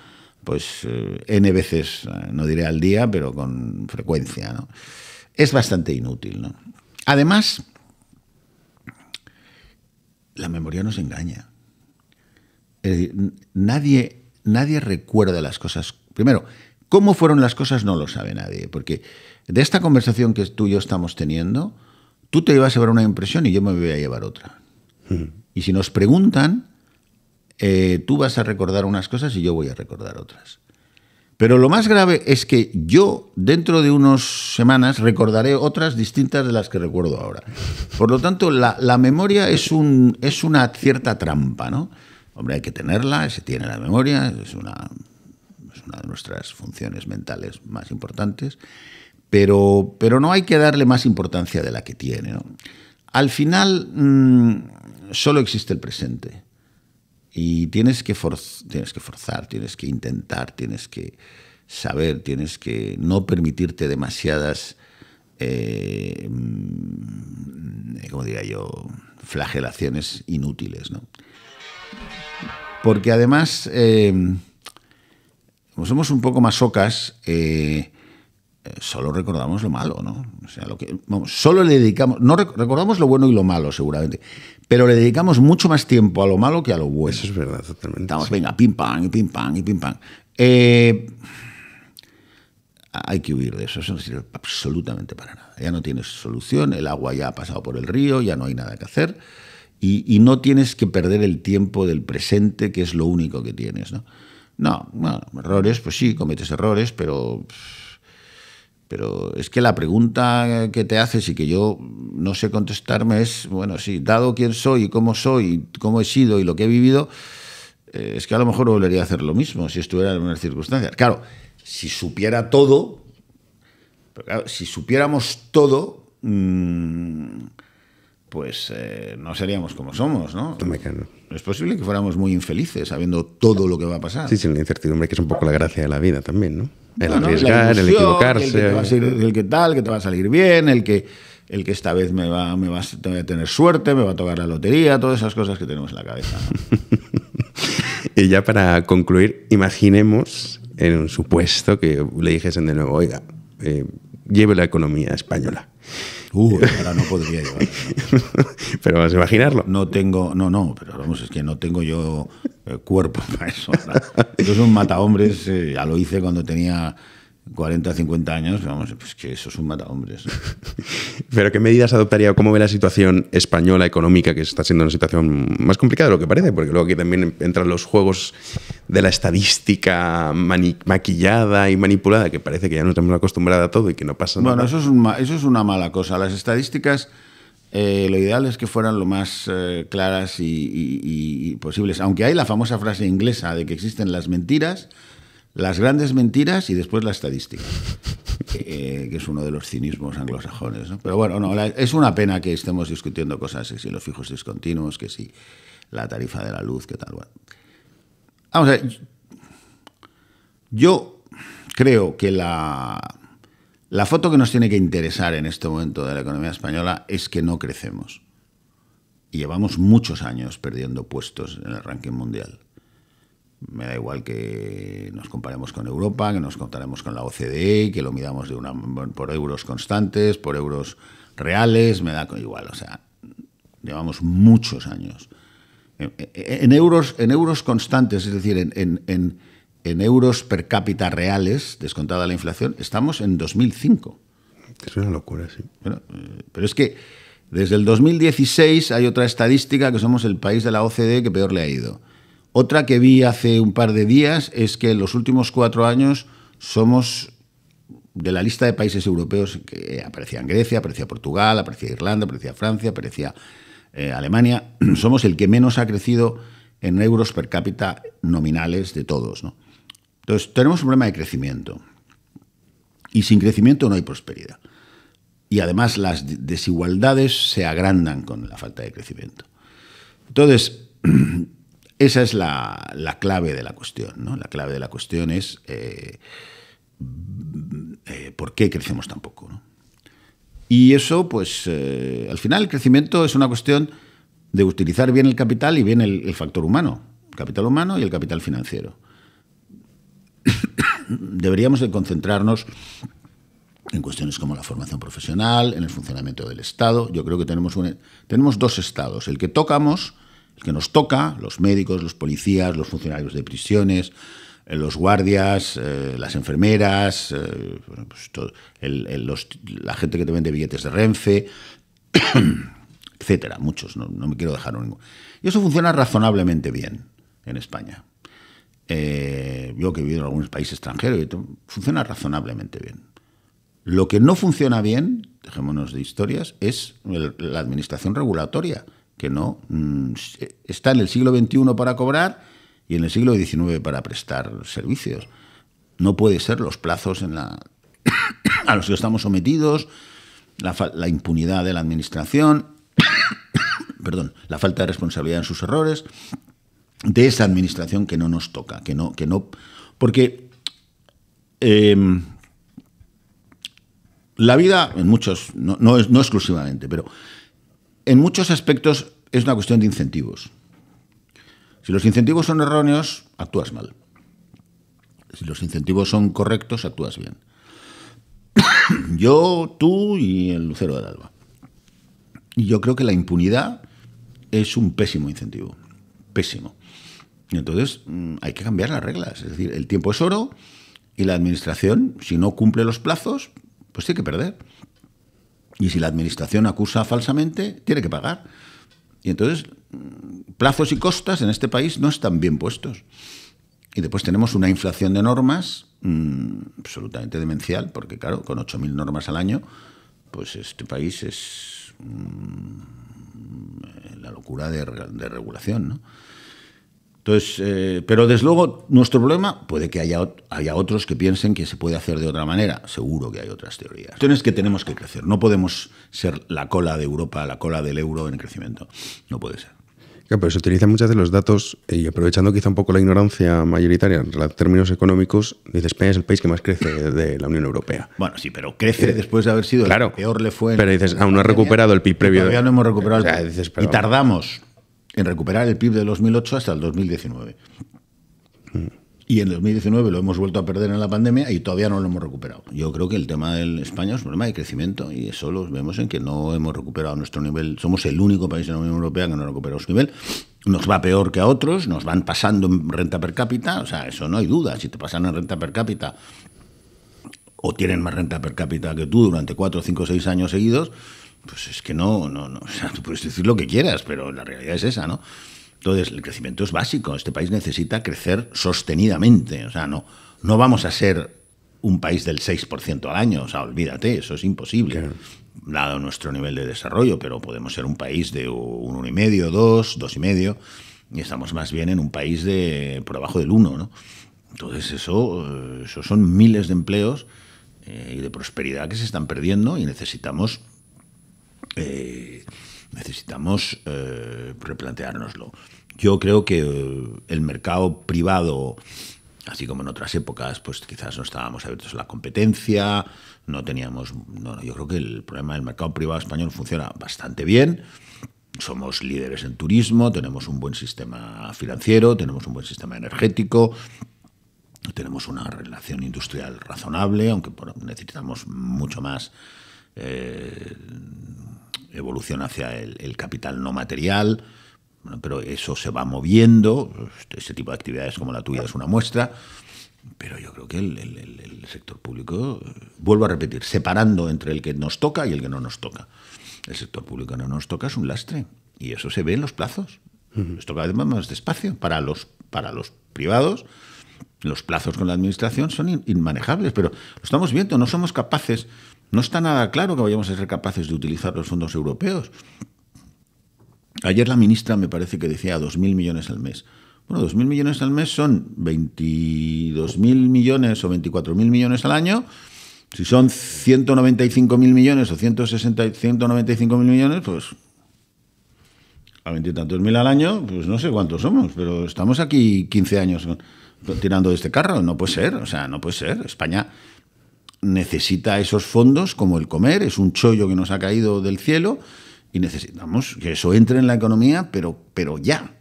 pues N veces, no diré al día, pero con frecuencia. ¿no? es bastante inútil. ¿no? Además, la memoria nos engaña. nadie, nadie recuerda las cosas. Primero, cómo fueron las cosas no lo sabe nadie, porque de esta conversación que tú y yo estamos teniendo, tú te ibas a llevar una impresión y yo me voy a llevar otra. Hmm. Y si nos preguntan, eh, tú vas a recordar unas cosas y yo voy a recordar otras. Pero lo más grave es que yo dentro de unas semanas recordaré otras distintas de las que recuerdo ahora. Por lo tanto, la, memoria es, una cierta trampa, ¿no? Hombre, hay que tenerla, se tiene la memoria, es una, de nuestras funciones mentales más importantes, pero, no hay que darle más importancia de la que tiene. Al final, mm, solo existe el presente. Y tienes que, tienes que forzar, tienes que intentar, tienes que saber, tienes que no permitirte demasiadas, eh, ¿cómo diría yo?, flagelaciones inútiles, ¿no? Porque además, eh, como somos un poco masocas, eh, solo recordamos lo malo, ¿no? O sea, lo que, solo le dedicamos, no recordamos lo bueno y lo malo, seguramente, pero le dedicamos mucho más tiempo a lo malo que a lo bueno. Eso es verdad, totalmente. venga, pim pam, y pim pam, y pim pam. Eh, hay que huir de eso, eso no sirve absolutamente para nada. Ya no tienes solución, el agua ya ha pasado por el río, ya no hay nada que hacer. Y, no tienes que perder el tiempo del presente, que es lo único que tienes. No, no bueno, errores, pues sí, cometes errores, pero pero es que la pregunta que te haces y que yo no sé contestarme es, bueno, sí, dado quién soy y cómo soy, cómo he sido y lo que he vivido, eh, es que a lo mejor volvería a hacer lo mismo si estuviera en unas circunstancias. Claro, si supiera todo, si supiéramos todo, mm, pues eh, no seríamos como somos, ¿no? es posible que fuéramos muy infelices sabiendo todo lo que va a pasar. Sí, sí, la incertidumbre que es un poco la gracia de la vida también, ¿no? El arriesgar, el equivocarse. El que, tal, que te va a salir bien, el que, el que esta vez me va, me a tener suerte, me va a tocar la lotería, todas esas cosas que tenemos en la cabeza. y ya para concluir, imaginemos en un supuesto que le dijesen de nuevo, oiga, eh, lleve la economía española. Uh, ahora no podría llevar. pero vas a imaginarlo. No tengo, no, no, pero vamos, es que no tengo yo eh, cuerpo para eso. Yo soy un matahombres, eh, ya lo hice cuando tenía 40, 50 años, vamos, pues que eso es un matahombres. Pero ¿qué medidas adoptaría cómo ve la situación española económica, que está siendo una situación más complicada de lo que parece? Porque luego aquí también entran los juegos de la estadística maquillada y manipulada, que parece que ya nos hemos acostumbrado a todo y que no pasa nada. Bueno, eso, es una mala cosa. Las estadísticas... Eh, lo ideal es que fueran lo más eh, claras y, y, posibles. Aunque hay la famosa frase inglesa de que existen las mentiras, las grandes mentiras y después la estadística, eh, que es uno de los cinismos anglosajones. Pero bueno, no, es una pena que estemos discutiendo cosas, que eh, si los fijos discontinuos, que si la tarifa de la luz, que tal. va Vamos yo creo que la, la foto que nos tiene que interesar en este momento de la economía española es que no crecemos. Y llevamos muchos años perdiendo puestos en el ranking mundial. Me da igual que nos comparemos con Europa, que nos contaremos con la OCDE, que lo midamos de una, por euros constantes, por euros reales, me da igual. O sea, llevamos muchos años. Eh, eh, en, euros, en euros constantes, es decir, en, euros per cápita reales, descontada la inflación, estamos en 2005. Es una locura, sí. Eh, pero, es que desde el 2016 hay otra estadística que somos el país de la OCDE que peor le ha ido. Otra que vi hace un par de días es que en los últimos cuatro años somos de la lista de países europeos que aparecían Grecia, aparecía Portugal, aparecía Irlanda, aparecía Francia, aparecía eh, Alemania, somos el que menos ha crecido en euros per cápita nominales de todos. Entonces, tenemos un problema de crecimiento. Y sin crecimiento no hay prosperidad. Y además las desigualdades se agrandan con la falta de crecimiento. Entonces, Esa es la, clave de la cuestión. ¿no? La clave de la cuestión es eh, eh, por qué crecemos tan poco. Y eso, pues, eh, al final el crecimiento es una cuestión de utilizar bien el capital y bien el, factor humano. El capital humano y el capital financiero. Deberíamos de concentrarnos en cuestiones como la formación profesional, en el funcionamiento del Estado. Yo creo que tenemos, tenemos dos estados, el que tocamos que nos toca, los médicos, los policías, los funcionarios de prisiones, eh, los guardias, eh, las enfermeras, eh, pues la gente que te vende billetes de Renfe, etcétera, muchos, no, me quiero dejar ninguno Y eso funciona razonablemente bien en España. yo que he vivido en algunos países extranjeros, funciona razonablemente bien. Lo que no funciona bien, dejémonos de historias, es la administración regulatoria que no mm, está en el siglo XXI para cobrar y en el siglo XIX para prestar servicios. No puede ser los plazos a los que estamos sometidos, la, impunidad de la administración, perdón, la falta de responsabilidad en sus errores de esa administración que no nos toca, que no, que no, porque em, la vida en muchos, no, no exclusivamente, pero en muchos aspectos es una cuestión de incentivos. Si los incentivos son erróneos, actúas mal. Si los incentivos son correctos, actúas bien. Yo, tú y el lucero del alba. Y yo creo que la impunidad es un pésimo incentivo. Pésimo. Y entonces mm, hay que cambiar las reglas. Es decir, el tiempo es oro y la administración, si no cumple los plazos, pues tiene que perder. Y si la administración acusa falsamente, tiene que pagar. Y entonces, mm, plazos y costas en este país no están bien puestos. Y después tenemos una inflación de normas mm, absolutamente demencial, porque claro, con 8.000 normas al año, pues este país es mm, la locura de, de regulación, ¿no? Entonces, eh, pero desde luego nuestro problema puede que haya, haya otros que piensen que se puede hacer de otra manera. Seguro que hay otras teorías. Entonces que tenemos que crecer. No podemos ser la cola de Europa, la cola del euro en el crecimiento. No puede ser. Claro, pero se utilizan muchas de los datos y aprovechando quizá un poco la ignorancia mayoritaria en términos económicos, dice España es el país que más crece de la Unión Europea. Bueno, sí, pero crece eh, después de haber sido el peor le fue. Pero dices, aún no ha recuperado el PIB previo. Todavía no hemos recuperado. O sea, y tardamos en recuperar el PIB de 2008 hasta el 2019. Y en 2019 lo hemos vuelto a perder en la pandemia y todavía no lo hemos recuperado. Yo creo que el tema del España es un problema de crecimiento y eso lo vemos en que no hemos recuperado nuestro nivel. Somos el único país en la Unión Europea que no ha recuperado su nivel. Nos va peor que a otros, nos van pasando en renta per cápita, o sea, eso no hay duda. Si te pasan en renta per cápita o tienen más renta per cápita que tú durante 4, 5, seis años seguidos, pues es que no, no, no. O sea, tú puedes decir lo que quieras, pero la realidad es esa, ¿no? Entonces, el crecimiento es básico. Este país necesita crecer sostenidamente. O sea, no, no vamos a ser un país del 6% al año. O sea, olvídate, eso es imposible. Dado nuestro nivel de desarrollo, pero podemos ser un país de un 1,5, 2, 2,5. Y estamos más bien en un país de por abajo del 1, ¿no? Entonces, eso, eh, eso son miles de empleos eh, y de prosperidad que se están perdiendo y necesitamos eh, necesitamos eh, replanteárnoslo. Yo creo que eh, el mercado privado, así como en otras épocas, pues quizás no estábamos abiertos a la competencia, no teníamos... No, yo creo que el problema del mercado privado español funciona bastante bien somos líderes en turismo, tenemos un buen sistema financiero, tenemos un buen sistema energético, tenemos una relación industrial razonable, aunque necesitamos mucho más eh, evolución hacia el, capital no material, pero eso se va moviendo, este, este tipo de actividades como la tuya es una muestra, pero yo creo que el, sector público, eh, vuelvo a repetir, separando entre el que nos toca y el que no nos toca. El sector público no nos toca es un lastre y eso se ve en los plazos. Esto cada vez más despacio. Para los, para los privados, los plazos con la administración son inmanejables, pero lo estamos viendo, no somos capaces no está nada claro que vayamos a ser capaces de utilizar los fondos europeos. Ayer la ministra me parece que decía 2.000 millones al mes. Bueno, 2.000 millones al mes son 22.000 millones o 24.000 millones al año. Si son 195.000 millones o 195.000 millones, pues a veintitantos mil al año, pues no sé cuántos somos, pero estamos aquí 15 años tirando de este carro. No puede ser, o sea, no puede ser. España necesita esos fondos como el comer, es un chollo que nos ha caído del cielo y necesitamos que eso entre en la economía, pero, pero ya.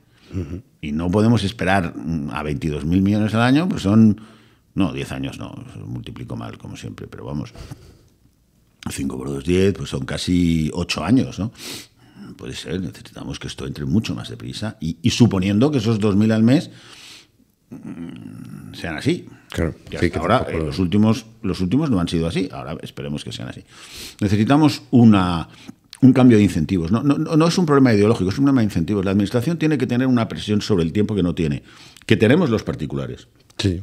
Y no podemos esperar mm, a 22.000 millones al año, pues son, no, 10 años no, multiplico mal como siempre, pero vamos, 5 por 2, 10, pues son casi 8 años, ¿no? Puede ser, necesitamos que esto entre mucho más deprisa y, y suponiendo que esos 2.000 al mes Mm, sean así. Claro. ahora eh, los últimos los últimos no han sido así. Ahora esperemos que sean así. Necesitamos una un cambio de incentivos. No, no, es un problema ideológico, es un problema de incentivos. La administración tiene que tener una presión sobre el tiempo que no tiene, que tenemos los particulares. Sí.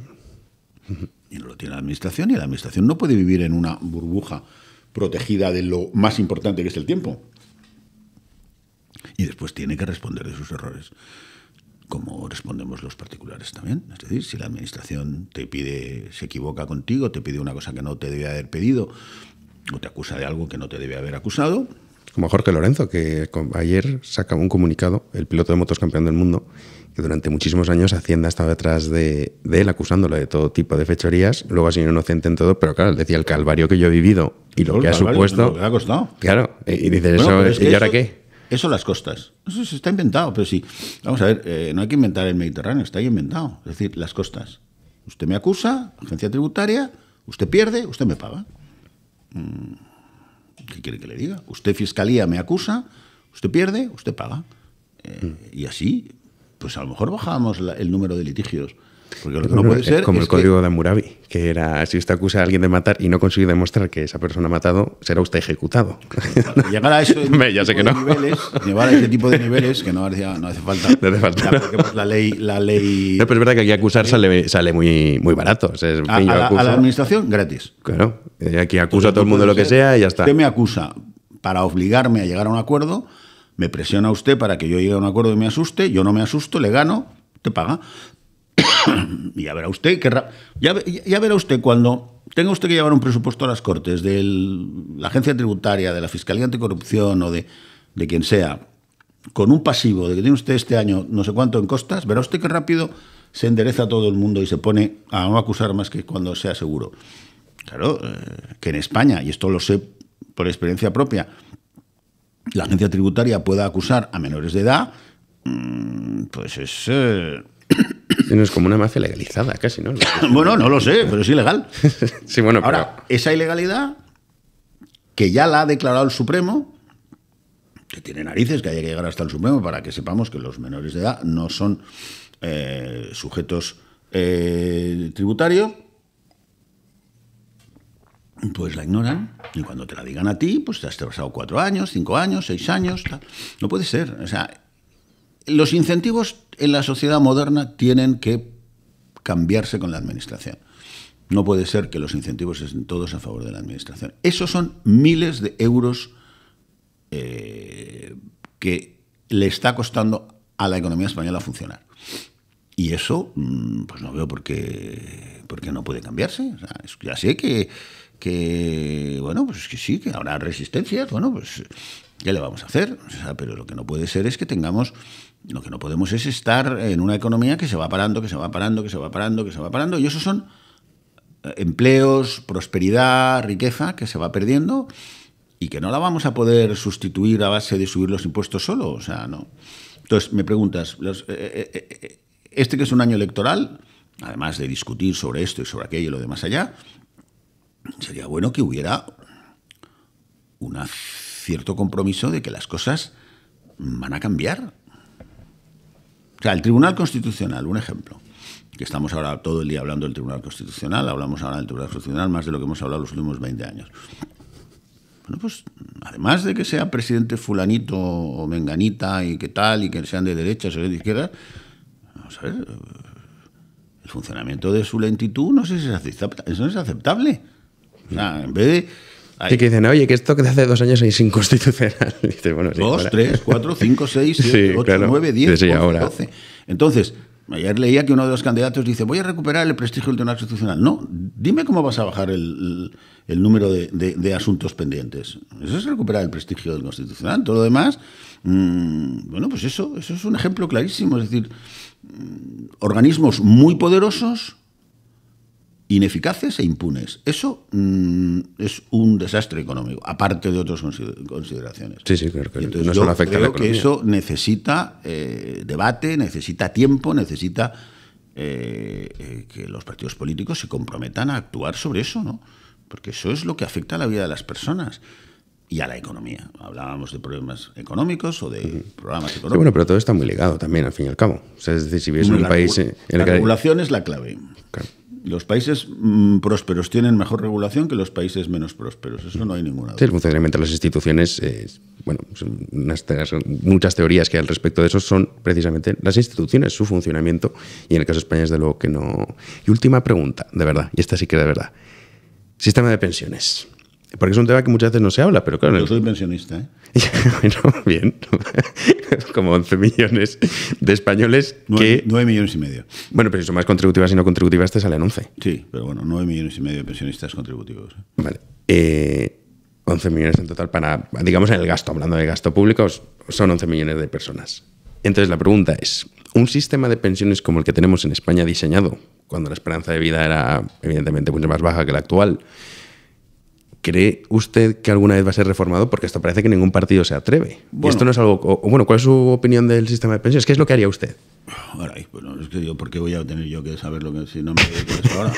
Y no lo tiene la administración, y la administración no puede vivir en una burbuja protegida de lo más importante que es el tiempo. Y después tiene que responder de sus errores como respondemos los particulares también. Es decir, si la administración te pide, se equivoca contigo, te pide una cosa que no te debe haber pedido o te acusa de algo que no te debe haber acusado. Como Jorge Lorenzo, que ayer sacaba un comunicado, el piloto de motos campeón del mundo, que durante muchísimos años Hacienda estado detrás de, él acusándolo de todo tipo de fechorías, luego ha sido inocente en todo, pero claro, decía el calvario que yo he vivido y lo, que ha supuesto. ha costado. Claro, y, dices eso, ¿y ahora qué? Eso las costas. Eso, se está inventado, pero sí. Vamos a ver, eh, no hay que inventar el Mediterráneo, está ahí inventado. Es decir, las costas. Usted me acusa, agencia tributaria, usted pierde, usted me paga. Mm, ¿Qué quiere que le diga? Usted fiscalía me acusa, usted pierde, usted paga. Eh, y así, pues a lo mejor bajamos el número de litigios no puede ser. Como el código de Hammurabi, que era: si usted acusa a alguien de matar y no consigue demostrar que esa persona ha matado, será usted ejecutado. Llegar a eso. Me, ya Niveles, a ese tipo de niveles que no, hace falta. No hace falta. Pues, la ley. La ley... pero es verdad que aquí acusar sale, muy, muy barato. a, la, administración, gratis. Claro. Eh, aquí acusa a todo el mundo lo que sea y ya está. Usted me acusa para obligarme a llegar a un acuerdo. Me presiona usted para que yo llegue a un acuerdo y me asuste, yo no me asusto, le gano, te paga. ya verá usted que ya, verá usted cuando tenga usted que llevar un presupuesto a las Cortes de la Agencia Tributaria, de la Fiscalía Anticorrupción o de, quien sea, con un pasivo de que tiene usted este año no sé cuánto en costas, verá usted qué rápido se endereza todo el mundo y se pone a no acusar más que cuando sea seguro. Claro, eh, que en España, y esto lo sé por experiencia propia, la agencia tributaria pueda acusar a menores de edad, mm, pues es... Eh, No es como una mafia legalizada, casi, ¿no? bueno, no lo sé, pero es ilegal. sí, bueno, Ahora, esa ilegalidad que ya la ha declarado el Supremo, que tiene narices que haya que llegar hasta el Supremo para que sepamos que los menores de edad no son eh, sujetos eh, tributarios, pues la ignoran. Y cuando te la digan a ti, pues te has pasado cuatro años, cinco años, seis años. Tal. No puede ser. O sea, los incentivos en la sociedad moderna tienen que cambiarse con la administración. No puede ser que los incentivos estén todos a favor de la administración. Esos son miles de euros eh, que le está costando a la economía española funcionar. Y eso, mm, pues no veo por qué, no puede cambiarse. ya sé que, bueno, pues que sí, que habrá resistencias, bueno, pues ¿qué le vamos a hacer? pero lo que no puede ser es que tengamos lo que no podemos es estar en una economía que se va parando, que se va parando, que se va parando, que se va parando. Y esos son eh, empleos, prosperidad, riqueza que se va perdiendo y que no la vamos a poder sustituir a base de subir los impuestos solo. O sea, no. Entonces, me preguntas, eh, eh, este que es un año electoral, además de discutir sobre esto y sobre aquello y lo demás allá, sería bueno que hubiera un cierto compromiso de que las cosas van a cambiar o sea, el Tribunal Constitucional, un ejemplo, que estamos ahora todo el día hablando del Tribunal Constitucional, hablamos ahora del Tribunal Constitucional más de lo que hemos hablado los últimos 20 años. Bueno, pues además de que sea presidente fulanito o menganita y que tal, y que sean de derecha, o de izquierda, vamos a ver, el funcionamiento de su lentitud no es, aceptable, eso es aceptable. O sea, en vez de y que dicen, oye, que esto que hace dos años es inconstitucional. Dice, bueno, sí, dos, tres, cuatro, cinco, seis, siete, ocho, nueve, diez, doce. Entonces, ayer leía que uno de los candidatos dice, voy a recuperar el prestigio del Tribunal Constitucional. No, dime cómo vas a bajar el, el número de, asuntos pendientes. Eso es recuperar el prestigio del Constitucional. Todo lo demás, mm, bueno, pues eso, eso es un ejemplo clarísimo. Es decir, mm, organismos muy poderosos ineficaces e impunes. Eso mm, es un desastre económico, aparte de otras consideraciones. Sí, sí, claro entonces no yo solo afecta creo a la que eso necesita eh, debate, necesita tiempo, necesita eh, eh, que los partidos políticos se comprometan a actuar sobre eso, ¿no? Porque eso es lo que afecta a la vida de las personas y a la economía. Hablábamos de problemas económicos o de problemas. programas económicos. bueno, pero todo está muy ligado también, al fin y al cabo. O sea, es decir, si vives en un país... En la regulación es la clave. Claro. Los países mm, prósperos tienen mejor regulación que los países menos prósperos. Eso no hay ninguna duda. Sí, el funcionamiento de las instituciones, eh, bueno, muchas teorías que hay al respecto de eso son precisamente las instituciones, su funcionamiento, y en el caso de España, de luego que no. Y última pregunta, de verdad, y esta sí que de verdad. Sistema de pensiones. Porque es un tema que muchas veces no se habla, pero claro. Yo soy pensionista, ¿eh? bueno, bien. Como 11 millones de españoles 9, millones y medio. Bueno, pero si son más contributivas y no contributivas, te salen 11. Sí, pero bueno, 9 millones y medio de pensionistas contributivos. ¿eh? Vale. 11 eh, millones en total para, digamos, en el gasto, hablando de gasto público, son 11 millones de personas. Entonces la pregunta es, ¿un sistema de pensiones como el que tenemos en España diseñado, cuando la esperanza de vida era evidentemente mucho más baja que la actual, ¿Cree usted que alguna vez va a ser reformado? Porque esto parece que ningún partido se atreve. esto no es algo. bueno, ¿cuál es su opinión del sistema de pensiones? ¿Qué es lo que haría usted? es que yo, ¿por qué voy a tener yo que saber lo que si no me ahora?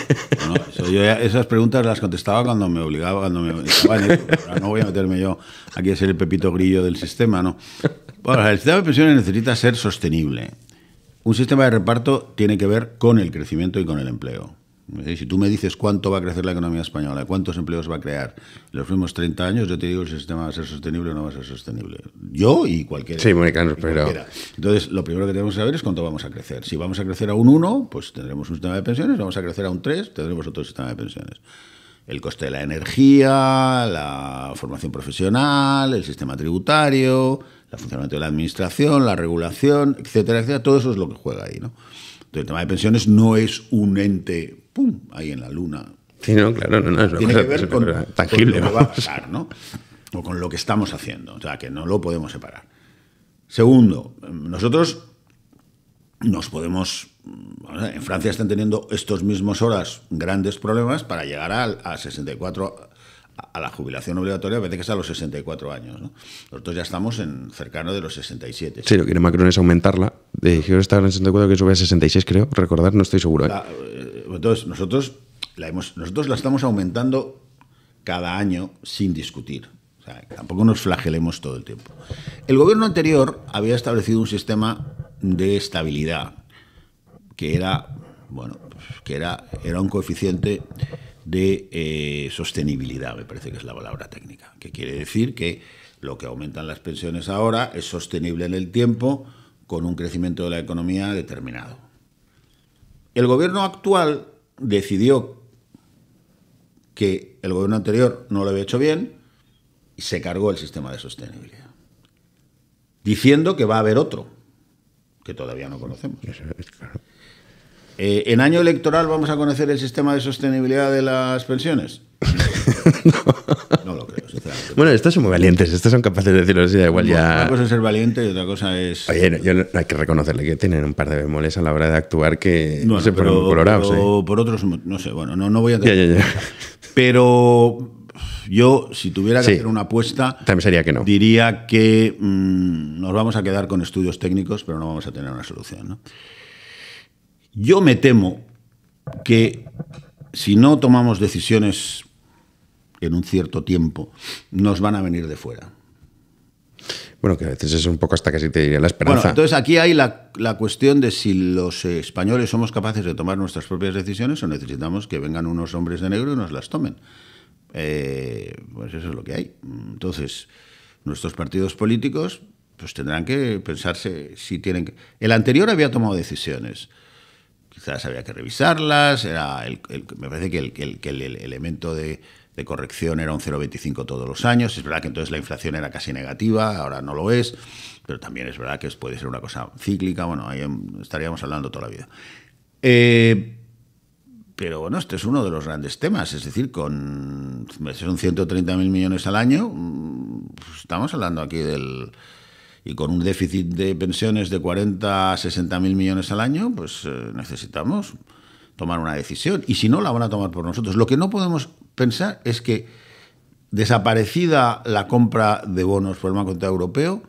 eso, yo esas preguntas las contestaba cuando me obligaba, cuando me no voy a meterme yo aquí a ser el pepito grillo del sistema, ¿no? Bueno, el sistema de pensiones necesita ser sostenible. Un sistema de reparto tiene que ver con el crecimiento y con el empleo. Eh, si tú me dices cuánto va a crecer la economía española, cuántos empleos va a crear en los últimos 30 años, yo te digo el sistema va a ser sostenible o no va a ser sostenible. Yo y cualquier Sí, Entonces, lo primero que tenemos que saber es cuánto vamos a crecer. Si vamos a crecer a un 1, pues tendremos un sistema de pensiones, si vamos a crecer a un 3, tendremos otro sistema de pensiones. El coste de la energía, la formación profesional, el sistema tributario, la funcionamiento de la administración, la regulación, etcétera, etcétera, todo eso es lo que juega ahí, ¿no? Entonces, el tema de pensiones no es un ente ahí en la luna. Sí, no, claro, no, no es Tiene que ver con, tangible, lo que va a pasar, ¿no? O con lo que estamos haciendo, o sea, que no lo podemos separar. Segundo, nosotros nos podemos... En Francia están teniendo estos mismos horas grandes problemas para llegar a, 64 a la jubilación obligatoria parece que es a los 64 años. ¿no? Nosotros ya estamos en cercano de los 67. Sí, lo que quiere Macron es aumentarla. Dijeron estar en 64, que sube a 66, creo. Recordar, no estoy seguro. ¿eh? Eh, entonces nosotros la hemos, nosotros la estamos aumentando cada año sin discutir. tampoco nos flagelemos todo el tiempo. El gobierno anterior había establecido un sistema de estabilidad que era, bueno, que era, era un coeficiente de eh, sostenibilidad, me parece que es la palabra técnica, que quiere decir que lo que aumentan las pensiones ahora es sostenible en el tiempo con un crecimiento de la economía determinado. El gobierno actual decidió que el gobierno anterior no lo había hecho bien y se cargó el sistema de sostenibilidad. Diciendo que va a haber otro, que todavía no conocemos. Eh, en año electoral vamos a conocer el sistema de sostenibilidad de las pensiones. no. lo creo, Bueno, estos son muy valientes, estos son capaces de decirlo así, da igual ya. Una cosa es ser valiente y otra cosa es. hay que reconocerle que tienen un par de bemoles a la hora de actuar que no, se ponen colorados. ¿eh? Por otros, no sé, bueno, no, voy a Pero yo, si tuviera que hacer una apuesta, también sería que no. Diría que mm, nos vamos a quedar con estudios técnicos, pero no vamos a tener una solución. Yo me temo que si no tomamos decisiones en un cierto tiempo, nos van a venir de fuera. Bueno, que a veces es un poco hasta casi te diría la esperanza. Bueno, entonces aquí hay la, cuestión de si los españoles somos capaces de tomar nuestras propias decisiones o necesitamos que vengan unos hombres de negro y nos las tomen. Eh, pues eso es lo que hay. Entonces, nuestros partidos políticos pues tendrán que pensarse si tienen que... El anterior había tomado decisiones. Quizás había que revisarlas, era el, me parece que, el, que el elemento de de corrección era un 0,25 todos los años. Es verdad que entonces la inflación era casi negativa, ahora no lo es, pero también es verdad que puede ser una cosa cíclica. Bueno, ahí estaríamos hablando toda la vida. Eh, pero bueno, este es uno de los grandes temas, es decir, con son 130 millones al año, mm, pues estamos hablando aquí del y con un déficit de pensiones de 40 a 60 mil millones al año, pues eh, necesitamos tomar una decisión. Y si no, la van a tomar por nosotros. Lo que no podemos pensar es que desaparecida la compra de bonos por el Banco Central Europeo,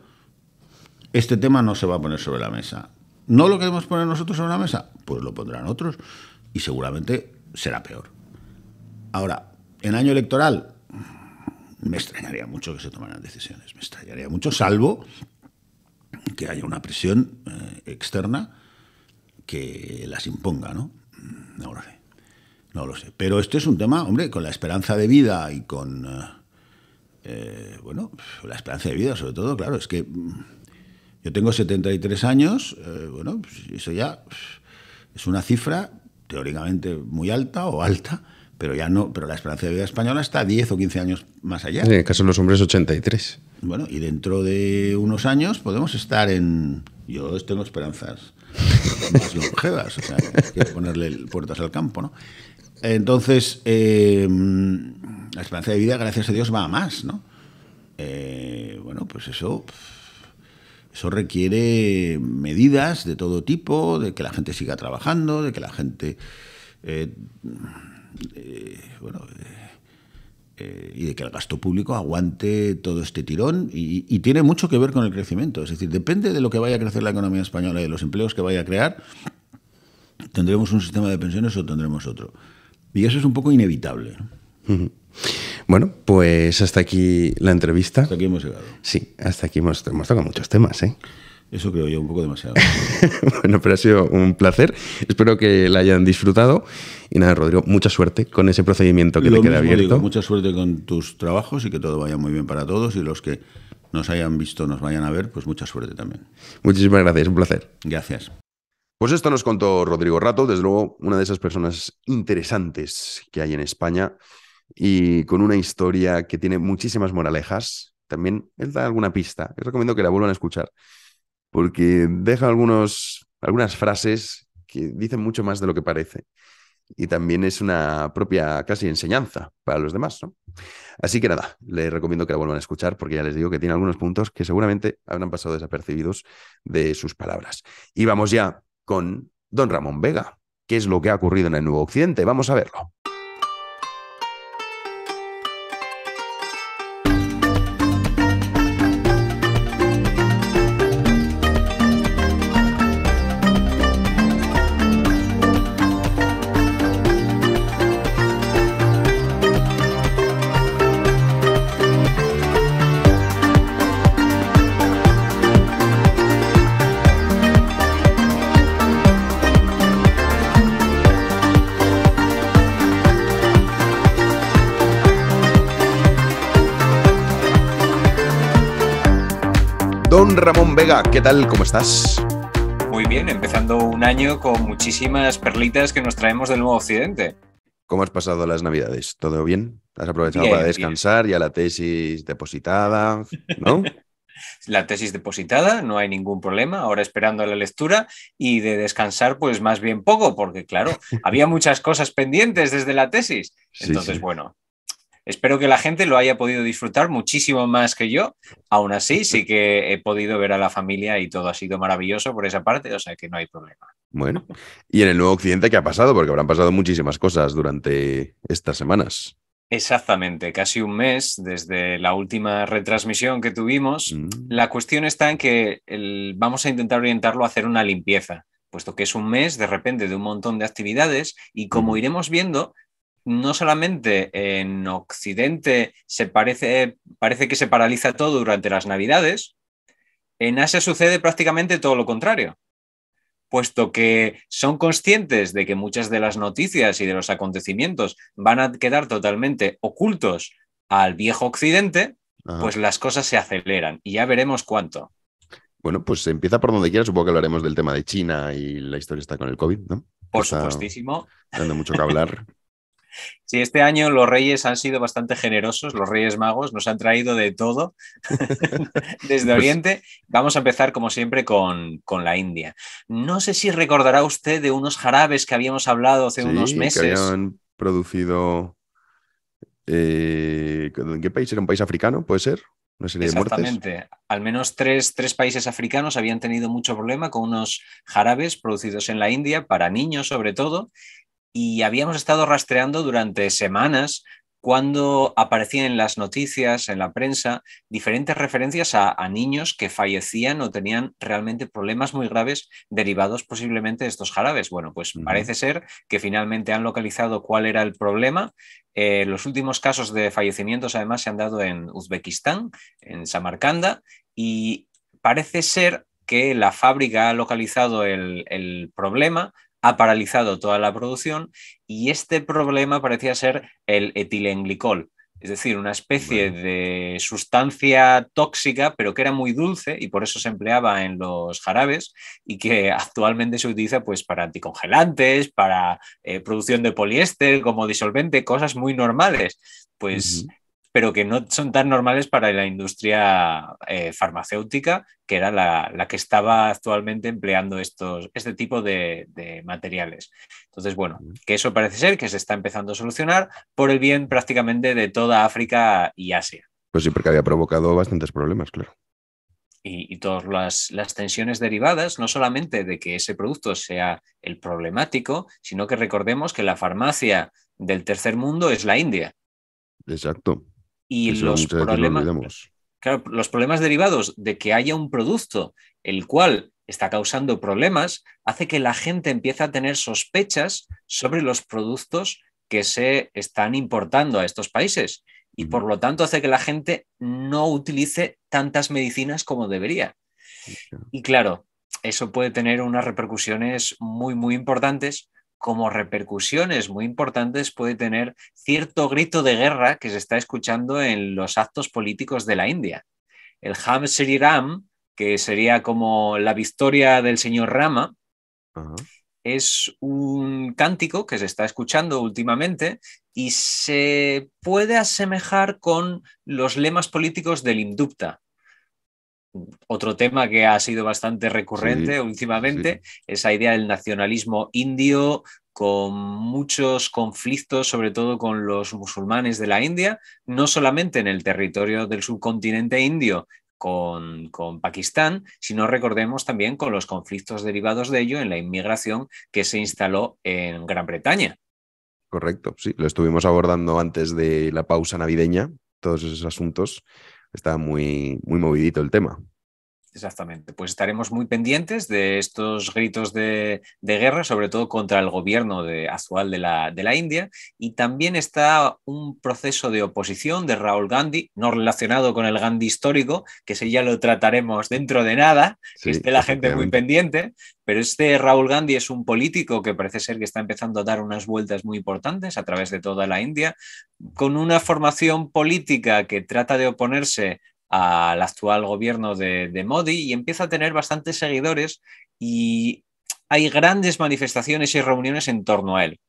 este tema no se va a poner sobre la mesa. ¿No lo queremos poner nosotros sobre la mesa? Pues lo pondrán otros y seguramente será peor. Ahora, en año electoral, me extrañaría mucho que se tomaran decisiones, me extrañaría mucho, salvo que haya una presión eh, externa que las imponga, ¿no? Ahora no lo sé. Pero esto es un tema, hombre, con la esperanza de vida y con. Eh, eh, bueno, la esperanza de vida, sobre todo, claro, es que. Mm, yo tengo 73 años, eh, bueno, pues, eso ya es una cifra teóricamente muy alta o alta, pero ya no, pero la esperanza de vida española está 10 o 15 años más allá. En el caso de los hombres 83. Bueno, y dentro de unos años podemos estar en yo tengo esperanzas más longevas, o sea, que ponerle puertas al campo, ¿no? Entonces, eh, la esperanza de vida, gracias a Dios, va a más, ¿no? Eh, bueno, pues eso, eso requiere medidas de todo tipo, de que la gente siga trabajando, de que la gente, eh, bueno, y de que el gasto público aguante todo este tirón y, y, tiene mucho que ver con el crecimiento. Es decir, depende de lo que vaya a crecer la economía española y de los empleos que vaya a crear, tendremos un sistema de pensiones o tendremos otro. Y eso es un poco inevitable. Bueno, pues hasta aquí la entrevista. Hasta aquí hemos llegado. Sí, hasta aquí hemos, tocado muchos temas, ¿eh? Eso creo yo, un poco demasiado. bueno, pero ha sido un placer. Espero que la hayan disfrutado. Y nada, Rodrigo, mucha suerte con ese procedimiento que te queda abierto. Digo, mucha suerte con tus trabajos y que todo vaya muy bien para todos. Y los que nos hayan visto, nos vayan a ver, pues mucha suerte también. Muchísimas gracias, un placer. Gracias. Pues esto nos contó Rodrigo Rato, desde luego una de esas personas interesantes que hay en España y con una historia que tiene muchísimas moralejas. También él da alguna pista, Les recomiendo que la vuelvan a escuchar, porque deja algunos, algunas frases que dicen mucho más de lo que parece. Y también es una propia casi enseñanza para los demás, ¿no? Así que nada, les recomiendo que la vuelvan a escuchar porque ya les digo que tiene algunos puntos que seguramente habrán pasado desapercibidos de sus palabras. Y vamos ya con don Ramón Vega. ¿Qué es lo que ha ocurrido en el Nuevo Occidente? Vamos a verlo. Vega, ¿qué tal? ¿Cómo estás? Muy bien, empezando un año con muchísimas perlitas que nos traemos del nuevo occidente. ¿Cómo has pasado las navidades? ¿Todo bien? ¿Has aprovechado para descansar? ¿Ya la tesis depositada? ¿No? la tesis depositada, no hay ningún problema, ahora esperando la lectura y de descansar pues más bien poco, porque claro, había muchas cosas pendientes desde la tesis. Entonces, bueno, Espero que la gente lo haya podido disfrutar muchísimo más que yo. Aún así, sí que he podido ver a la familia y todo ha sido maravilloso por esa parte, o sea que no hay problema. Bueno, y en el nuevo occidente, ¿qué ha pasado? Porque habrán pasado muchísimas cosas durante estas semanas. Exactamente, casi un mes desde la última retransmisión que tuvimos. Mm. La cuestión está en que vamos a intentar orientarlo a hacer una limpieza, puesto que es un mes de repente de un montón de actividades y como mm. iremos viendo, no solamente en Occidente se parece, parece que se paraliza todo durante las Navidades, en Asia sucede prácticamente todo lo contrario, puesto que son conscientes de que muchas de las noticias y de los acontecimientos van a quedar totalmente ocultos al viejo Occidente, pues las cosas se aceleran y ya veremos cuánto. Bueno, pues empieza por donde quiera. Supongo que hablaremos del tema de China y la historia está con el COVID, ¿no? Por supuestísimo. mucho que hablar. Sí, este año los reyes han sido bastante generosos, los reyes magos nos han traído de todo desde pues Oriente. Vamos a empezar, como siempre, con, la India. No sé si recordará usted de unos jarabes que habíamos hablado hace unos meses. Que habían producido... Eh, ¿En qué país? ¿Era un país africano? ¿Puede ser? Exactamente. Al menos tres, países africanos habían tenido mucho problema con unos jarabes producidos en la India para niños sobre todo y habíamos estado rastreando durante semanas cuando aparecían en las noticias, en la prensa, diferentes referencias a, niños que fallecían o tenían realmente problemas muy graves derivados posiblemente de estos jarabes. Bueno, pues parece ser que finalmente han localizado cuál era el problema. Eh, los últimos casos de fallecimientos además se han dado en Uzbekistán, en Samarcanda, y parece ser que la fábrica ha localizado el problema, ha paralizado toda la producción y este problema parecía ser el etilenglicol, es decir, una especie de sustancia tóxica, pero que era muy dulce y por eso se empleaba en los jarabes y que actualmente se utiliza pues, para anticongelantes, para eh, producción de poliéster como disolvente, cosas muy normales. Pues pero que no son tan normales para la industria eh, farmacéutica, que era la, que estaba actualmente empleando estos, este tipo de, materiales. Entonces, bueno, que eso parece ser que se está empezando a solucionar por el bien prácticamente de toda África y Asia. Pues sí, porque había provocado bastantes problemas, claro. Y, y todas las, las tensiones derivadas, no solamente de que ese producto sea el problemático, sino que recordemos que la farmacia del tercer mundo es la India. Exacto. Y los problemas, los problemas derivados de que haya un producto el cual está causando problemas hace que la gente empiece a tener sospechas sobre los productos que se están importando a estos países y por lo tanto hace que la gente no utilice tantas medicinas como debería. Y claro, eso puede tener unas repercusiones muy, muy importantes como repercusiones muy importantes puede tener cierto grito de guerra que se está escuchando en los actos políticos de la India. El Ham Sri Ram, que sería como la victoria del señor Rama, es un cántico que se está escuchando últimamente y se puede asemejar con los lemas políticos del Indupta, otro tema que ha sido bastante recurrente últimamente, es esa idea del nacionalismo indio con muchos conflictos, sobre todo con los musulmanes de la India, no solamente en el territorio del subcontinente indio, con, con, Pakistán, sino recordemos también con los conflictos derivados de ello en la inmigración que se instaló en Gran Bretaña. Correcto, sí, lo estuvimos abordando antes de la pausa navideña, todos esos asuntos está muy, muy movidito el tema. Exactamente. Pues estaremos muy pendientes de estos gritos de, guerra, sobre todo contra el gobierno actual de la, India. Y también está un proceso de oposición de Raúl Gandhi, no relacionado con el Gandhi histórico, que ese ya lo trataremos dentro de nada, que esté la gente muy pendiente. Pero este Raúl Gandhi es un político que parece ser que está empezando a dar unas vueltas muy importantes a través de toda la India, con una formación política que trata de oponerse al actual gobierno de, Modi y empieza a tener bastantes seguidores y hay grandes manifestaciones y reuniones en torno a él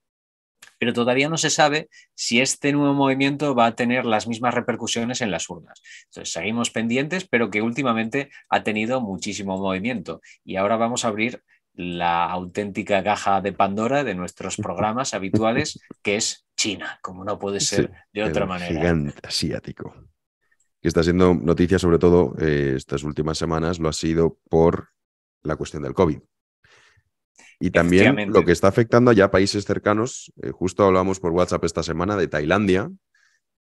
pero todavía no se sabe si este nuevo movimiento va a tener las mismas repercusiones en las urnas. Entonces, seguimos pendientes, pero que últimamente ha tenido muchísimo movimiento. Y ahora vamos a abrir la auténtica caja de Pandora de nuestros programas habituales, que es China, como no puede ser de otra manera. Gigante asiático que está siendo noticia sobre todo eh, estas últimas semanas, lo ha sido por la cuestión del COVID. Y también lo que está afectando ya países cercanos, eh, justo hablamos por WhatsApp esta semana de Tailandia,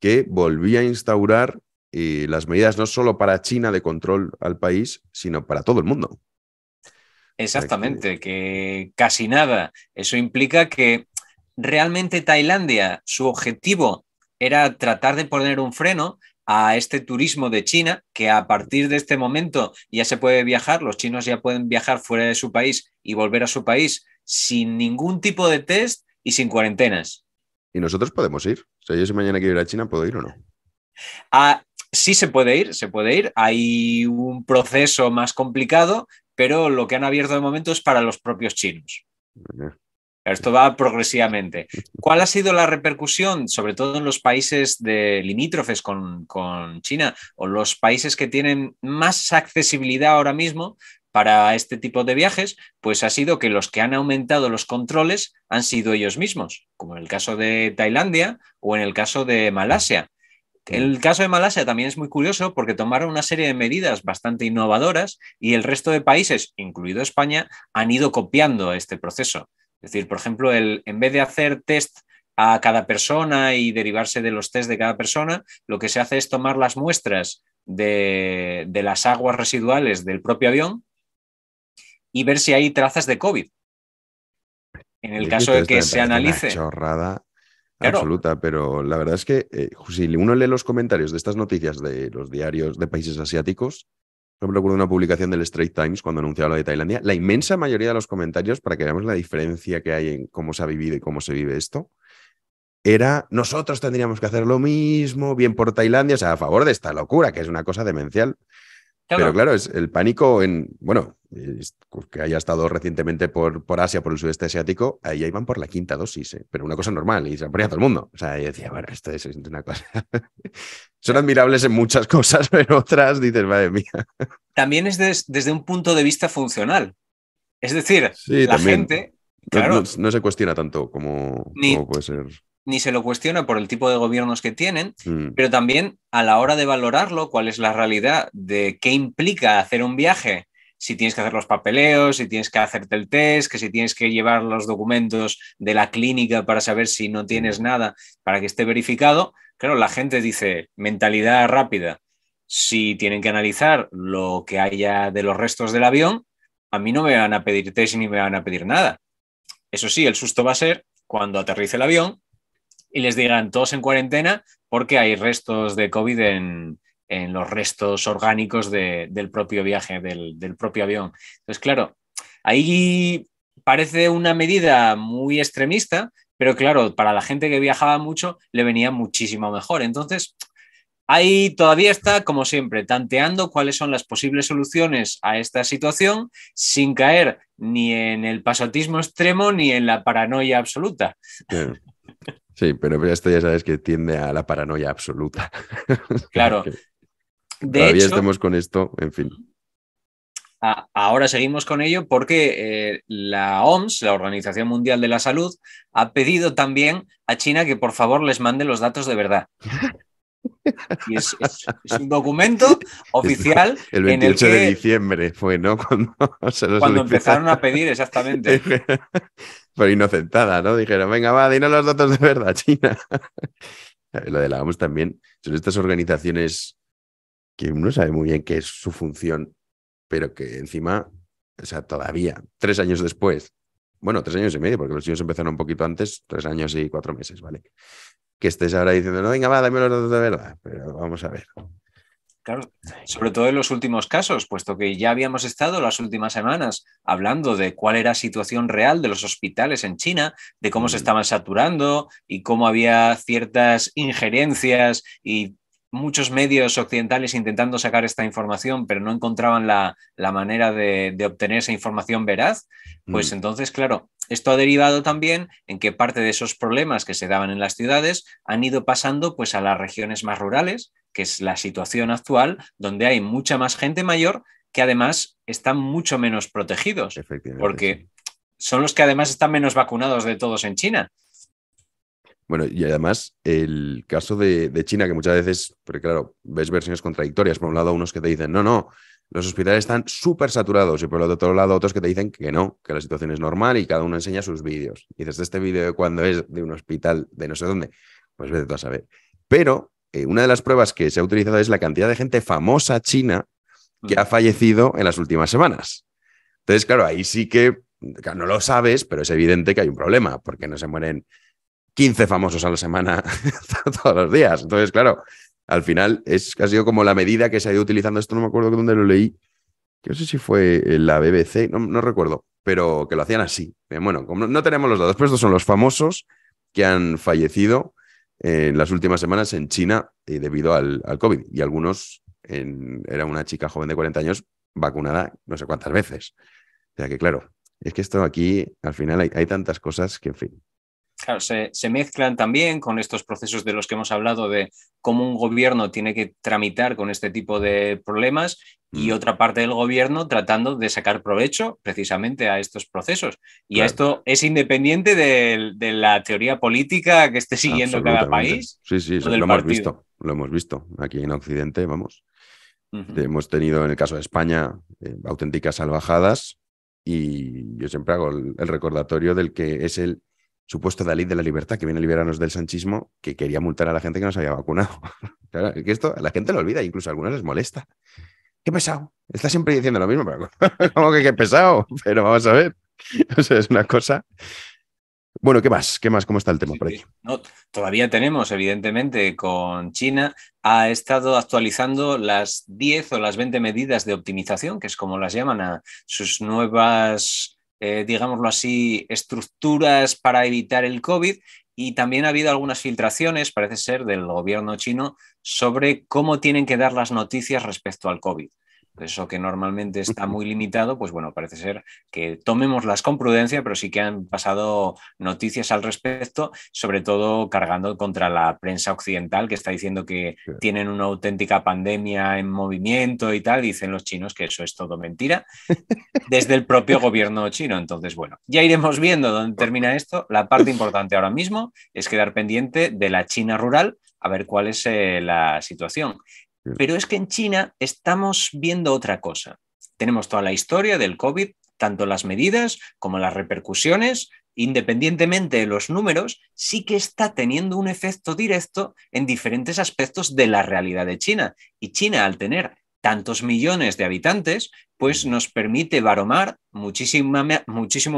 que volvía a instaurar eh, las medidas no solo para China de control al país, sino para todo el mundo. Exactamente, que casi nada. Eso implica que realmente Tailandia, su objetivo era tratar de poner un freno, a este turismo de China, que a partir de este momento ya se puede viajar, los chinos ya pueden viajar fuera de su país y volver a su país sin ningún tipo de test y sin cuarentenas. ¿Y nosotros podemos ir? O sea, yo si mañana quiero ir a China, ¿puedo ir o no? Ah, sí se puede ir, se puede ir. Hay un proceso más complicado, pero lo que han abierto de momento es para los propios chinos. Esto va progresivamente. ¿Cuál ha sido la repercusión, sobre todo en los países de limítrofes con, con China o los países que tienen más accesibilidad ahora mismo para este tipo de viajes, pues ha sido que los que han aumentado los controles han sido ellos mismos, como en el caso de Tailandia o en el caso de Malasia. El caso de Malasia también es muy curioso porque tomaron una serie de medidas bastante innovadoras y el resto de países, incluido España, han ido copiando este proceso. Es decir, por ejemplo, el, en vez de hacer test a cada persona y derivarse de los test de cada persona, lo que se hace es tomar las muestras de, las aguas residuales del propio avión y ver si hay trazas de COVID. En el caso de que se analice. Una chorrada absoluta, pero la verdad es que eh, si uno lee los comentarios de estas noticias de los diarios de países asiáticos, yo recuerdo una publicación del Straight Times cuando anunciaba lo de Tailandia. La inmensa mayoría de los comentarios, para que veamos la diferencia que hay en cómo se ha vivido y cómo se vive esto, era nosotros tendríamos que hacer lo mismo, bien por Tailandia, o sea, a favor de esta locura, que es una cosa demencial. Pero claro, es el pánico en, bueno, que haya estado recientemente por, por Asia, por el sudeste asiático, ahí ya iban por la quinta dosis, ¿eh? pero una cosa normal, y se han ponía todo el mundo. O sea, yo decía, bueno, esto es una cosa. Son admirables en muchas cosas, pero otras dices, madre mía. También es desde un punto de vista funcional. Es decir, la gente. Claro, no, se cuestiona tanto como, como puede ser ni se lo cuestiona por el tipo de gobiernos que tienen, mm. pero también a la hora de valorarlo, cuál es la realidad de qué implica hacer un viaje, si tienes que hacer los papeleos, si tienes que hacerte el test, que si tienes que llevar los documentos de la clínica para saber si no tienes nada, para que esté verificado, claro, la gente dice mentalidad rápida. Si tienen que analizar lo que haya de los restos del avión, a mí no me van a pedir test ni me van a pedir nada. Eso sí, el susto va a ser cuando aterrice el avión y les digan todos en cuarentena porque hay restos de COVID en, en los restos orgánicos del propio viaje, del, propio avión. Entonces, claro, ahí parece una medida muy extremista, pero claro, para la gente que viajaba mucho le venía muchísimo mejor. Entonces, ahí todavía está, como siempre, tanteando cuáles son las posibles soluciones a esta situación sin caer ni en el pasotismo extremo ni en la paranoia absoluta. Sí, pero esto ya sabes que tiende a la paranoia absoluta. Claro. todavía estamos con esto, en fin. ahora seguimos con ello porque eh, la OMS, la Organización Mundial de la Salud, ha pedido también a China que por favor les mande los datos de verdad. Y es, un documento oficial. El 28 de diciembre fue, ¿no? Cuando, cuando empezaron a pedir, exactamente pero inocentada, ¿no? Dijeron, venga, va, dinos los datos de verdad, China. Lo de la vamos también son estas organizaciones que uno sabe muy bien qué es su función, pero que encima, o sea, todavía, tres años después, bueno, tres años y medio, porque los chinos empezaron un poquito antes, tres años y cuatro meses, ¿vale? Que estés ahora diciendo, no, venga, va, dame los datos de verdad, pero vamos a ver. Claro, sobre todo en los últimos casos, puesto que ya habíamos estado las últimas semanas hablando de cuál era la situación real de los hospitales en China, de cómo se estaban saturando y cómo había ciertas injerencias y muchos medios occidentales intentando sacar esta información, pero no encontraban la, manera de, obtener esa información veraz, pues mm. entonces, claro, esto ha derivado también en que parte de esos problemas que se daban en las ciudades han ido pasando pues, a las regiones más rurales que es la situación actual, donde hay mucha más gente mayor que además están mucho menos protegidos, porque son los que además están menos vacunados de todos en China. Bueno, y además el caso de, China, que muchas veces, porque claro, ves versiones contradictorias. Por un lado, unos que te dicen, no, no, los hospitales están súper saturados. Y por otro lado, otros que te dicen que no, que la situación es normal y cada uno enseña sus vídeos. Y desde este vídeo cuando es de un hospital de no sé dónde, pues vete tú a saber. Pero eh, una de las pruebas que se ha utilizado es la cantidad de gente famosa china que mm. ha fallecido en las últimas semanas. Entonces, claro, ahí sí que no lo sabes, pero es evidente que hay un problema, porque no se mueren 15 famosos a la semana todos los días. Entonces, claro, al final es, ha sido como la medida que se ha ido utilizando. Esto no me acuerdo dónde lo leí. no sé si fue la BBC, no, recuerdo, pero que lo hacían así. Eh, bueno, no tenemos los datos, pero estos son los famosos que han fallecido en eh, las últimas semanas en China eh, debido al, COVID. Y algunos, en, era una chica joven de 40 años vacunada no sé cuántas veces. O sea que, claro, es que esto aquí, al final, hay, hay tantas cosas que, en fin, se, mezclan también con estos procesos de los que hemos hablado de cómo un gobierno tiene que tramitar con este tipo de problemas y mm. otra parte del gobierno tratando de sacar provecho precisamente a estos procesos. Y esto es independiente de, la teoría política que esté siguiendo cada país. Sí, sí, lo hemos visto, lo hemos visto aquí en Occidente, vamos. Hemos tenido en el caso de España eh, auténticas salvajadas y yo siempre hago el recordatorio del que es el supuesto Dalí de la libertad que viene a liberarnos del sanchismo, que quería multar a la gente que nos había vacunado. claro, que esto la gente lo olvida, incluso a algunos les molesta. Qué pesado. Está siempre diciendo lo mismo, pero como que qué pesado. Pero vamos a ver. O sea, es una cosa bueno, ¿qué más? ¿Qué más? ¿Cómo está el tema por aquí? todavía tenemos, evidentemente, con China, ha estado actualizando las 10 o las 20 medidas de optimización, que es como las llaman a sus nuevas eh, digámoslo así, estructuras para evitar el COVID y también ha habido algunas filtraciones, parece ser, del gobierno chino sobre cómo tienen que dar las noticias respecto al COVID. Eso que normalmente está muy limitado, pues bueno, parece ser que tomemos las con prudencia, pero sí que han pasado noticias al respecto, sobre todo cargando contra la prensa occidental que está diciendo que tienen una auténtica pandemia en movimiento y tal. Dicen los chinos que eso es todo mentira, desde el propio gobierno chino. Entonces, bueno, ya iremos viendo dónde termina esto. La parte importante ahora mismo es quedar pendiente de la China rural a ver cuál es eh, la situación. Pero es que en China estamos viendo otra cosa. Tenemos toda la historia del COVID, tanto las medidas como las repercusiones, independientemente de los números, sí que está teniendo un efecto directo en diferentes aspectos de la realidad de China. Y China, al tener tantos millones de habitantes, pues mm. nos permite baromar muchísimo,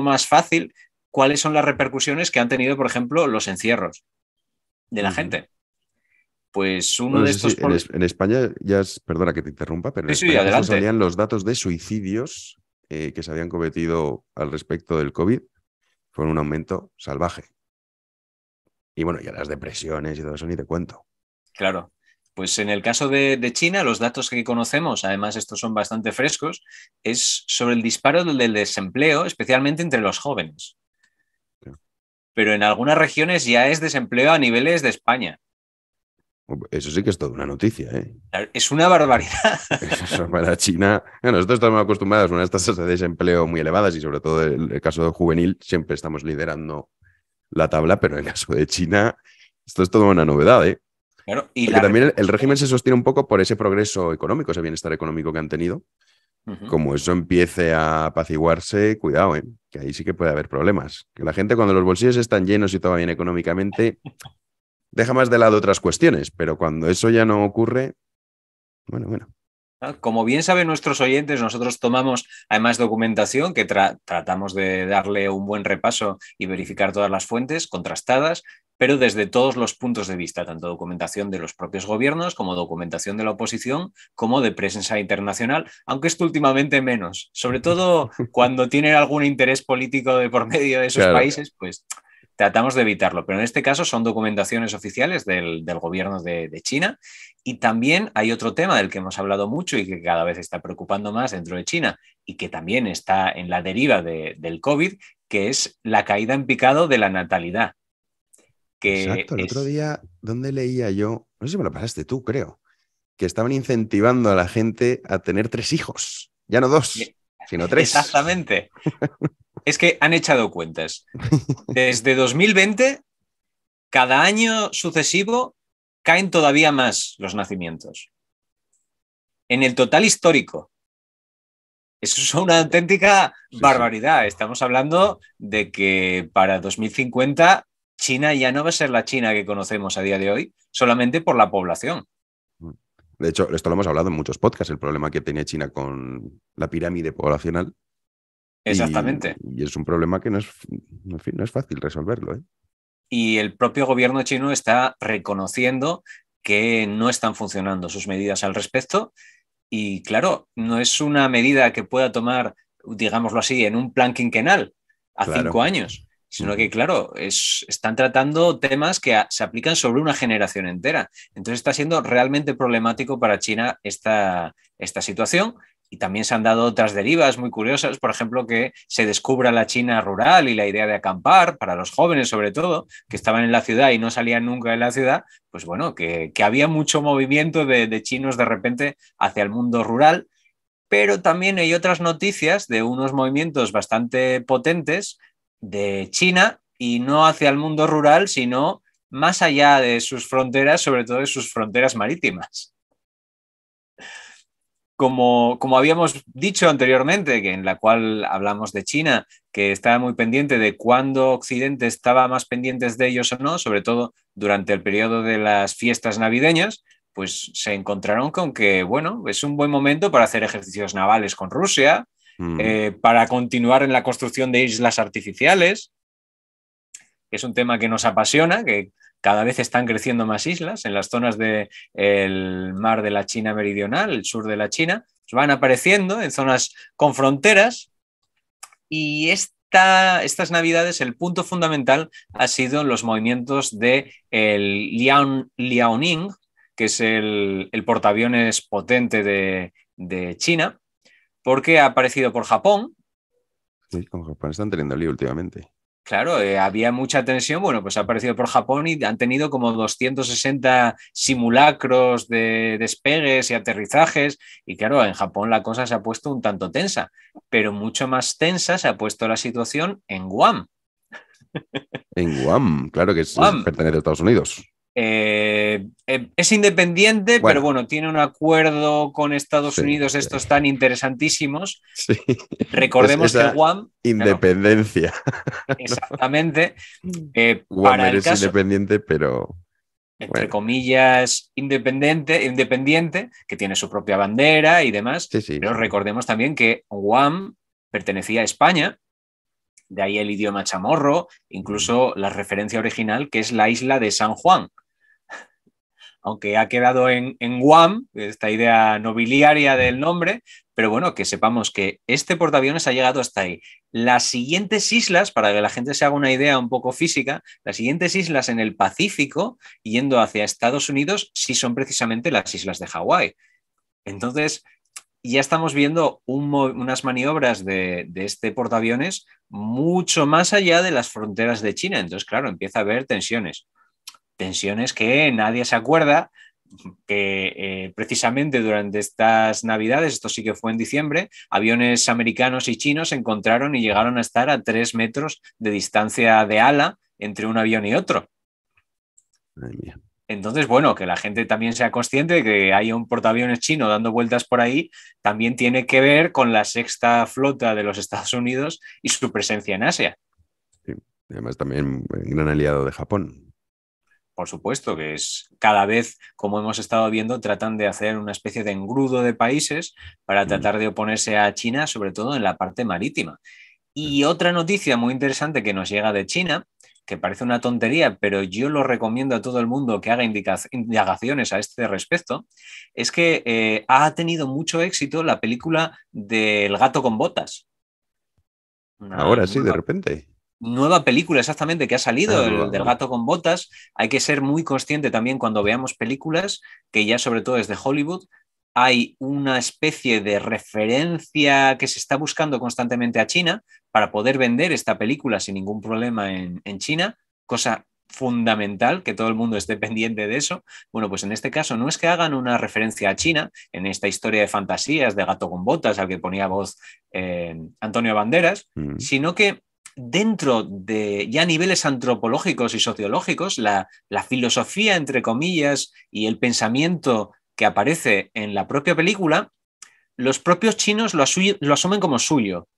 más fácil cuáles son las repercusiones que han tenido, por ejemplo, los encierros de la mm. gente. Pues uno de estos. en, España, ya es, perdona que te interrumpa, pero en España salían los datos de suicidios eh, que se habían cometido al respecto del COVID. con un aumento salvaje. Y bueno, ya las depresiones y todo eso ni te cuento. Claro. Pues en el caso de, China, los datos que conocemos, además estos son bastante frescos, es sobre el disparo del desempleo, especialmente entre los jóvenes. Pero en algunas regiones ya es desempleo a niveles de España. Eso sí que es toda una noticia, ¿eh? Es una barbaridad. Eso para China. nosotros estamos acostumbrados a unas tasas de desempleo muy elevadas y sobre todo en el caso de juvenil siempre estamos liderando la tabla, pero en el caso de China esto es toda una novedad, ¿eh? y también el, régimen se sostiene un poco por ese progreso económico, ese bienestar económico que han tenido. Como eso empiece a apaciguarse, cuidado, ¿eh? que ahí sí que puede haber problemas. Que la gente cuando los bolsillos están llenos y todo va bien económicamente, deja más de lado otras cuestiones, pero cuando eso ya no ocurre, bueno, bueno. Ah, como bien saben nuestros oyentes, nosotros tomamos además documentación que tratamos de darle un buen repaso y verificar todas las fuentes contrastadas, pero desde todos los puntos de vista, tanto documentación de los propios gobiernos como documentación de la oposición, como de presencia internacional, aunque esto últimamente menos, sobre todo cuando tienen algún interés político de por medio de esos países, pues tratamos de evitarlo, pero en este caso son documentaciones oficiales del, gobierno de, China. Y también hay otro tema del que hemos hablado mucho y que cada vez está preocupando más dentro de China y que también está en la deriva del COVID, que es la caída en picado de la natalidad. Exacto, el otro día, donde leía yo? No sé si me lo pasaste tú, creo, que estaban incentivando a la gente a tener tres hijos, ya no dos, sino tres. Exactamente. es que han echado cuentas. Desde 2020, cada año sucesivo caen todavía más los nacimientos. En el total histórico. Eso es una auténtica barbaridad. Estamos hablando de que para 2050 China ya no va a ser la China que conocemos a día de hoy, solamente por la población. De hecho, esto lo hemos hablado en muchos podcasts, el problema que tiene China con la pirámide poblacional Exactamente. Y, es un problema que no es, fácil resolverlo. ¿eh? Y el propio gobierno chino está reconociendo que no están funcionando sus medidas al respecto. Y claro, no es una medida que pueda tomar, digámoslo así, en un plan quinquenal a cinco años, sino que, claro, están tratando temas que se aplican sobre una generación entera. Entonces está siendo realmente problemático para China esta, esta situación y también se han dado otras derivas muy curiosas, por ejemplo, que se descubra la China rural y la idea de acampar para los jóvenes, sobre todo, que estaban en la ciudad y no salían nunca de la ciudad, pues bueno, que, había mucho movimiento de, de chinos de repente hacia el mundo rural. Pero también hay otras noticias de unos movimientos bastante potentes de China y no hacia el mundo rural, sino más allá de sus fronteras, sobre todo de sus fronteras marítimas como, habíamos dicho anteriormente, en la cual hablamos de China, que estaba muy pendiente de cuándo Occidente estaba más pendiente de ellos o no, sobre todo durante el periodo de las fiestas navideñas, pues se encontraron con que, bueno, es un buen momento para hacer ejercicios navales con Rusia, mm. eh, para continuar en la construcción de islas artificiales. Es un tema que nos apasiona, que cada vez están creciendo más islas en las zonas del mar de la China meridional, el sur de la China, pues van apareciendo en zonas con fronteras y estas navidades el punto fundamental ha sido los movimientos de el Liaoning, que es el, el portaaviones potente de, de China, porque ha aparecido por Japón, Sí, con Japón están teniendo lío últimamente. Claro, eh, había mucha tensión. Bueno, pues ha aparecido por Japón y han tenido como 260 simulacros de despegues y aterrizajes. Y claro, en Japón la cosa se ha puesto un tanto tensa, pero mucho más tensa se ha puesto la situación en Guam. En Guam, claro que es, pertenece a Estados Unidos. Eh, eh, es independiente, pero bueno, tiene un acuerdo con Estados Unidos, estos tan interesantísimos. Recordemos que Guam. Independencia. exactamente. Mm. Eh, Guam es independiente, pero. Entre comillas, independiente, independiente, que tiene su propia bandera y demás. Pero recordemos también que Guam pertenecía a España, de ahí el idioma chamorro, incluso mm. la referencia original que es la isla de San Juan, aunque ha quedado en, Guam, esta idea nobiliaria del nombre, pero bueno, que sepamos que este portaaviones ha llegado hasta ahí. Las siguientes islas, para que la gente se haga una idea un poco física, las siguientes islas en el Pacífico, yendo hacia Estados Unidos, sí son precisamente las islas de Hawái. Entonces, ya estamos viendo unas maniobras de, este portaaviones mucho más allá de las fronteras de China. Entonces, claro, empieza a haber tensiones tensiones que nadie se acuerda, que eh, precisamente durante estas navidades, esto sí que fue en diciembre, aviones americanos y chinos se encontraron y llegaron a estar a tres metros de distancia de ala entre un avión y otro. Entonces, bueno, que la gente también sea consciente de que hay un portaaviones chino dando vueltas por ahí, también tiene que ver con la sexta flota de los Estados Unidos y su presencia en Asia. Además, también gran aliado de Japón por supuesto, que es cada vez, como hemos estado viendo, tratan de hacer una especie de engrudo de países para tratar de oponerse a China, sobre todo en la parte marítima. Y otra noticia muy interesante que nos llega de China, que parece una tontería, pero yo lo recomiendo a todo el mundo que haga indagaciones a este respecto, es que eh, ha tenido mucho éxito la película del gato con botas. Ahora sí, de repente nueva película exactamente que ha salido, ah, el, del gato con botas. Hay que ser muy consciente también cuando veamos películas, que ya sobre todo desde Hollywood hay una especie de referencia que se está buscando constantemente a China para poder vender esta película sin ningún problema en, China, cosa fundamental que todo el mundo esté pendiente de eso. Bueno, pues en este caso no es que hagan una referencia a China en esta historia de fantasías de gato con botas al que ponía voz eh, Antonio Banderas, mm. sino que dentro de ya niveles antropológicos y sociológicos, la, filosofía, entre comillas, y el pensamiento que aparece en la propia película, los propios chinos lo, asumen como suyo.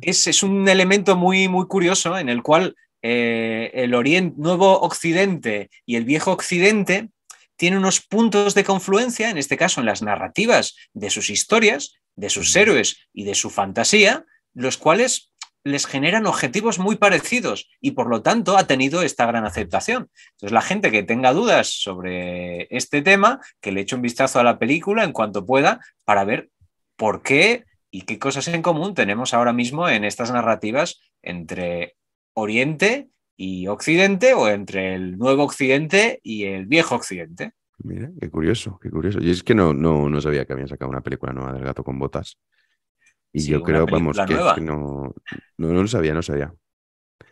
Es, es, un elemento muy, muy curioso en el cual eh, el Nuevo Occidente y el Viejo Occidente tienen unos puntos de confluencia, en este caso en las narrativas de sus historias, de sus héroes y de su fantasía, los cuales les generan objetivos muy parecidos y por lo tanto ha tenido esta gran aceptación. Entonces la gente que tenga dudas sobre este tema, que le eche un vistazo a la película en cuanto pueda para ver por qué y qué cosas en común tenemos ahora mismo en estas narrativas entre Oriente y Occidente o entre el nuevo Occidente y el viejo Occidente. Mira, qué curioso, qué curioso. Y es que no, no, no sabía que habían sacado una película nueva del gato con botas. Y yo creo, vamos, que, no, no, lo sabía, no sabía.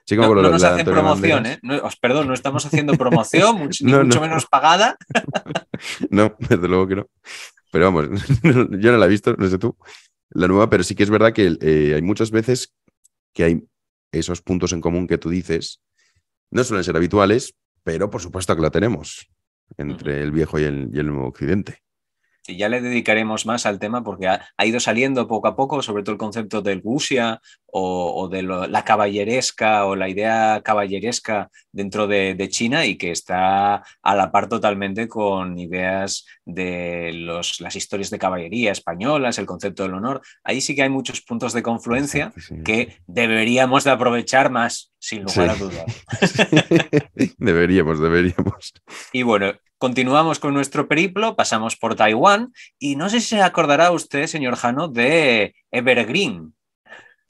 Sí, no, nos promoción, ¿eh? perdón, no estamos haciendo promoción, mucho, menos pagada. no, desde luego que no. Pero vamos, yo no la he visto, no sé tú, la nueva, pero sí que es verdad que eh, hay muchas veces que hay esos puntos en común que tú dices. No suelen ser habituales, pero por supuesto que la tenemos entre el viejo y el, y el nuevo occidente y ya le dedicaremos más al tema porque ha, ido saliendo poco a poco, sobre todo el concepto del Gusia o, de la caballeresca o la idea caballeresca dentro de, China y que está a la par totalmente con ideas de los, las historias de caballería españolas, el concepto del honor. Ahí sí que hay muchos puntos de confluencia que deberíamos de aprovechar más, sin lugar a dudas. deberíamos, deberíamos. Y bueno, Continuamos con nuestro periplo, pasamos por Taiwán y no sé si se acordará usted, señor Jano, de Evergreen,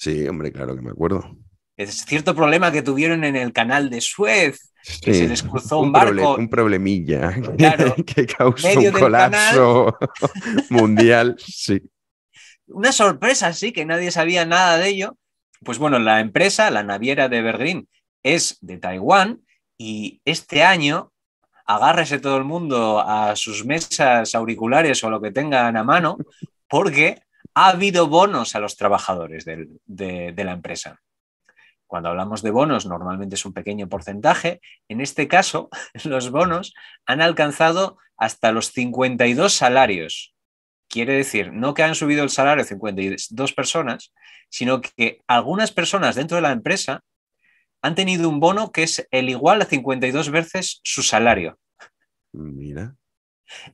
Sí, hombre, claro que me acuerdo. Es cierto problema que tuvieron en el canal de Suez, que se les cruzó un, barco. un problemilla que causó un colapso mundial, sí. Una sorpresa, sí, que nadie sabía nada de ello. Pues bueno, la empresa, la naviera de Berlín, es de Taiwán y este año agárrese todo el mundo a sus mesas auriculares o lo que tengan a mano, porque ha habido bonos a los trabajadores de, la empresa. Cuando hablamos de bonos, normalmente es un pequeño porcentaje. En este caso, los bonos han alcanzado hasta los 52 salarios. Quiere decir, no que han subido el salario 52 personas, sino que algunas personas dentro de la empresa han tenido un bono que es el igual a 52 veces su salario. Mira.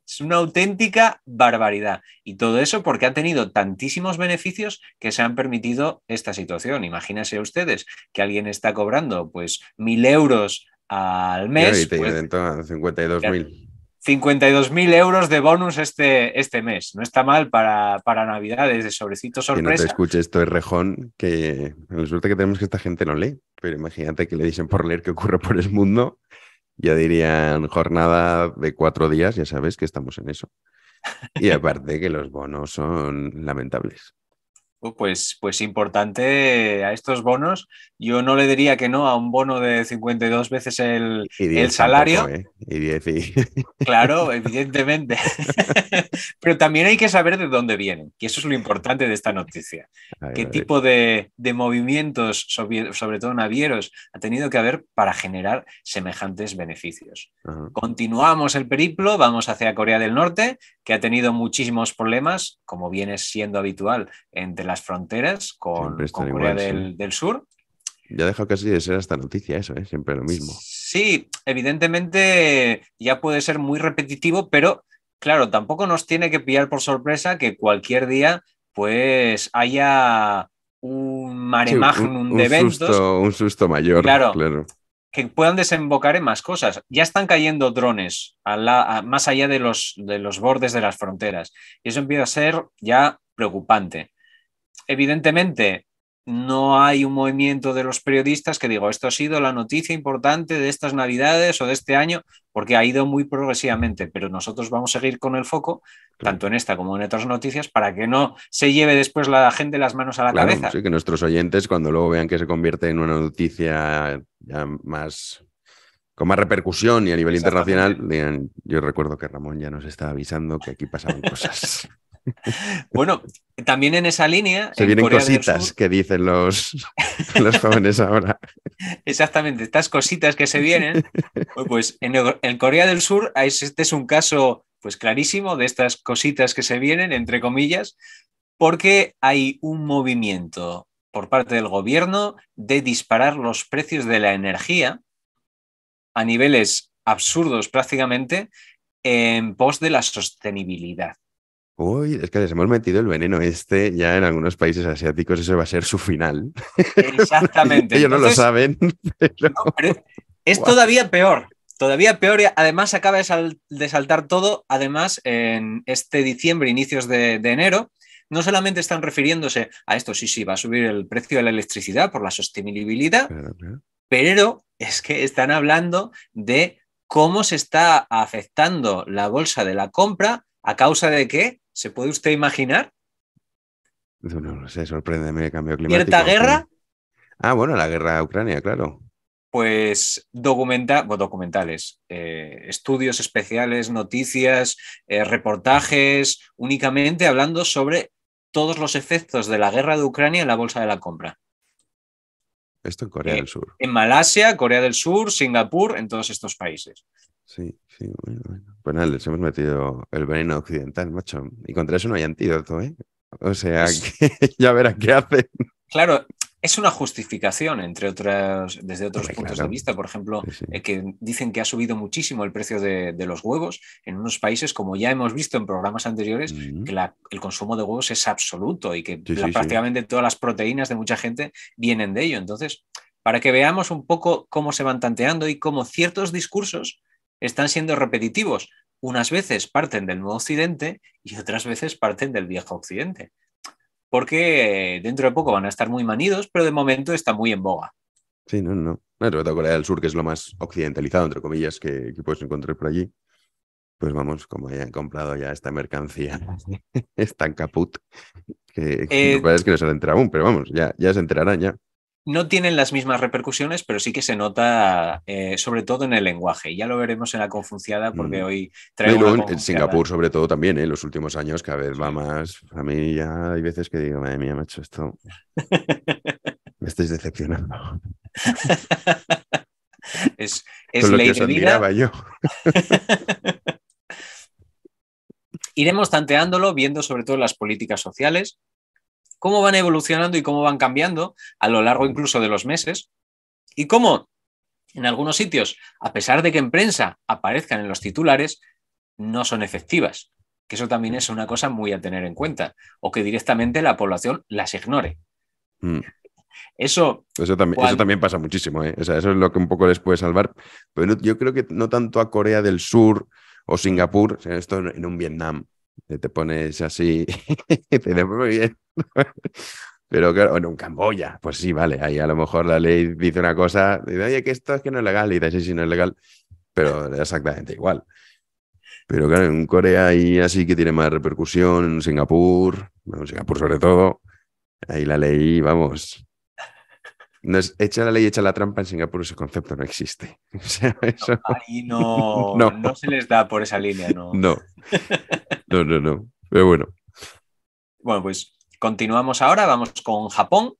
Es una auténtica barbaridad. Y todo eso porque ha tenido tantísimos beneficios que se han permitido esta situación. Imagínense ustedes que alguien está cobrando pues mil euros al mes. Pues, y 52.000. 52.000 euros de bonus este, este mes. No está mal para, Navidades, de sobrecito sorpresa. no escuche esto es rejón, que resulta que tenemos que esta gente no lee, pero imagínate que le dicen por leer qué ocurre por el mundo ya dirían jornada de cuatro días, ya sabes que estamos en eso. Y aparte que los bonos son lamentables. Oh, pues, pues importante a estos bonos. Yo no le diría que no a un bono de 52 veces el, salario. ¿eh? Claro, evidentemente. Pero también hay que saber de dónde vienen, que eso es lo importante de esta noticia. ¿Qué tipo de, movimientos, sobre, todo navieros, ha tenido que haber para generar semejantes beneficios? Continuamos el periplo, vamos hacia Corea del Norte, que ha tenido muchísimos problemas, como viene siendo habitual entre las fronteras con, Corea del, Sur. Ya dejo dejado casi de ser esta noticia eso, es ¿eh? siempre lo mismo. Sí, evidentemente ya puede ser muy repetitivo, pero claro, tampoco nos tiene que pillar por sorpresa que cualquier día pues haya un mare un, de eventos. Susto, un susto mayor, claro, Que puedan desembocar en más cosas. Ya están cayendo drones más allá de los, de los bordes de las fronteras. Y eso empieza a ser ya preocupante evidentemente, no hay un movimiento de los periodistas que digo, esto ha sido la noticia importante de estas navidades o de este año, porque ha ido muy progresivamente, pero nosotros vamos a seguir con el foco, tanto en esta como en otras noticias, para que no se lleve después la gente las manos a la cabeza. que nuestros oyentes, cuando luego vean que se convierte en una noticia más con más repercusión y a nivel internacional, digan, yo recuerdo que Ramón ya nos estaba avisando que aquí pasaban cosas. Bueno, también en esa línea. Se vienen cositas que dicen los, los jóvenes ahora. Exactamente, estas cositas que se vienen. Pues en, Corea del Sur, ah, este es un caso pues clarísimo de estas cositas que se vienen, entre comillas, porque hay un movimiento por parte del gobierno de disparar los precios de la energía a niveles absurdos prácticamente en pos de la sostenibilidad. Uy, es que les hemos metido el veneno este ya en algunos países asiáticos, eso va a ser su final. Exactamente. Ellos no lo saben. es todavía peor, todavía peor. Además, acaba de, saltar todo. Además, en este diciembre, inicios de, enero, no solamente están refiriéndose a esto, sí, sí, va a subir el precio de la electricidad por la sostenibilidad, pero es que están hablando de cómo se está afectando la bolsa de la compra a causa de que ¿Se puede usted imaginar? No, lo sé, sorprende el cambio climático. ¿Cierta guerra? Ah, bueno, la guerra de Ucrania, claro. Pues documenta documentales, eh, estudios especiales, noticias, eh, reportajes, únicamente hablando sobre todos los efectos de la guerra de Ucrania en la bolsa de la compra. Esto en Corea eh, del Sur. En Malasia, Corea del Sur, Singapur, en todos estos países. Sí, sí, bueno, bueno. Pues nada, les hemos metido el veneno occidental, macho. Y contra eso no hay antídoto, ¿eh? O sea, ya verán qué hacen. Claro, es una justificación, entre otras, desde otros puntos de vista. Por ejemplo, eh, que dicen que ha subido muchísimo el precio de, los huevos en unos países, como ya hemos visto en programas anteriores, mm. que el consumo de huevos es absoluto y que prácticamente todas las proteínas de mucha gente vienen de ello. Entonces, para que veamos un poco cómo se van tanteando y cómo ciertos discursos están siendo repetitivos. Unas veces parten del nuevo occidente y otras veces parten del viejo occidente. Porque dentro de poco van a estar muy manidos, pero de momento está muy en boga. Sí, no, no. No, Corea del Sur, que es lo más occidentalizado, entre comillas, que, puedes encontrar por allí. Pues vamos, como hayan comprado ya esta mercancía, es tan caput que, eh, parece que no se han enterado aún, pero vamos, ya, ya se enterarán ya no tienen las mismas repercusiones, pero sí que se nota eh, sobre todo en el lenguaje. Ya lo veremos en la confunciada porque mm. hoy traigo en Singapur sobre todo también, en ¿eh? los últimos años cada vez va más. A mí ya hay veces que digo, madre mía, macho, esto me estáis decepcionando. es es ley de vida. yo. Iremos tanteándolo, viendo sobre todo las políticas sociales, cómo van evolucionando y cómo van cambiando a lo largo incluso de los meses y cómo en algunos sitios, a pesar de que en prensa aparezcan en los titulares, no son efectivas, que eso también es una cosa muy a tener en cuenta, o que directamente la población las ignore. Mm. Eso, eso, también, también pasa muchísimo, ¿eh? eso es lo que un poco les puede salvar, pero yo creo que no tanto a Corea del Sur o Singapur, esto en un Vietnam, te pones así, te muy bien. Pero claro, en Camboya, pues sí, vale, ahí a lo mejor la ley dice una cosa, oye, que esto es que no es legal, y dice, sí, sí, no es legal, pero exactamente igual. Pero claro, en Corea y así que tiene más repercusión, en Singapur, Singapur sobre todo, ahí la ley, vamos. No echa la ley, echa la trampa, en Singapur ese concepto no existe. ahí no, no. no, se les da por esa línea, No, no, no, no. Pero bueno. Bueno, pues Continuamos ahora, vamos con Japón,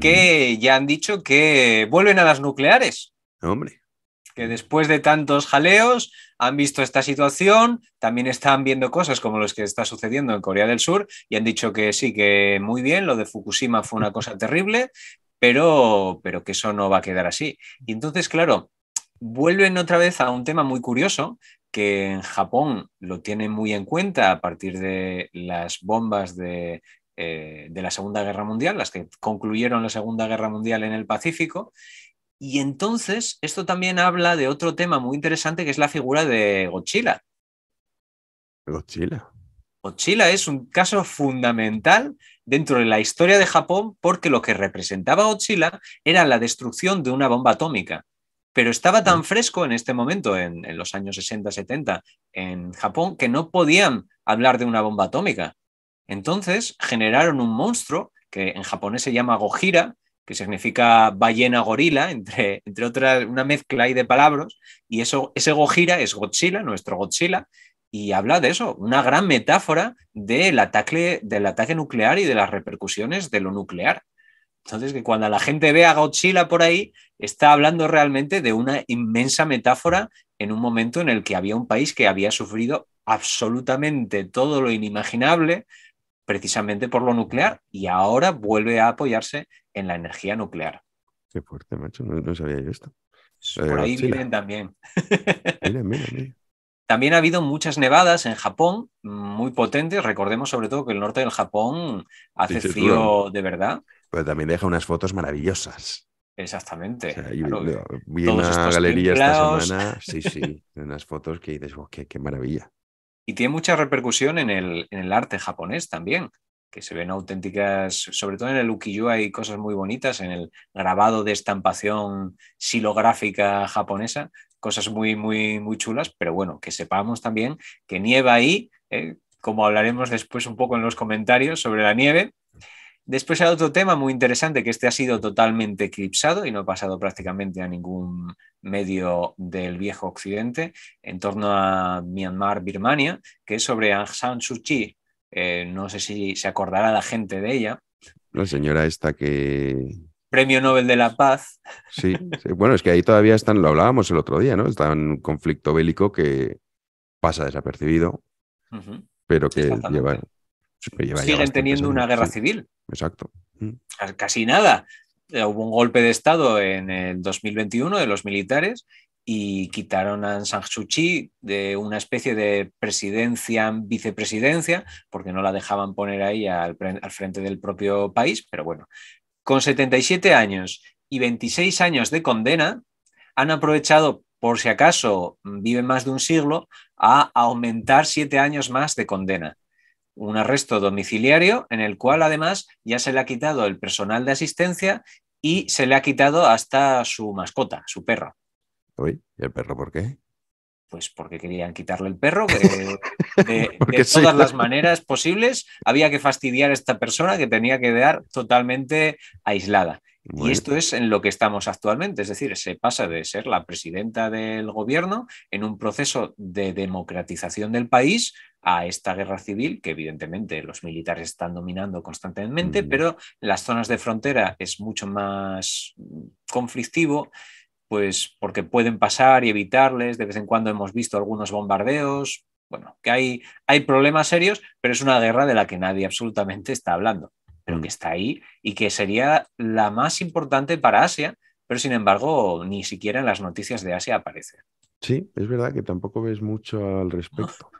que ya han dicho que vuelven a las nucleares. Hombre. Que después de tantos jaleos han visto esta situación, también están viendo cosas como los que está sucediendo en Corea del Sur y han dicho que sí, que muy bien, lo de Fukushima fue una cosa terrible, pero, pero que eso no va a quedar así. Y entonces, claro, vuelven otra vez a un tema muy curioso, que en Japón lo tienen muy en cuenta a partir de las bombas de eh, de la Segunda Guerra Mundial, las que concluyeron la Segunda Guerra Mundial en el Pacífico. Y entonces, esto también habla de otro tema muy interesante que es la figura de Godzilla. Godzilla. Godzilla es un caso fundamental dentro de la historia de Japón porque lo que representaba Godzilla era la destrucción de una bomba atómica. Pero estaba tan mm. fresco en este momento, en, en los años 60-70, en Japón, que no podían hablar de una bomba atómica. Entonces generaron un monstruo que en japonés se llama Gojira, que significa ballena gorila, entre, entre otras, una mezcla ahí de palabras, y eso, ese Gojira es Godzilla, nuestro Godzilla, y habla de eso, una gran metáfora del ataque, del ataque nuclear y de las repercusiones de lo nuclear. Entonces, que cuando la gente ve a Godzilla por ahí, está hablando realmente de una inmensa metáfora en un momento en el que había un país que había sufrido absolutamente todo lo inimaginable, precisamente por lo nuclear y ahora vuelve a apoyarse en la energía nuclear. Qué fuerte, macho, no, sabía yo esto. Eh, por ahí vienen también. También ha habido muchas nevadas en Japón, muy potentes. Recordemos sobre todo que el norte del Japón hace frío de verdad. Pero también deja unas fotos maravillosas. Exactamente. vi una galería esta semana, sí, sí, unas fotos que dices, qué maravilla. Y tiene mucha repercusión en el, arte japonés también, que se ven auténticas, sobre todo en el ukiyo hay cosas muy bonitas, en el grabado de estampación silográfica japonesa, cosas muy, muy, muy chulas, pero bueno, que sepamos también que nieva ahí, ¿eh? como hablaremos después un poco en los comentarios sobre la nieve, Después hay otro tema muy interesante que este ha sido totalmente eclipsado y no ha pasado prácticamente a ningún medio del viejo occidente en torno a Myanmar, Birmania, que es sobre Aung San Suu Kyi. Eh, no sé si se acordará la gente de ella. La señora esta que... Premio Nobel de la Paz. Sí, bueno, es que ahí todavía están, lo hablábamos el otro día, ¿no? Está en un conflicto bélico que pasa desapercibido, pero que lleva, siguen teniendo una guerra civil. Exacto. Mm. Casi nada. Eh, hubo un golpe de Estado en el 2021 de los militares y quitaron a Aung San de una especie de presidencia, vicepresidencia, porque no la dejaban poner ahí al, frente del propio país, pero bueno, con 77 años y 26 años de condena, han aprovechado, por si acaso viven más de un siglo, a aumentar 7 años más de condena un arresto domiciliario en el cual además ya se le ha quitado el personal de asistencia y se le ha quitado hasta su mascota, su perro. ¿y el perro por qué? Pues porque querían quitarle el perro, de, todas las maneras posibles había que fastidiar a esta persona que tenía que quedar totalmente aislada. Y esto es en lo que estamos actualmente, es decir, se pasa de ser la presidenta del gobierno en un proceso de democratización del país a esta guerra civil, que evidentemente los militares están dominando constantemente, pero las zonas de frontera es mucho más conflictivo, pues porque pueden pasar y evitarles. De vez en cuando hemos visto algunos bombardeos. Bueno, que hay, hay problemas serios, pero es una guerra de la que nadie absolutamente está hablando, pero mm. que está ahí y que sería la más importante para Asia, pero sin embargo ni siquiera en las noticias de Asia aparece. Sí, es verdad que tampoco ves mucho al respecto.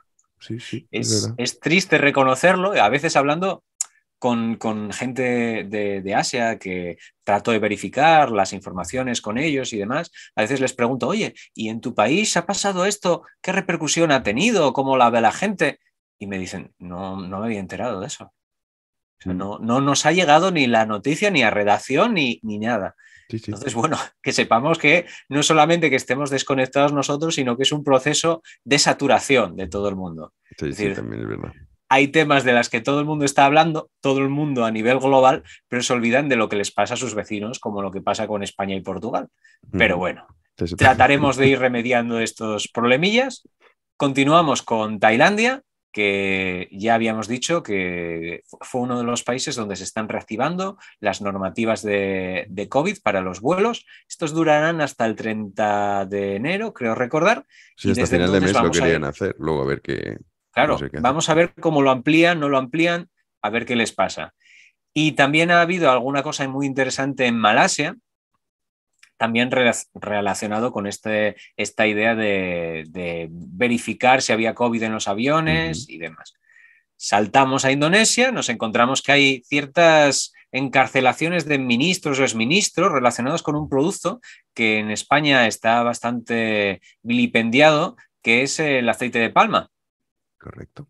Es, triste reconocerlo, a veces hablando con, gente de, Asia que trato de verificar las informaciones con ellos y demás, a veces les pregunto, oye, ¿y en tu país ha pasado esto? ¿Qué repercusión ha tenido? ¿Cómo la ve la gente? Y me dicen, no, no me había enterado de eso. Mm. no, no nos ha llegado ni la noticia, ni a redacción, ni nada. Entonces, bueno, que sepamos que no solamente que estemos desconectados nosotros, sino que es un proceso de saturación de todo el mundo. Hay temas de las que todo el mundo está hablando, todo el mundo a nivel global, pero se olvidan de lo que les pasa a sus vecinos, como lo que pasa con España y Portugal. Pero bueno, trataremos de ir remediando estos problemillas. Continuamos con Tailandia, que ya habíamos dicho que fue uno de los países donde se están reactivando las normativas de, de, COVID para los vuelos. Estos durarán hasta el 30 de enero, creo recordar. Sí, hasta final de mes lo querían hacer, luego a ver qué... Claro, vamos a ver cómo lo amplían, no lo amplían, a ver qué les pasa. Y también ha habido alguna cosa muy interesante en Malasia, también relacionado con este, esta idea de, verificar si había COVID en los aviones y demás. Saltamos a Indonesia, nos encontramos que hay ciertas encarcelaciones de ministros o exministros relacionados con un producto que en España está bastante vilipendiado, que es el aceite de palma. Correcto.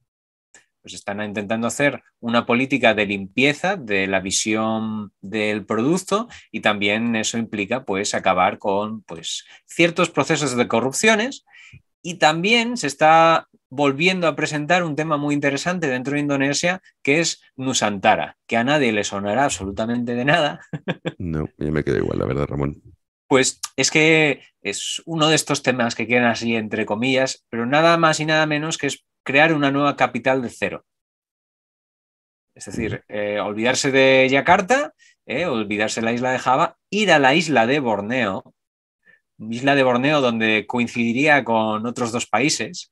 Pues están intentando hacer una política de limpieza de la visión del producto y también eso implica pues acabar con pues ciertos procesos de corrupciones y también se está volviendo a presentar un tema muy interesante dentro de Indonesia, que es Nusantara, que a nadie le sonará absolutamente de nada. No, yo me queda igual, la verdad, Ramón. Pues es que es uno de estos temas que quedan así entre comillas, pero nada más y nada menos que es crear una nueva capital de cero. Es decir, eh, olvidarse de Yakarta, eh, olvidarse de la isla de Java, ir a la isla de Borneo, isla de Borneo donde coincidiría con otros dos países,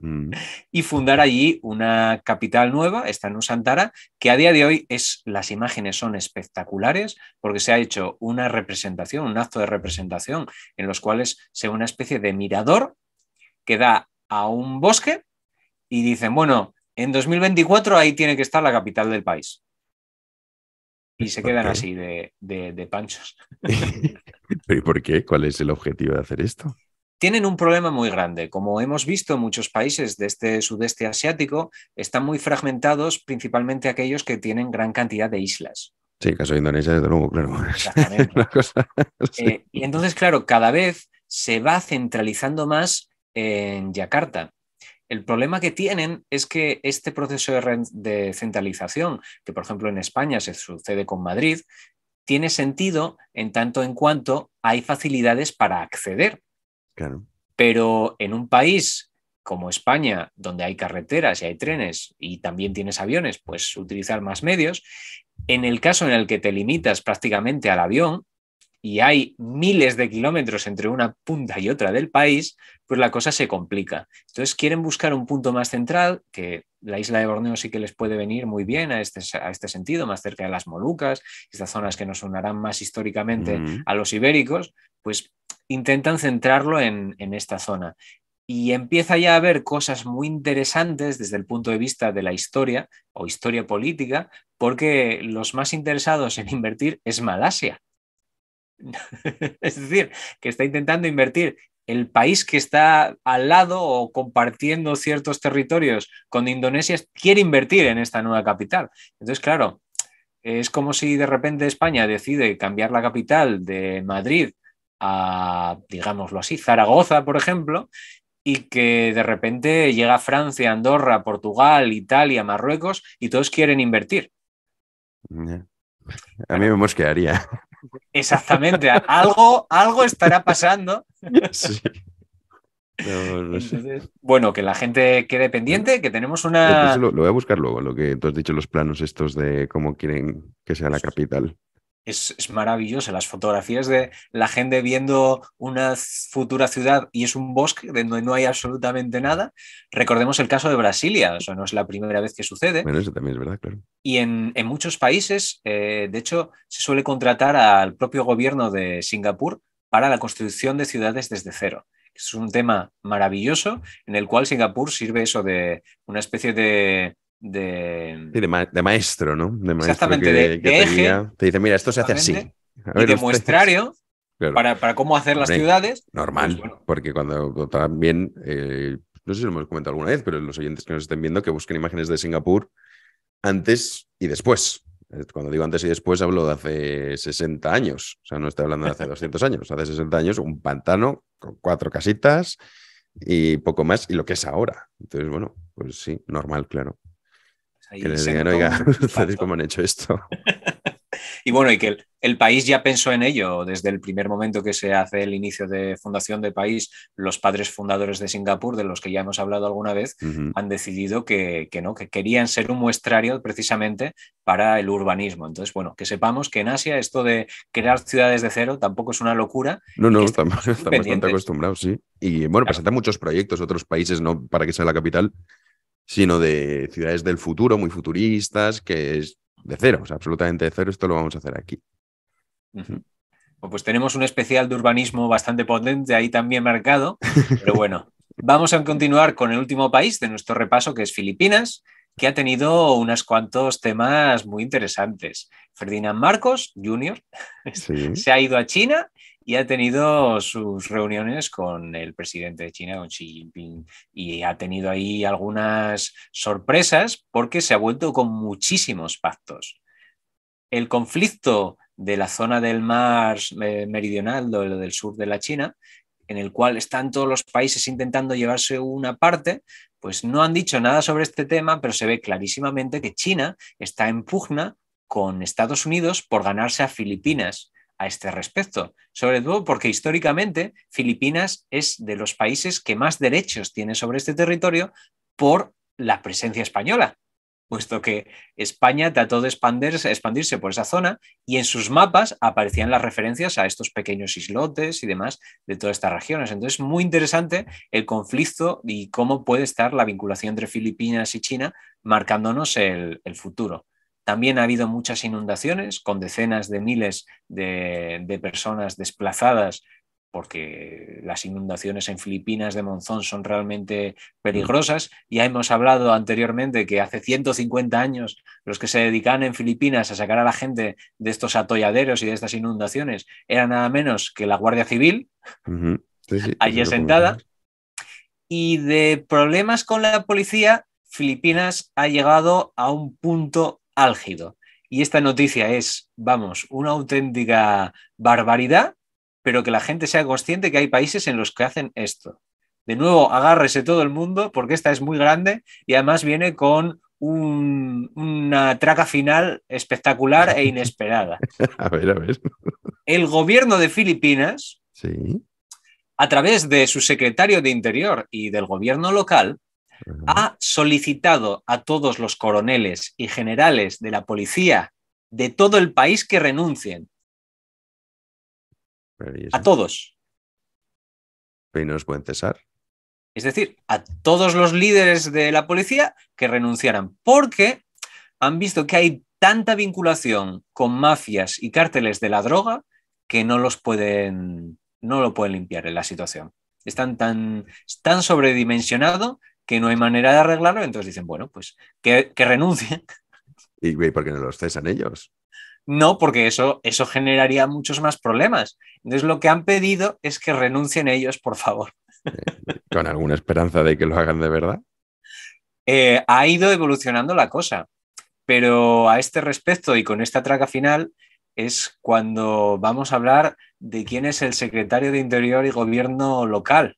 mm. y fundar allí una capital nueva, esta Nusantara, que a día de hoy es, las imágenes son espectaculares porque se ha hecho una representación, un acto de representación en los cuales se una especie de mirador que da a un bosque y dicen, bueno, en 2024 ahí tiene que estar la capital del país. Y se quedan así de, panchos. ¿Y por qué? ¿Cuál es el objetivo de hacer esto? Tienen un problema muy grande. Como hemos visto, muchos países de este sudeste asiático están muy fragmentados, principalmente aquellos que tienen gran cantidad de islas. Sí, caso de Indonesia, desde luego, claro. Eh, y entonces, claro, cada vez se va centralizando más en Yakarta. El problema que tienen es que este proceso de, centralización, que por ejemplo en España se sucede con Madrid, tiene sentido en tanto en cuanto hay facilidades para acceder. Pero en un país como España, donde hay carreteras y hay trenes y también tienes aviones, pues utilizar más medios. En el caso en el que te limitas prácticamente al avión, y hay miles de kilómetros entre una punta y otra del país, pues la cosa se complica. Entonces quieren buscar un punto más central, que la isla de Borneo sí que les puede venir muy bien a este, a este sentido, más cerca de las Molucas, estas zonas que nos sonarán más históricamente a los ibéricos, pues intentan centrarlo en, en esta zona. Y empieza ya a haber cosas muy interesantes desde el punto de vista de la historia o historia política, porque los más interesados en invertir es Malasia es decir, que está intentando invertir el país que está al lado o compartiendo ciertos territorios con Indonesia quiere invertir en esta nueva capital. Entonces, claro, es como si de repente España decide cambiar la capital de Madrid a, digámoslo así, Zaragoza, por ejemplo, y que de repente llega Francia, Andorra, Portugal, Italia, Marruecos, y todos quieren invertir. A mí me mosquearía. Exactamente, algo, algo estará pasando. bueno, que la gente quede pendiente, que tenemos una. Lo, lo, voy a buscar luego, lo que tú has dicho, los planos estos de cómo quieren que sea la capital es, es maravillosa. Las fotografías de la gente viendo una futura ciudad y es un bosque donde no hay absolutamente nada. Recordemos el caso de Brasilia, eso no es la primera vez que sucede. eso también es verdad, claro. Y en, muchos países, eh, de hecho, se suele contratar al propio gobierno de Singapur para la construcción de ciudades desde cero es un tema maravilloso en el cual Singapur sirve eso de una especie de de... de, maestro, ¿no? De maestro Exactamente, de, Te, dice, mira, esto se hace así. y de muestrario para, para, cómo hacer las ciudades. Pues normal, porque cuando también, eh, no sé si lo hemos comentado alguna vez, pero los oyentes que nos estén viendo que busquen imágenes de Singapur antes y después. Cuando digo antes y después, hablo de hace 60 años. O sea, no estoy hablando de hace 200 años. Hace 60 años, un pantano con cuatro casitas y poco más, y lo que es ahora. Entonces, bueno, pues sí, normal, claro que les digan, oiga, ustedes cómo han hecho esto. y bueno, y que el, país ya pensó en ello desde el primer momento que se hace el inicio de fundación de país. Los padres fundadores de Singapur, de los que ya hemos hablado alguna vez, han decidido que, no, que querían ser un muestrario precisamente para el urbanismo. Entonces, bueno, que sepamos que en Asia esto de crear ciudades de cero tampoco es una locura. No, no, estamos, bastante acostumbrados, sí. Y bueno, presenta muchos proyectos, otros países, ¿no? Para que sea la capital, sino de ciudades del futuro, muy futuristas, que es de cero, absolutamente de cero, esto lo vamos a hacer aquí. Pues tenemos un especial de urbanismo bastante potente ahí también marcado, pero bueno, vamos a continuar con el último país de nuestro repaso, que es Filipinas, que ha tenido unos cuantos temas muy interesantes. Ferdinand Marcos Jr. se ha ido a China y ha tenido sus reuniones con el presidente de China, Xi Jinping, y ha tenido ahí algunas sorpresas porque se ha vuelto con muchísimos pactos. El conflicto de la zona del mar eh, meridional, lo del sur de la China, en el cual están todos los países intentando llevarse una parte, pues no han dicho nada sobre este tema, pero se ve clarísimamente que China está en pugna con Estados Unidos por ganarse a Filipinas a este respecto, sobre todo porque históricamente Filipinas es de los países que más derechos tiene sobre este territorio por la presencia española, puesto que España trató de expandirse, por esa zona y en sus mapas aparecían las referencias a estos pequeños islotes y demás de todas estas regiones. Entonces, muy interesante el conflicto y cómo puede estar la vinculación entre Filipinas y China marcándonos el futuro. También ha habido muchas inundaciones con decenas de miles de, personas desplazadas porque las inundaciones en Filipinas de Monzón son realmente peligrosas. Ya hemos hablado anteriormente que hace 150 años los que se dedicaban en Filipinas a sacar a la gente de estos atolladeros y de estas inundaciones eran nada menos que la Guardia Civil, allí sentada. Y de problemas con la policía, Filipinas ha llegado a un punto álgido. Y esta noticia es, vamos, una auténtica barbaridad, pero que la gente sea consciente que hay países en los que hacen esto. De nuevo, agárrese todo el mundo porque esta es muy grande y además viene con una traca final espectacular e inesperada. A ver, a ver. El gobierno de Filipinas, a través de su secretario de Interior y del gobierno local, ha solicitado a todos los coroneles y generales de la policía de todo el país que renuncien. A todos. es buen cesar. Es decir, a todos los líderes de la policía que renunciaran, porque han visto que hay tanta vinculación con mafias y cárteles de la droga que no los pueden, no lo pueden limpiar en la situación. Están tan, tan sobredimensionado que no hay manera de arreglarlo, entonces dicen, bueno, pues que, renuncie. renuncien. ¿Y por qué no los cesan ellos? No, porque eso, eso generaría muchos más problemas. Entonces lo que han pedido es que renuncien ellos, por favor. Eh, ¿Con alguna esperanza de que lo hagan de verdad? Eh, ha ido evolucionando la cosa, pero a este respecto y con esta traga final es cuando vamos a hablar de quién es el secretario de Interior y Gobierno local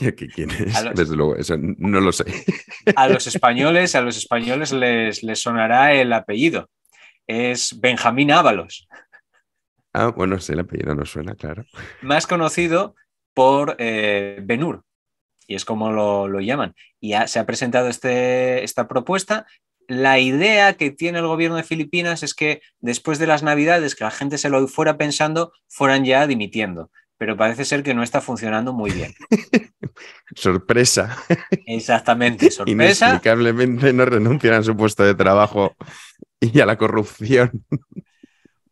quién es? Desde luego, eso no lo sé. A los españoles, a los españoles les, sonará el apellido. Es Benjamín Ábalos. Ah, bueno, sí, el apellido no suena, claro. Más conocido por eh, Benur, y es como lo, llaman. Y se ha presentado este, esta propuesta. La idea que tiene el gobierno de Filipinas es que después de las navidades, que la gente se lo fuera pensando, fueran ya dimitiendo pero parece ser que no está funcionando muy bien. sorpresa. Exactamente, sorpresa. Inexplicablemente no renuncian a su puesto de trabajo y a la corrupción.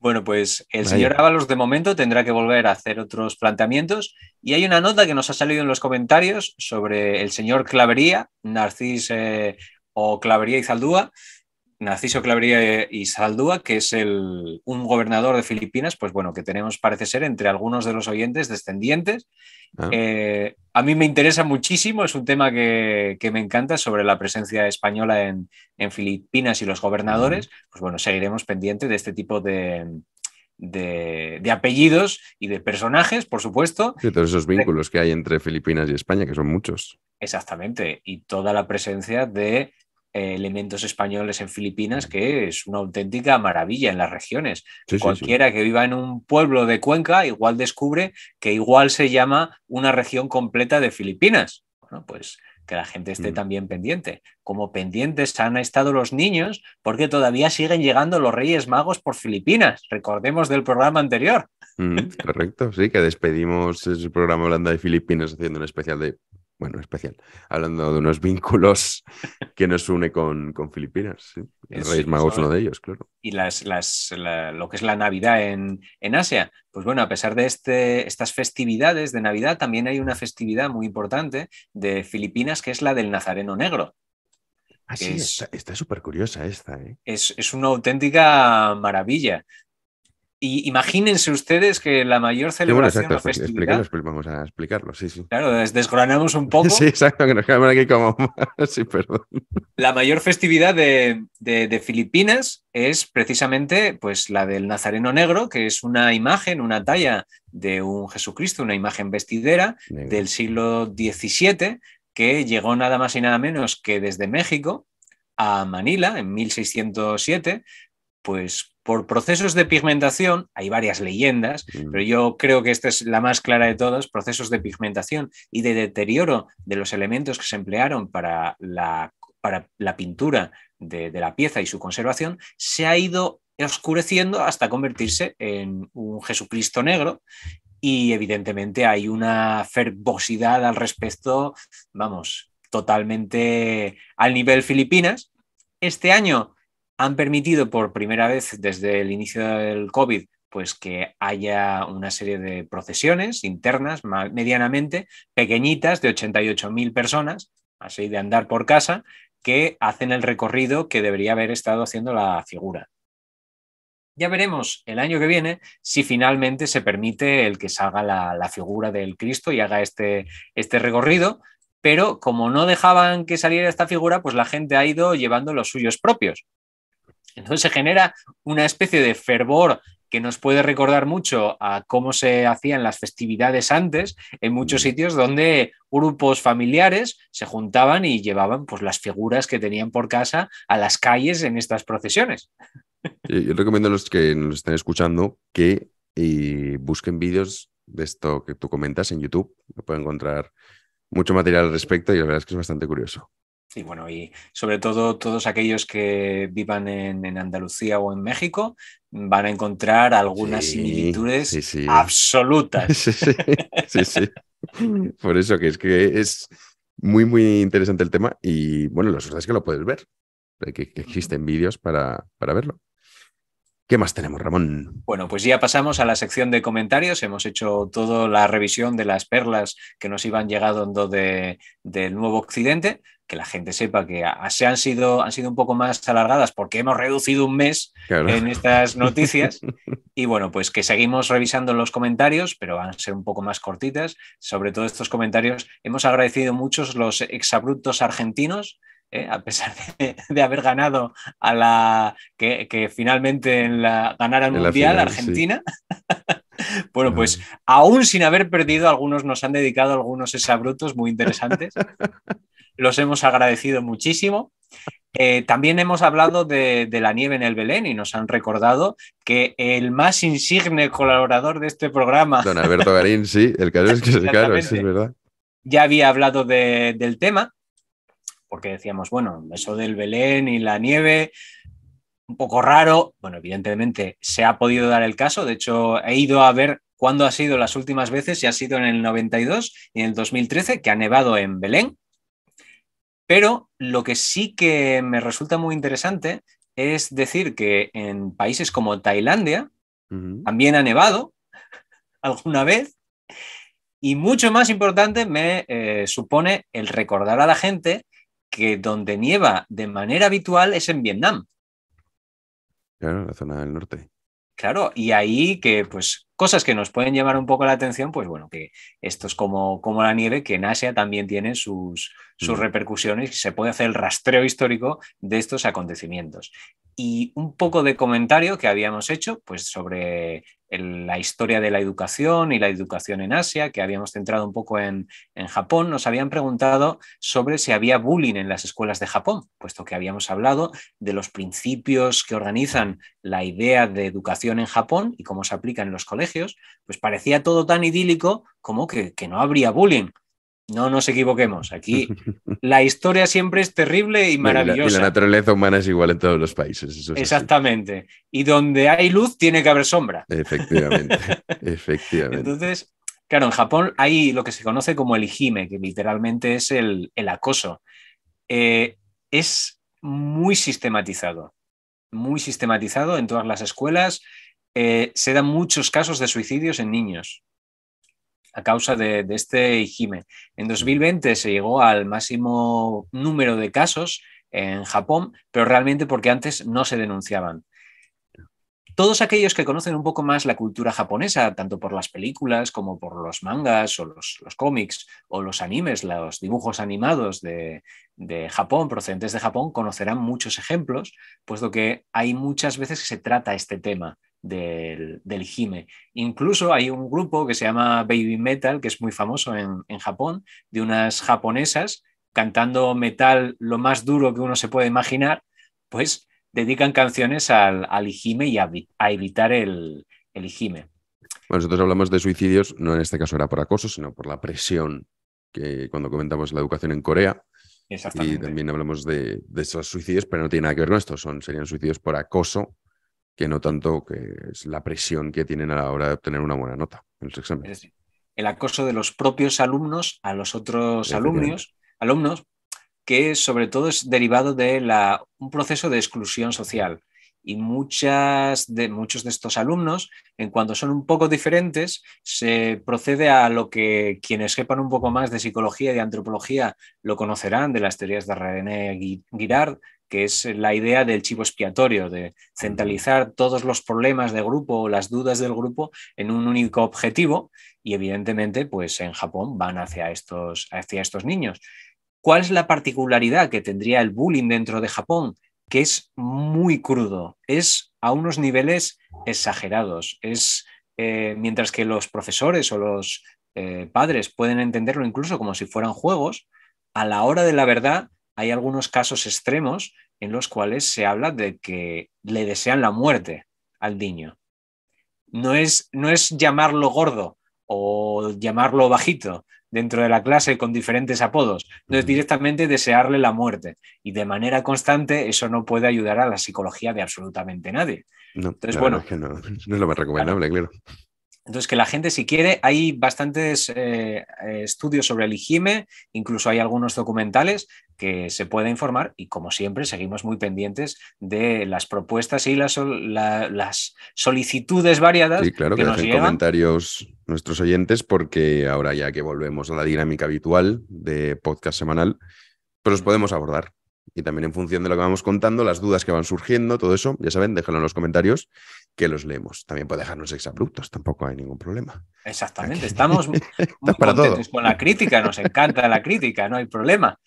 Bueno, pues el señor Ábalos de momento tendrá que volver a hacer otros planteamientos y hay una nota que nos ha salido en los comentarios sobre el señor Clavería, Narcís eh, o Clavería y Zaldúa, Narciso Clavería eh, y Saldúa, que es el, un gobernador de Filipinas, pues bueno, que tenemos, parece ser, entre algunos de los oyentes descendientes. Ah. Eh, a mí me interesa muchísimo, es un tema que, me encanta sobre la presencia española en, Filipinas y los gobernadores. Pues bueno, seguiremos pendientes de este tipo de, de, de, apellidos y de personajes, por supuesto. De todos esos vínculos que hay entre Filipinas y España, que son muchos. Exactamente, y toda la presencia de eh, elementos españoles en Filipinas, que es una auténtica maravilla en las regiones. Cualquiera que viva en un pueblo de Cuenca igual descubre que igual se llama una región completa de Filipinas. Bueno, pues que la gente esté mm. también pendiente. Como pendientes han estado los niños porque todavía siguen llegando los Reyes Magos por Filipinas. Recordemos del programa anterior. Mm, correcto, sí, que despedimos el programa hablando de Filipinas haciendo un especial de bueno, especial, hablando de unos vínculos que nos une con, Filipinas. El Rey Mago es uno ¿eh? de ellos, claro. Y las, las, lo que es la Navidad en, Asia. Pues bueno, a pesar de este, estas festividades de Navidad, también hay una festividad muy importante de Filipinas que es la del Nazareno Negro. Así ah, está súper curiosa esta. ¿eh? Es, es, una auténtica maravilla, y imagínense ustedes que la mayor celebración Vamos a explicarlo, sí, sí. Claro, desgranamos un poco. Sí, exacto, que nos aquí como... La mayor festividad de, Filipinas es precisamente pues, la del Nazareno Negro, que es una imagen, una talla de un Jesucristo, una imagen vestidera del siglo XVII, que llegó nada más y nada menos que desde México a Manila en 1607 pues por procesos de pigmentación, hay varias leyendas, mm. pero yo creo que esta es la más clara de todas, procesos de pigmentación y de deterioro de los elementos que se emplearon para la, pintura de, de la pieza y su conservación, se ha ido oscureciendo hasta convertirse en un Jesucristo negro y evidentemente hay una fervosidad al respecto, vamos, totalmente al nivel Filipinas. Este año han permitido por primera vez desde el inicio del COVID pues que haya una serie de procesiones internas, medianamente pequeñitas, de 88.000 personas, así de andar por casa, que hacen el recorrido que debería haber estado haciendo la figura. Ya veremos el año que viene si finalmente se permite el que salga la, figura del Cristo y haga este, este recorrido, pero como no dejaban que saliera esta figura, pues la gente ha ido llevando los suyos propios. Entonces se genera una especie de fervor que nos puede recordar mucho a cómo se hacían las festividades antes en muchos mm. sitios donde grupos familiares se juntaban y llevaban pues, las figuras que tenían por casa a las calles en estas procesiones. Yo recomiendo a los que nos estén escuchando que eh, busquen vídeos de esto que tú comentas en YouTube. Pueden encontrar mucho material al respecto y la verdad es que es bastante curioso. Y bueno, y sobre todo todos aquellos que vivan en, Andalucía o en México van a encontrar algunas similitudes absolutas. sí, sí. Por eso que es que es muy, muy interesante el tema y bueno, la verdad es que lo puedes ver, que, que existen vídeos para, para verlo. ¿Qué más tenemos, Ramón? Bueno, pues ya pasamos a la sección de comentarios. Hemos hecho toda la revisión de las perlas que nos iban llegando del nuevo occidente. Que la gente sepa que han sido, han sido un poco más alargadas porque hemos reducido un mes en estas noticias. y bueno, pues que seguimos revisando los comentarios, pero van a ser un poco más cortitas. Sobre todo estos comentarios, hemos agradecido muchos los exabruptos argentinos ¿eh? a pesar de, de, haber ganado a la que, que finalmente en la, ganara el Mundial Argentina. bueno, pues aún sin haber perdido, algunos nos han dedicado algunos exabrutos muy interesantes. Los hemos agradecido muchísimo. Eh, también hemos hablado de, de, la nieve en el Belén y nos han recordado que el más insigne colaborador de este programa. Don Alberto Garín, sí, el caso es que es claro es verdad. Ya había hablado de, del tema porque decíamos, bueno, eso del Belén y la nieve, un poco raro. Bueno, evidentemente se ha podido dar el caso. De hecho, he ido a ver cuándo ha sido las últimas veces y ha sido en el 92 y en el 2013 que ha nevado en Belén. Pero lo que sí que me resulta muy interesante es decir que en países como Tailandia también ha nevado alguna vez. Y mucho más importante me eh, supone el recordar a la gente que donde nieva de manera habitual es en Vietnam. Claro, la zona del norte. Claro, y ahí que pues cosas que nos pueden llamar un poco la atención, pues bueno, que esto es como, como la nieve, que en Asia también tiene sus, sus repercusiones y se puede hacer el rastreo histórico de estos acontecimientos. Y un poco de comentario que habíamos hecho pues sobre la historia de la educación y la educación en Asia, que habíamos centrado un poco en, en Japón, nos habían preguntado sobre si había bullying en las escuelas de Japón, puesto que habíamos hablado de los principios que organizan la idea de educación en Japón y cómo se aplican en los colegios pues parecía todo tan idílico como que, no habría bullying. No nos equivoquemos. Aquí la historia siempre es terrible y maravillosa. Y la, naturaleza humana es igual en todos los países. Exactamente. Y donde hay luz tiene que haber sombra. Efectivamente. Efectivamente. Entonces, claro, en Japón hay lo que se conoce como el hijime, que literalmente es el, acoso. Eh, es muy sistematizado. Muy sistematizado en todas las escuelas. Eh, se dan muchos casos de suicidios en niños a causa de, este hijime. En 2020 se llegó al máximo número de casos en Japón, pero realmente porque antes no se denunciaban todos aquellos que conocen un poco más la cultura japonesa, tanto por las películas como por los mangas o los, cómics o los animes, los dibujos animados de, Japón, procedentes de Japón, conocerán muchos ejemplos, puesto que hay muchas veces que se trata este tema del, del hime. Incluso hay un grupo que se llama Baby Metal, que es muy famoso en, Japón, de unas japonesas cantando metal lo más duro que uno se puede imaginar, pues dedican canciones al, al hime y a, evitar el, el hime. Bueno, nosotros hablamos de suicidios, no en este caso era por acoso, sino por la presión que cuando comentamos la educación en Corea. Y también hablamos de, esos suicidios, pero no tiene nada que ver con esto, son, serían suicidios por acoso que no tanto que es la presión que tienen a la hora de obtener una buena nota en los exámenes. el acoso de los propios alumnos a los otros alumnos, alumnos, que sobre todo es derivado de un proceso de exclusión social. Y muchas de, muchos de estos alumnos, en cuanto son un poco diferentes, se procede a lo que quienes sepan un poco más de psicología y de antropología lo conocerán, de las teorías de René Girard, que es la idea del chivo expiatorio, de centralizar todos los problemas del grupo o las dudas del grupo en un único objetivo y evidentemente pues en Japón van hacia estos, hacia estos niños. ¿Cuál es la particularidad que tendría el bullying dentro de Japón? Que es muy crudo, es a unos niveles exagerados, es eh, mientras que los profesores o los eh, padres pueden entenderlo incluso como si fueran juegos, a la hora de la verdad hay algunos casos extremos en los cuales se habla de que le desean la muerte al niño. No es, no es llamarlo gordo o llamarlo bajito dentro de la clase con diferentes apodos, no es directamente desearle la muerte. Y de manera constante eso no puede ayudar a la psicología de absolutamente nadie. No, bueno, es no, es lo más recomendable, claro. Entonces, que la gente si quiere, hay bastantes eh, eh, estudios sobre el IGIME, incluso hay algunos documentales que se pueden informar y como siempre seguimos muy pendientes de las propuestas y las, solicitudes variadas. Sí, claro, que, dejen comentarios nuestros oyentes porque ahora ya que volvemos a la dinámica habitual de podcast semanal, pues los mm. podemos abordar. Y también en función de lo que vamos contando, las dudas que van surgiendo, todo eso, ya saben, déjenlo en los comentarios que los leemos. También puede dejarnos exabruptos, tampoco hay ningún problema. Exactamente, estamos muy contentos con la crítica, nos encanta la crítica, no hay problema.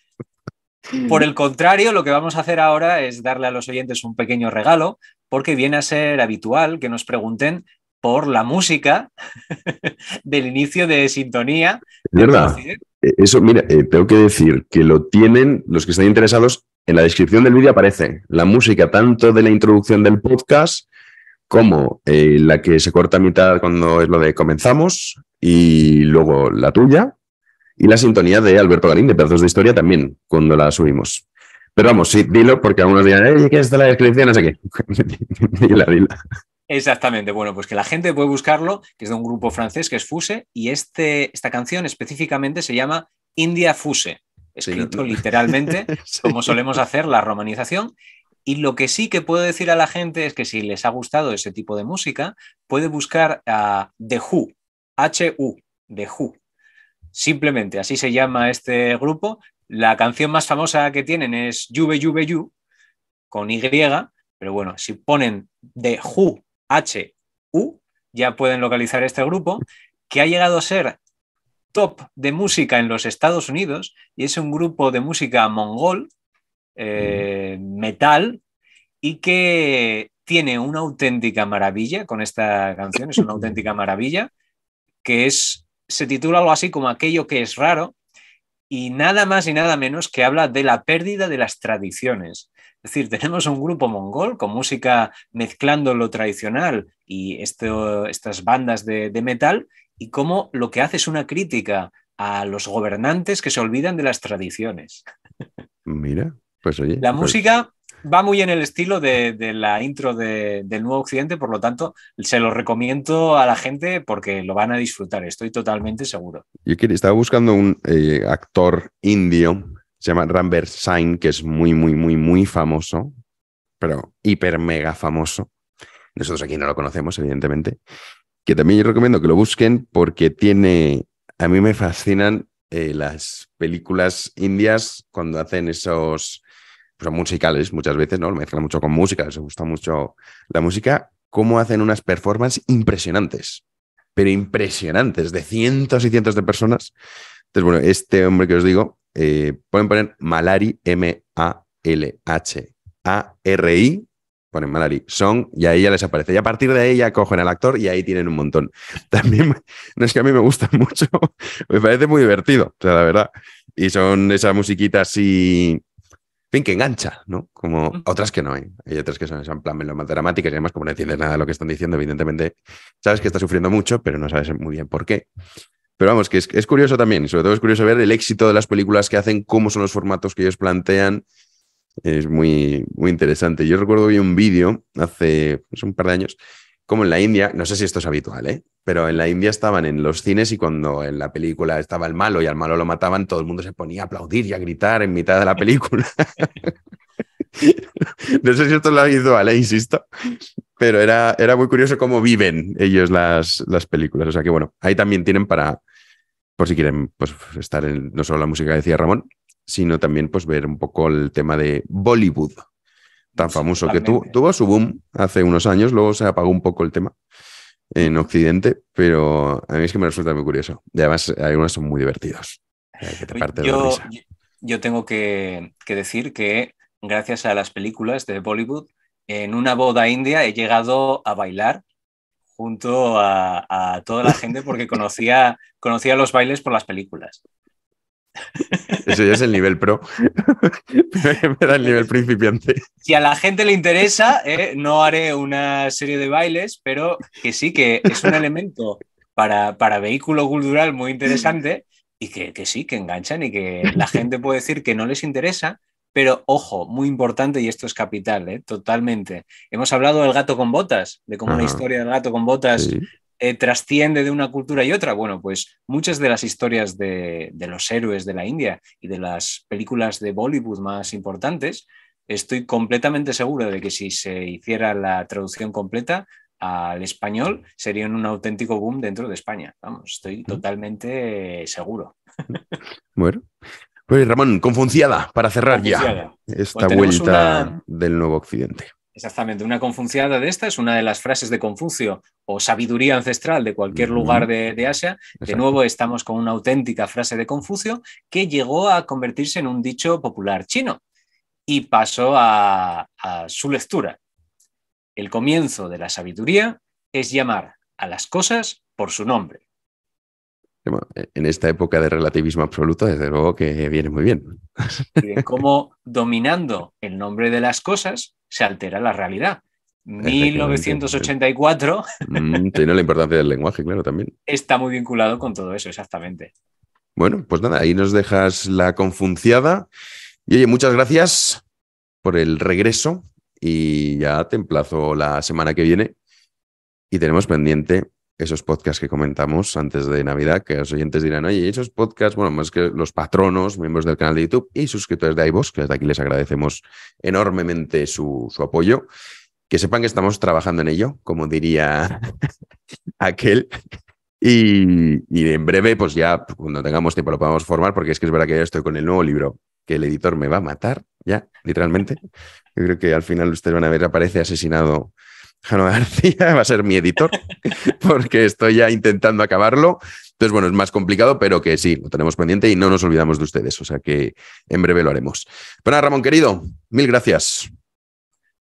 Por el contrario, lo que vamos a hacer ahora es darle a los oyentes un pequeño regalo, porque viene a ser habitual que nos pregunten por la música del inicio de sintonía. ¿Verdad? E, eso, mira, eh, tengo que decir que lo tienen los que están interesados. En la descripción del vídeo aparece la música tanto de la introducción del podcast como eh, la que se corta a mitad cuando es lo de comenzamos, y luego la tuya, y la sintonía de Alberto Garín de Pedazos de Historia también, cuando la subimos. Pero vamos, sí, dilo, porque algunos dirán, ¿qué es la descripción? No sé qué. dila, dila. Exactamente, bueno, pues que la gente puede buscarlo, que es de un grupo francés que es Fuse, y este, esta canción específicamente se llama India Fuse, escrito literalmente, como solemos hacer la romanización, y lo que sí que puedo decir a la gente es que si les ha gustado ese tipo de música, puede buscar a The Who, H-U, The Who. Simplemente así se llama este grupo. La canción más famosa que tienen es Juve Juve You, con Y, pero bueno, si ponen The Who, H-U, ya pueden localizar este grupo, que ha llegado a ser top de música en los Estados Unidos y es un grupo de música mongol eh, metal y que tiene una auténtica maravilla con esta canción, es una auténtica maravilla, que es, se titula algo así como aquello que es raro y nada más y nada menos que habla de la pérdida de las tradiciones. Es decir, tenemos un grupo mongol con música mezclando lo tradicional y esto, estas bandas de, de metal y cómo lo que hace es una crítica a los gobernantes que se olvidan de las tradiciones. Mira, pues oye, la pues música va muy en el estilo de, la intro del Nuevo Occidente, por lo tanto, se lo recomiendo a la gente porque lo van a disfrutar, estoy totalmente seguro. Yo estaba buscando un eh, actor indio, se llama Rambert Sain, que es muy, muy, muy, muy famoso, pero hiper mega famoso. Nosotros aquí no lo conocemos, evidentemente. Que también yo recomiendo que lo busquen porque tiene. A mí me fascinan eh, las películas indias cuando hacen esos pues, musicales muchas veces, ¿no? Lo mezclan mucho con música, les gusta mucho la música, cómo hacen unas performances impresionantes, pero impresionantes, de cientos y cientos de personas. Entonces, bueno, este hombre que os digo, eh, pueden poner Malari, M-A-L-H-A-R-I, ponen Malari Song y ahí ya les aparece. Y a partir de ahí ya cogen al actor y ahí tienen un montón. También, no es que a mí me gusta mucho, me parece muy divertido, la verdad. Y son esas musiquitas así fin, que engancha, ¿no? Como otras que no hay. Hay otras que son, en plan más dramáticas y además, como no entiendes nada de lo que están diciendo, evidentemente sabes que está sufriendo mucho, pero no sabes muy bien por qué. Pero vamos, que es, curioso también, sobre todo es curioso ver el éxito de las películas que hacen, cómo son los formatos que ellos plantean. Es muy, muy interesante. Yo recuerdo vi un vídeo hace pues, un par de años como en la India, no sé si esto es habitual, ¿eh? pero en la India estaban en los cines y cuando en la película estaba el malo y al malo lo mataban, todo el mundo se ponía a aplaudir y a gritar en mitad de la película. no sé si esto es lo habitual, ¿eh? insisto, pero era, era, muy curioso cómo viven ellos las, las películas. O sea que bueno, ahí también tienen para, por si quieren pues, estar en no solo la música, decía Ramón, sino también pues, ver un poco el tema de Bollywood tan famoso, que tuvo su boom hace unos años, luego se apagó un poco el tema en Occidente, pero a mí es que me resulta muy curioso. Y además, algunos son muy divertidos. Que te yo, yo, tengo que, decir que gracias a las películas de Bollywood, en una boda india he llegado a bailar junto a, a toda la gente porque conocía, conocía los bailes por las películas. Eso ya es el nivel pro. me da el nivel principiante. Si a la gente le interesa, eh, no haré una serie de bailes, pero que sí que es un elemento para, vehículo cultural muy interesante y que, sí, que enganchan y que la gente puede decir que no les interesa. Pero ojo, muy importante, y esto es capital, eh, totalmente. Hemos hablado del gato con botas, de cómo una historia del gato con botas eh, trasciende de una cultura y otra? Bueno, pues muchas de las historias de, los héroes de la India y de las películas de Bollywood más importantes, estoy completamente seguro de que si se hiciera la traducción completa al español, serían un auténtico boom dentro de España. Vamos, estoy totalmente seguro. Bueno, pues Ramón, confunciada para cerrar ya esta pues vuelta del nuevo occidente. Exactamente, una confunciada de estas, una de las frases de Confucio o sabiduría ancestral de cualquier lugar de, Asia. De nuevo, estamos con una auténtica frase de Confucio que llegó a convertirse en un dicho popular chino y pasó a su lectura. El comienzo de la sabiduría es llamar a las cosas por su nombre. E, en esta época de relativismo absoluto, desde luego que viene muy bien. Como dominando el nombre de las cosas se altera la realidad. 1984. Mm, tiene la importancia del lenguaje, claro, también. Está muy vinculado con todo eso, exactamente. Bueno, pues nada, ahí nos dejas la confunciada. Y oye, muchas gracias por el regreso y ya te emplazo la semana que viene y tenemos pendiente esos podcasts que comentamos antes de Navidad, que los oyentes dirán, oye, esos podcasts, bueno, más que los patronos, miembros del canal de YouTube y suscriptores de iVoox, que desde aquí les agradecemos enormemente su, su apoyo, que sepan que estamos trabajando en ello, como diría aquel. Y, en breve, pues ya cuando tengamos tiempo lo podamos formar, porque es que es verdad que ya estoy con el nuevo libro, que el editor me va a matar, ya, literalmente. Yo creo que al final ustedes van a ver, aparece asesinado Jano García va a ser mi editor, porque estoy ya intentando acabarlo. Entonces, bueno, es más complicado, pero que sí, lo tenemos pendiente y no nos olvidamos de ustedes. O sea que en breve lo haremos. Bueno, pues Ramón, querido, mil gracias.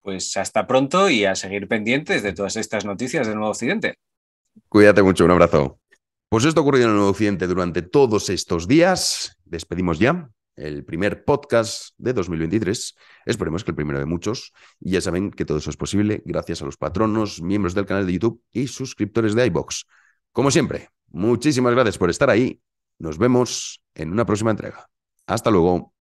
Pues hasta pronto y a seguir pendientes de todas estas noticias del Nuevo Occidente. Cuídate mucho, un abrazo. Pues esto ha ocurrido en el Nuevo Occidente durante todos estos días. Despedimos ya el primer podcast de 2023. Esperemos que el primero de muchos. Y ya saben que todo eso es posible gracias a los patronos, miembros del canal de YouTube y suscriptores de iBox. Como siempre, muchísimas gracias por estar ahí. Nos vemos en una próxima entrega. Hasta luego.